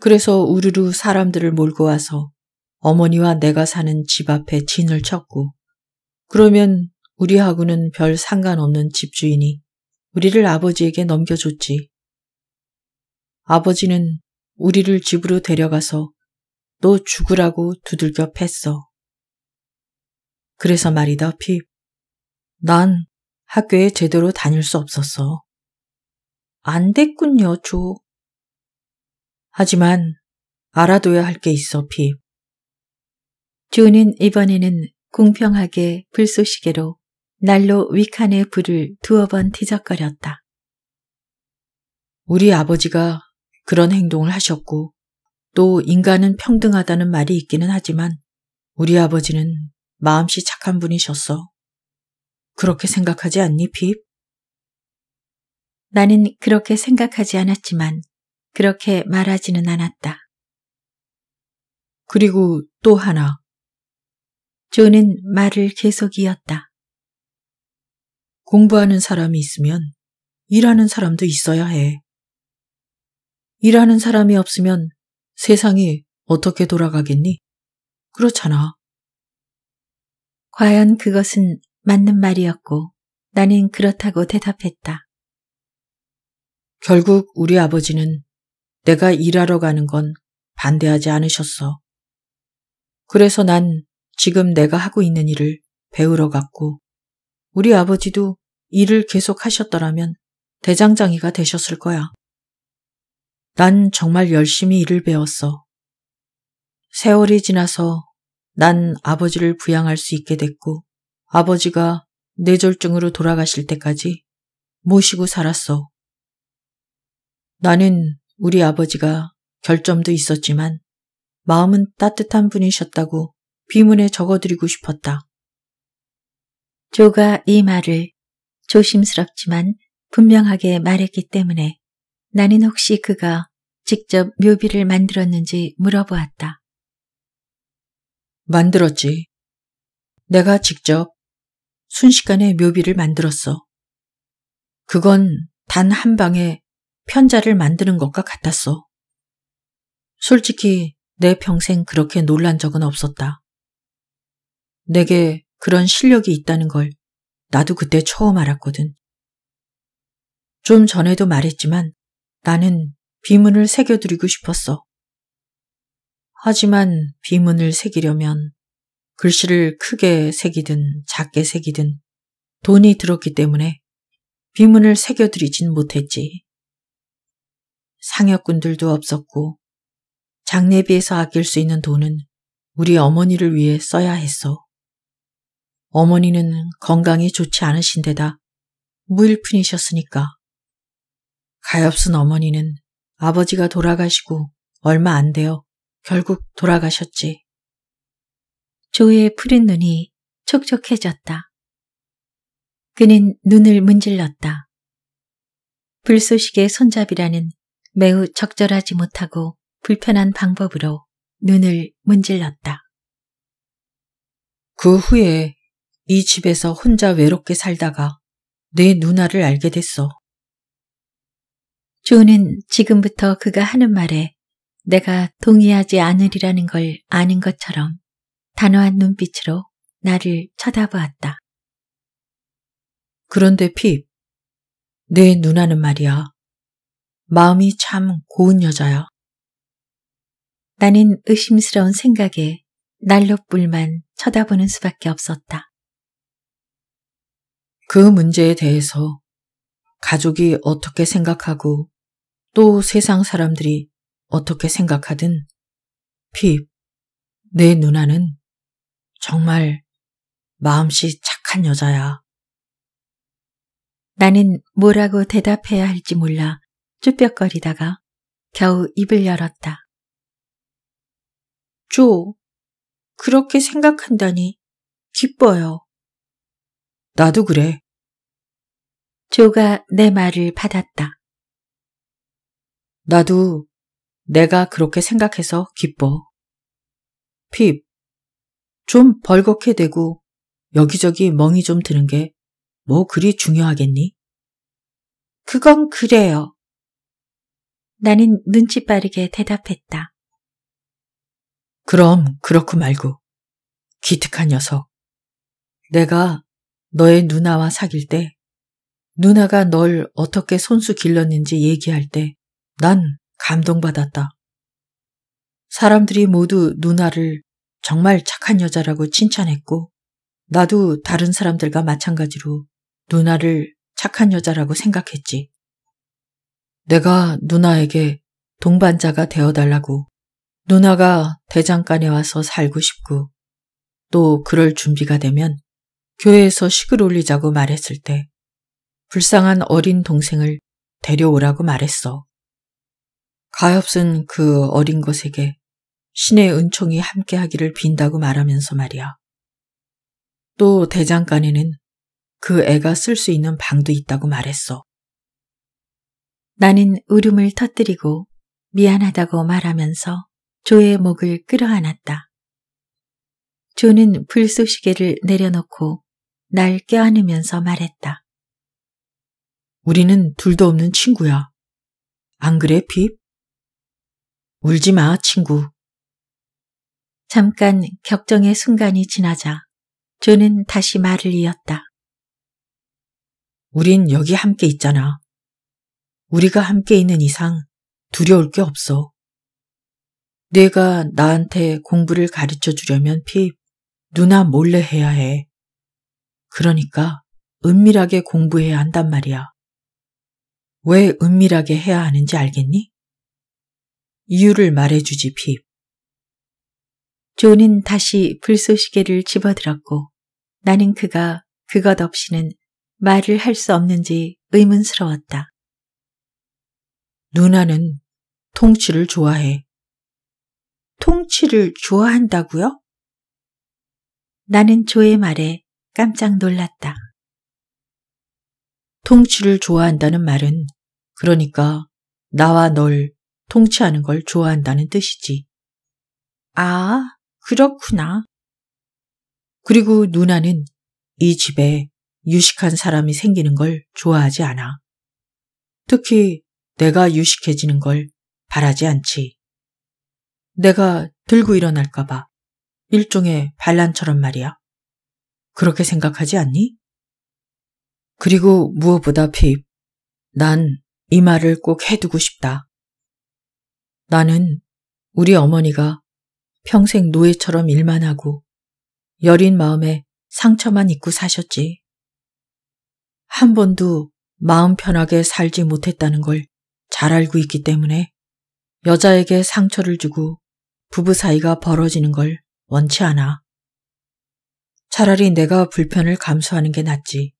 그래서 우르르 사람들을 몰고 와서 어머니와 내가 사는 집 앞에 진을 쳤고 그러면 우리하고는 별 상관없는 집주인이 우리를 아버지에게 넘겨줬지. 아버지는 우리를 집으로 데려가서 너 죽으라고 두들겨 팼어. 그래서 말이다, 핍. 난 학교에 제대로 다닐 수 없었어. 안 됐군요, 조. 하지만 알아둬야 할 게 있어, 핍. 조는 이번에는 공평하게 불쏘시개로 날로 위칸의 불을 두어 번 티적거렸다. 우리 아버지가 그런 행동을 하셨고 또 인간은 평등하다는 말이 있기는 하지만 우리 아버지는 마음씨 착한 분이셨어. 그렇게 생각하지 않니, 빕? 나는 그렇게 생각하지 않았지만 그렇게 말하지는 않았다. 그리고 또 하나. 존은 말을 계속 이었다. 공부하는 사람이 있으면 일하는 사람도 있어야 해. 일하는 사람이 없으면 세상이 어떻게 돌아가겠니? 그렇잖아. 과연 그것은 맞는 말이었고 나는 그렇다고 대답했다. 결국 우리 아버지는 내가 일하러 가는 건 반대하지 않으셨어. 그래서 난 지금 내가 하고 있는 일을 배우러 갔고 우리 아버지도 일을 계속 하셨더라면 대장장이가 되셨을 거야. 난 정말 열심히 일을 배웠어. 세월이 지나서 난 아버지를 부양할 수 있게 됐고 아버지가 뇌졸중으로 돌아가실 때까지 모시고 살았어. 나는 우리 아버지가 결점도 있었지만 마음은 따뜻한 분이셨다고 비문에 적어드리고 싶었다. 조가 이 말을 조심스럽지만 분명하게 말했기 때문에 나는 혹시 그가 직접 묘비를 만들었는지 물어보았다. 만들었지. 내가 직접 순식간에 묘비를 만들었어. 그건 단 한 방에 편자를 만드는 것과 같았어. 솔직히 내 평생 그렇게 놀란 적은 없었다. 내게 그런 실력이 있다는 걸 나도 그때 처음 알았거든. 좀 전에도 말했지만 나는 비문을 새겨드리고 싶었어. 하지만 비문을 새기려면 글씨를 크게 새기든 작게 새기든 돈이 들었기 때문에 비문을 새겨드리진 못했지. 상여꾼들도 없었고 장례비에서 아낄 수 있는 돈은 우리 어머니를 위해 써야 했어. 어머니는 건강이 좋지 않으신 데다 무일푼이셨으니까. 가엾은 어머니는 아버지가 돌아가시고 얼마 안 되어 결국 돌아가셨지. 조의 푸른 눈이 촉촉해졌다. 그는 눈을 문질렀다. 불쏘시개 손잡이라는 매우 적절하지 못하고 불편한 방법으로 눈을 문질렀다. 그 후에 이 집에서 혼자 외롭게 살다가 내 누나를 알게 됐어. 존는 지금부터 그가 하는 말에 내가 동의하지 않으리라는 걸 아는 것처럼 단호한 눈빛으로 나를 쳐다보았다. 그런데 핍, 내 누나는 말이야. 마음이 참 고운 여자야. 나는 의심스러운 생각에 난로불만 쳐다보는 수밖에 없었다. 그 문제에 대해서 가족이 어떻게 생각하고 또 세상 사람들이 어떻게 생각하든 핍, 내 누나는 정말 마음씨 착한 여자야. 나는 뭐라고 대답해야 할지 몰라 쭈뼛거리다가 겨우 입을 열었다. 조, 그렇게 생각한다니 기뻐요. 나도 그래. 조가 내 말을 받았다. 나도 내가 그렇게 생각해서 기뻐. 핍, 좀 벌겋게 되고 여기저기 멍이 좀 드는 게 뭐 그리 중요하겠니? 그건 그래요. 나는 눈치 빠르게 대답했다. 그럼 그렇고 말고 기특한 녀석. 내가 너의 누나와 사귈 때 누나가 널 어떻게 손수 길렀는지 얘기할 때 난 감동받았다. 사람들이 모두 누나를 정말 착한 여자라고 칭찬했고 나도 다른 사람들과 마찬가지로 누나를 착한 여자라고 생각했지. 내가 누나에게 동반자가 되어달라고 누나가 대장간에 와서 살고 싶고 또 그럴 준비가 되면 교회에서 식을 올리자고 말했을 때 불쌍한 어린 동생을 데려오라고 말했어. 가엾은 그 어린 것에게 신의 은총이 함께하기를 빈다고 말하면서 말이야. 또 대장간에는 그 애가 쓸 수 있는 방도 있다고 말했어. 나는 울음을 터뜨리고 미안하다고 말하면서 조의 목을 끌어안았다. 조는 불쏘시개를 내려놓고 날 껴안으면서 말했다. 우리는 둘도 없는 친구야. 안 그래, 핍? 울지 마, 친구. 잠깐 격정의 순간이 지나자 존은 다시 말을 이었다. 우린 여기 함께 있잖아. 우리가 함께 있는 이상 두려울 게 없어. 내가 나한테 공부를 가르쳐 주려면 핍, 누나 몰래 해야 해. 그러니까 은밀하게 공부해야 한단 말이야. 왜 은밀하게 해야 하는지 알겠니? 이유를 말해주지, 핍. 존은 다시 불쏘시개를 집어들었고 나는 그가 그것 없이는 말을 할 수 없는지 의문스러웠다. 누나는 통치를 좋아해. 통치를 좋아한다고요? 나는 조의 말에 깜짝 놀랐다. 통치를 좋아한다는 말은 그러니까 나와 널 통치하는 걸 좋아한다는 뜻이지. 아, 그렇구나. 그리고 누나는 이 집에 유식한 사람이 생기는 걸 좋아하지 않아. 특히 내가 유식해지는 걸 바라지 않지. 내가 들고 일어날까봐 일종의 반란처럼 말이야. 그렇게 생각하지 않니? 그리고 무엇보다 피난 이 말을 꼭 해두고 싶다. 나는 우리 어머니가 평생 노예처럼 일만 하고 여린 마음에 상처만 입고 사셨지. 한 번도 마음 편하게 살지 못했다는 걸 잘 알고 있기 때문에 여자에게 상처를 주고 부부 사이가 벌어지는 걸 원치 않아. 차라리 내가 불편을 감수하는 게 낫지.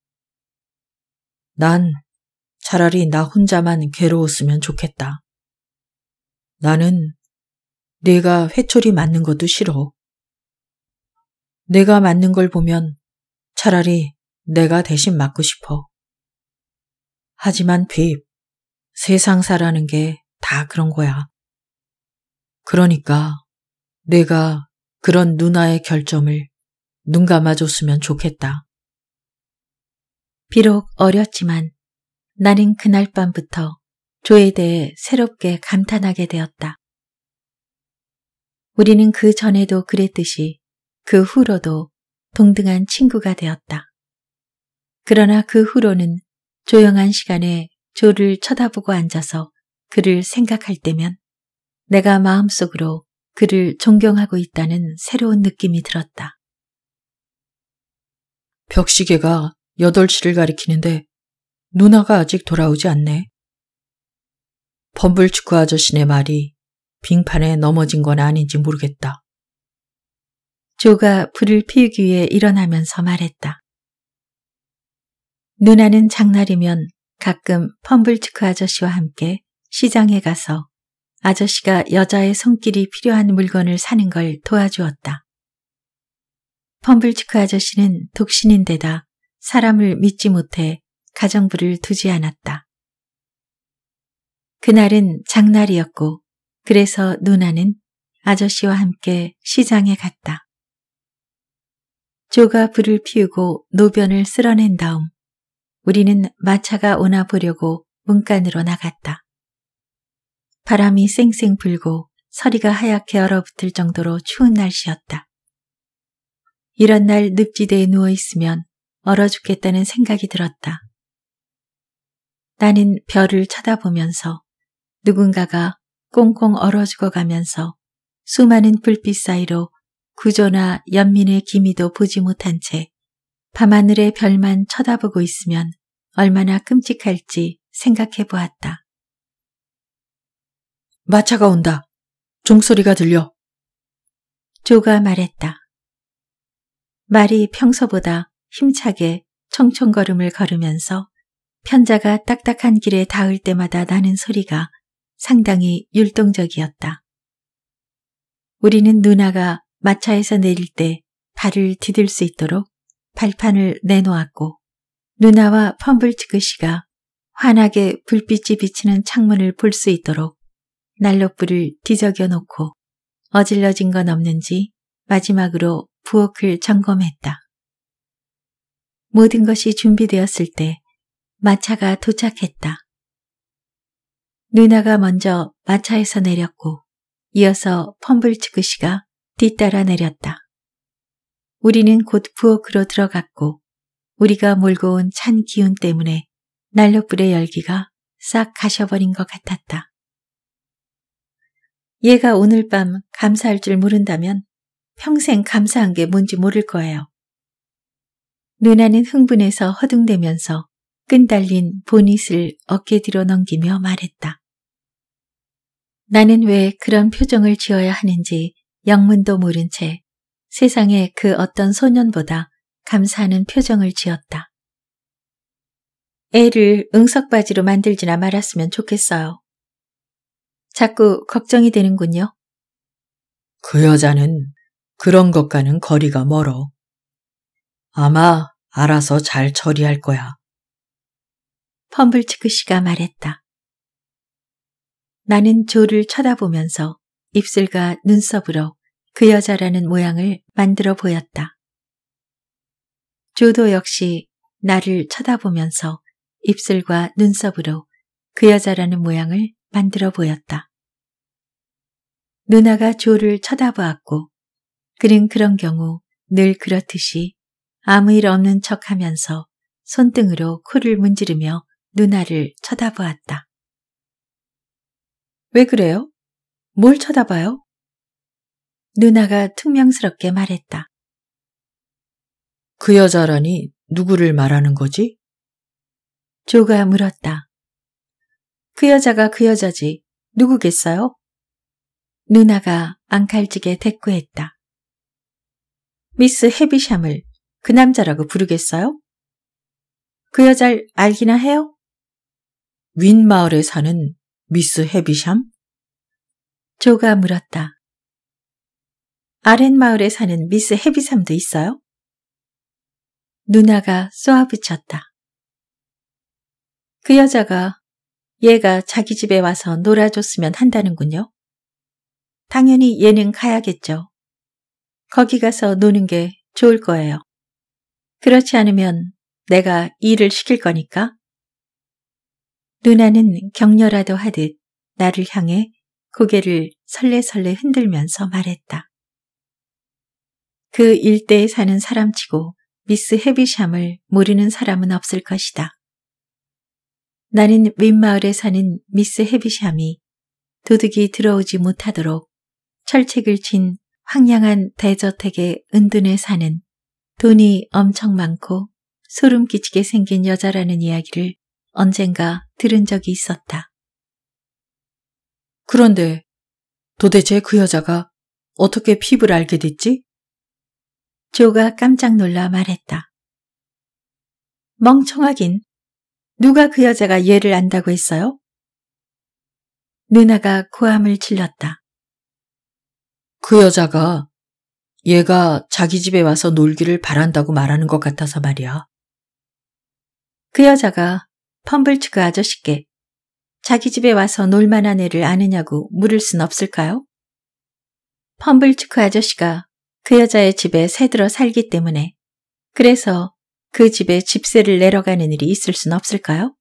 난 차라리 나 혼자만 괴로웠으면 좋겠다. 나는 내가 회초리 맞는 것도 싫어. 내가 맞는 걸 보면 차라리 내가 대신 맞고 싶어. 하지만 빕, 세상사라는 게 다 그런 거야. 그러니까 내가 그런 누나의 결점을 눈 감아줬으면 좋겠다. 비록 어렸지만 나는 그날 밤부터 조에 대해 새롭게 감탄하게 되었다. 우리는 그 전에도 그랬듯이 그 후로도 동등한 친구가 되었다. 그러나 그 후로는 조용한 시간에 조를 쳐다보고 앉아서 그를 생각할 때면 내가 마음속으로 그를 존경하고 있다는 새로운 느낌이 들었다. 벽시계가 8시를 가리키는데 누나가 아직 돌아오지 않네. 범블축구 아저씨네 말이 빙판에 넘어진 건 아닌지 모르겠다. 조가 불을 피우기 위해 일어나면서 말했다. 누나는 장날이면 가끔 펌블츠크 아저씨와 함께 시장에 가서 아저씨가 여자의 손길이 필요한 물건을 사는 걸 도와주었다. 펌블츠크 아저씨는 독신인데다 사람을 믿지 못해 가정부를 두지 않았다. 그날은 장날이었고 그래서 누나는 아저씨와 함께 시장에 갔다. 조가 불을 피우고 노변을 쓸어낸 다음 우리는 마차가 오나 보려고 문간으로 나갔다. 바람이 쌩쌩 불고 서리가 하얗게 얼어붙을 정도로 추운 날씨였다. 이런 날 늪지대에 누워 있으면 얼어 죽겠다는 생각이 들었다. 나는 별을 쳐다보면서 누군가가 꽁꽁 얼어 죽어가면서 수많은 불빛 사이로 구조나 연민의 기미도 보지 못한 채 밤하늘의 별만 쳐다보고 있으면 얼마나 끔찍할지 생각해 보았다. 마차가 온다. 종소리가 들려. 조가 말했다. 말이 평소보다 힘차게 청청걸음을 걸으면서 편자가 딱딱한 길에 닿을 때마다 나는 소리가 상당히 율동적이었다. 우리는 누나가 마차에서 내릴 때 발을 디딜 수 있도록 발판을 내놓았고 누나와 펌블치그씨가 환하게 불빛이 비치는 창문을 볼 수 있도록 난로불을 뒤적여 놓고 어질러진 건 없는지 마지막으로 부엌을 점검했다. 모든 것이 준비되었을 때 마차가 도착했다. 누나가 먼저 마차에서 내렸고 이어서 펌블츠크 씨가 뒤따라 내렸다. 우리는 곧 부엌으로 들어갔고 우리가 몰고 온 찬 기운 때문에 난로불의 열기가 싹 가셔버린 것 같았다. 얘가 오늘 밤 감사할 줄 모른다면 평생 감사한 게 뭔지 모를 거예요. 누나는 흥분해서 허둥대면서 끈달린 보닛을 어깨 뒤로 넘기며 말했다. 나는 왜 그런 표정을 지어야 하는지 영문도 모른 채세상에그 어떤 소년보다 감사하는 표정을 지었다. 애를 응석바지로 만들지나 말았으면 좋겠어요. 자꾸 걱정이 되는군요. 그 여자는 그런 것과는 거리가 멀어. 아마 알아서 잘 처리할 거야. 펌블츠크 씨가 말했다. 나는 조를 쳐다보면서 입술과 눈썹으로 그 여자라는 모양을 만들어 보였다. 조도 역시 나를 쳐다보면서 입술과 눈썹으로 그 여자라는 모양을 만들어 보였다. 누나가 조를 쳐다보았고 그는 그런 경우 늘 그렇듯이 아무 일 없는 척하면서 손등으로 코를 문지르며 누나를 쳐다보았다. 왜 그래요? 뭘 쳐다봐요? 누나가 퉁명스럽게 말했다. 그 여자라니 누구를 말하는 거지? 조가 물었다. 그 여자가 그 여자지 누구겠어요? 누나가 앙칼지게 대꾸했다. 미스 헤비샴을 그 남자라고 부르겠어요? 그여자를 알기나 해요? 윗마을에 사는 미스 헤비샴? 조가 물었다. 아랫마을에 사는 미스 헤비샴도 있어요? 누나가 쏘아붙였다. 그 여자가 얘가 자기 집에 와서 놀아줬으면 한다는군요. 당연히 얘는 가야겠죠. 거기 가서 노는 게 좋을 거예요. 그렇지 않으면 내가 일을 시킬 거니까. 누나는 격려라도 하듯 나를 향해 고개를 설레설레 흔들면서 말했다. 그 일대에 사는 사람치고 미스 헤비샴을 모르는 사람은 없을 것이다. 나는 윗마을에 사는 미스 헤비샴이 도둑이 들어오지 못하도록 철책을 친 황량한 대저택의 은둔에 사는 돈이 엄청 많고 소름 끼치게 생긴 여자라는 이야기를 언젠가 들은 적이 있었다. 그런데 도대체 그 여자가 어떻게 핍을 알게 됐지? 조가 깜짝 놀라 말했다. 멍청하긴. 누가 그 여자가 얘를 안다고 했어요? 누나가 고함을 질렀다. 그 여자가 얘가 자기 집에 와서 놀기를 바란다고 말하는 것 같아서 말이야. 그 여자가 펌블츠그 아저씨께 자기 집에 와서 놀만한 애를 아느냐고 물을 순 없을까요? 펌블츠그 아저씨가 그 여자의 집에 새들어 살기 때문에 그래서 그 집에 집세를 내려가는 일이 있을 순 없을까요?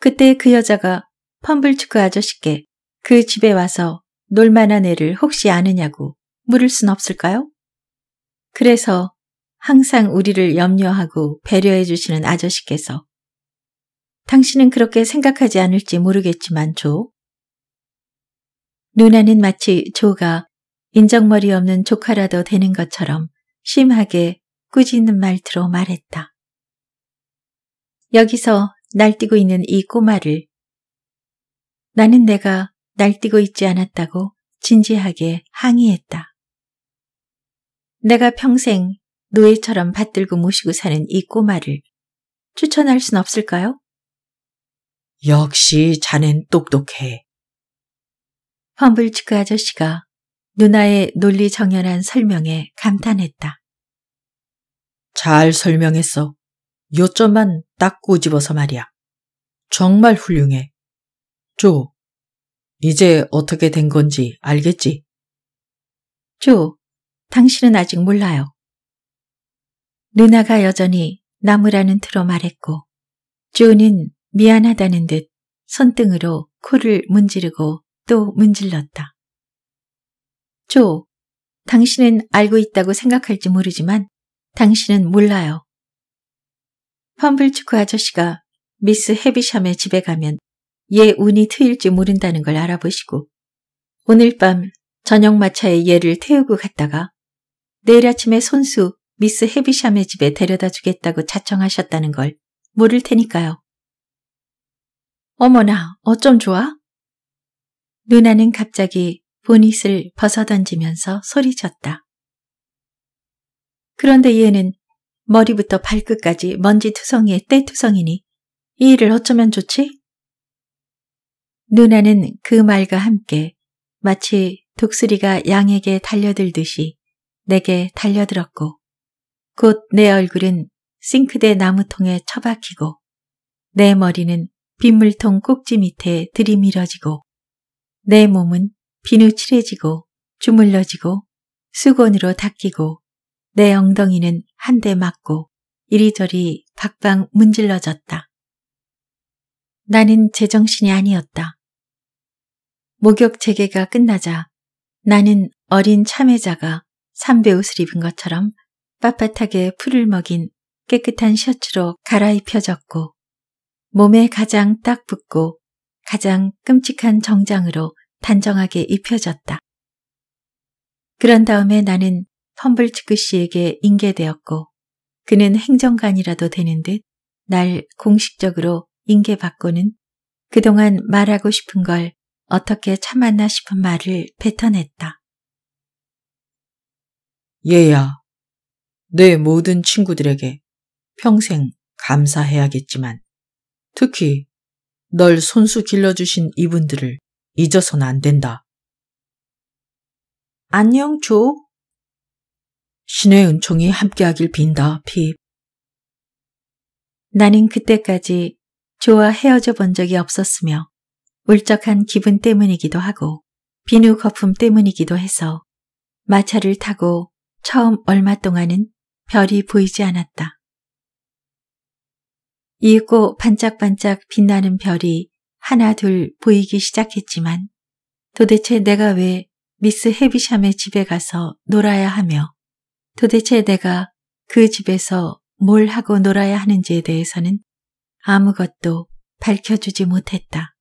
그때 그 여자가 펌블츠크 아저씨께 그 집에 와서 놀만한 애를 혹시 아느냐고 물을 순 없을까요? 그래서 항상 우리를 염려하고 배려해 주시는 아저씨께서 당신은 그렇게 생각하지 않을지 모르겠지만 조. 누나는 마치 조가 인정머리 없는 조카라도 되는 것처럼 심하게 꾸짖는 말투로 말했다. 여기서 날뛰고 있는 이 꼬마를 나는 내가 날뛰고 있지 않았다고 진지하게 항의했다. 내가 평생 노예처럼 받들고 모시고 사는 이 꼬마를 추천할 순 없을까요? 역시 자넨 똑똑해. 험블츠크 아저씨가 누나의 논리정연한 설명에 감탄했다. 잘 설명했어. 요점만 딱 꼬집어서 말이야. 정말 훌륭해. 조, 이제 어떻게 된 건지 알겠지? 조, 당신은 아직 몰라요. 누나가 여전히 나무라는 틀어 말했고, 조는 미안하다는 듯 손등으로 코를 문지르고 또 문질렀다. 조, 당신은 알고 있다고 생각할지 모르지만 당신은 몰라요. 펌블축구 아저씨가 미스 헤비샴의 집에 가면 얘 운이 트일지 모른다는 걸 알아보시고 오늘 밤 저녁 마차에 얘를 태우고 갔다가 내일 아침에 손수 미스 헤비샴의 집에 데려다 주겠다고 자청하셨다는 걸 모를 테니까요. 어머나, 어쩜 좋아? 누나는 갑자기 보닛을 벗어던지면서 소리쳤다. 그런데 얘는 머리부터 발끝까지 먼지 투성이에 때투성이니 이 일을 어쩌면 좋지? 누나는 그 말과 함께 마치 독수리가 양에게 달려들듯이 내게 달려들었고 곧 내 얼굴은 싱크대 나무통에 처박히고 내 머리는 빗물통 꼭지 밑에 들이밀어지고 내 몸은 비누칠해지고 주물러지고 수건으로 닦이고 내 엉덩이는 한 대 맞고 이리저리 박방 문질러졌다. 나는 제정신이 아니었다. 목욕 재개가 끝나자 나는 어린 참외자가 삼배 옷을 입은 것처럼 빳빳하게 풀을 먹인 깨끗한 셔츠로 갈아입혀졌고 몸에 가장 딱 붙고 가장 끔찍한 정장으로 단정하게 입혀졌다. 그런 다음에 나는 텀블츠크 씨에게 인계되었고 그는 행정관이라도 되는 듯 날 공식적으로 인계받고는 그동안 말하고 싶은 걸 어떻게 참았나 싶은 말을 뱉어냈다. 얘야, 내 모든 친구들에게 평생 감사해야겠지만 특히 널 손수 길러주신 이분들을 잊어선 안 된다. 안녕, 조. 신의 은총이 함께하길 빈다, 핍. 나는 그때까지 조와 헤어져 본 적이 없었으며 울적한 기분 때문이기도 하고 비누 거품 때문이기도 해서 마차를 타고 처음 얼마 동안은 별이 보이지 않았다. 이윽고 반짝반짝 빛나는 별이 하나 둘 보이기 시작했지만 도대체 내가 왜 미스 헤비샴의 집에 가서 놀아야 하며 도대체 내가 그 집에서 뭘 하고 놀아야 하는지에 대해서는 아무것도 밝혀주지 못했다.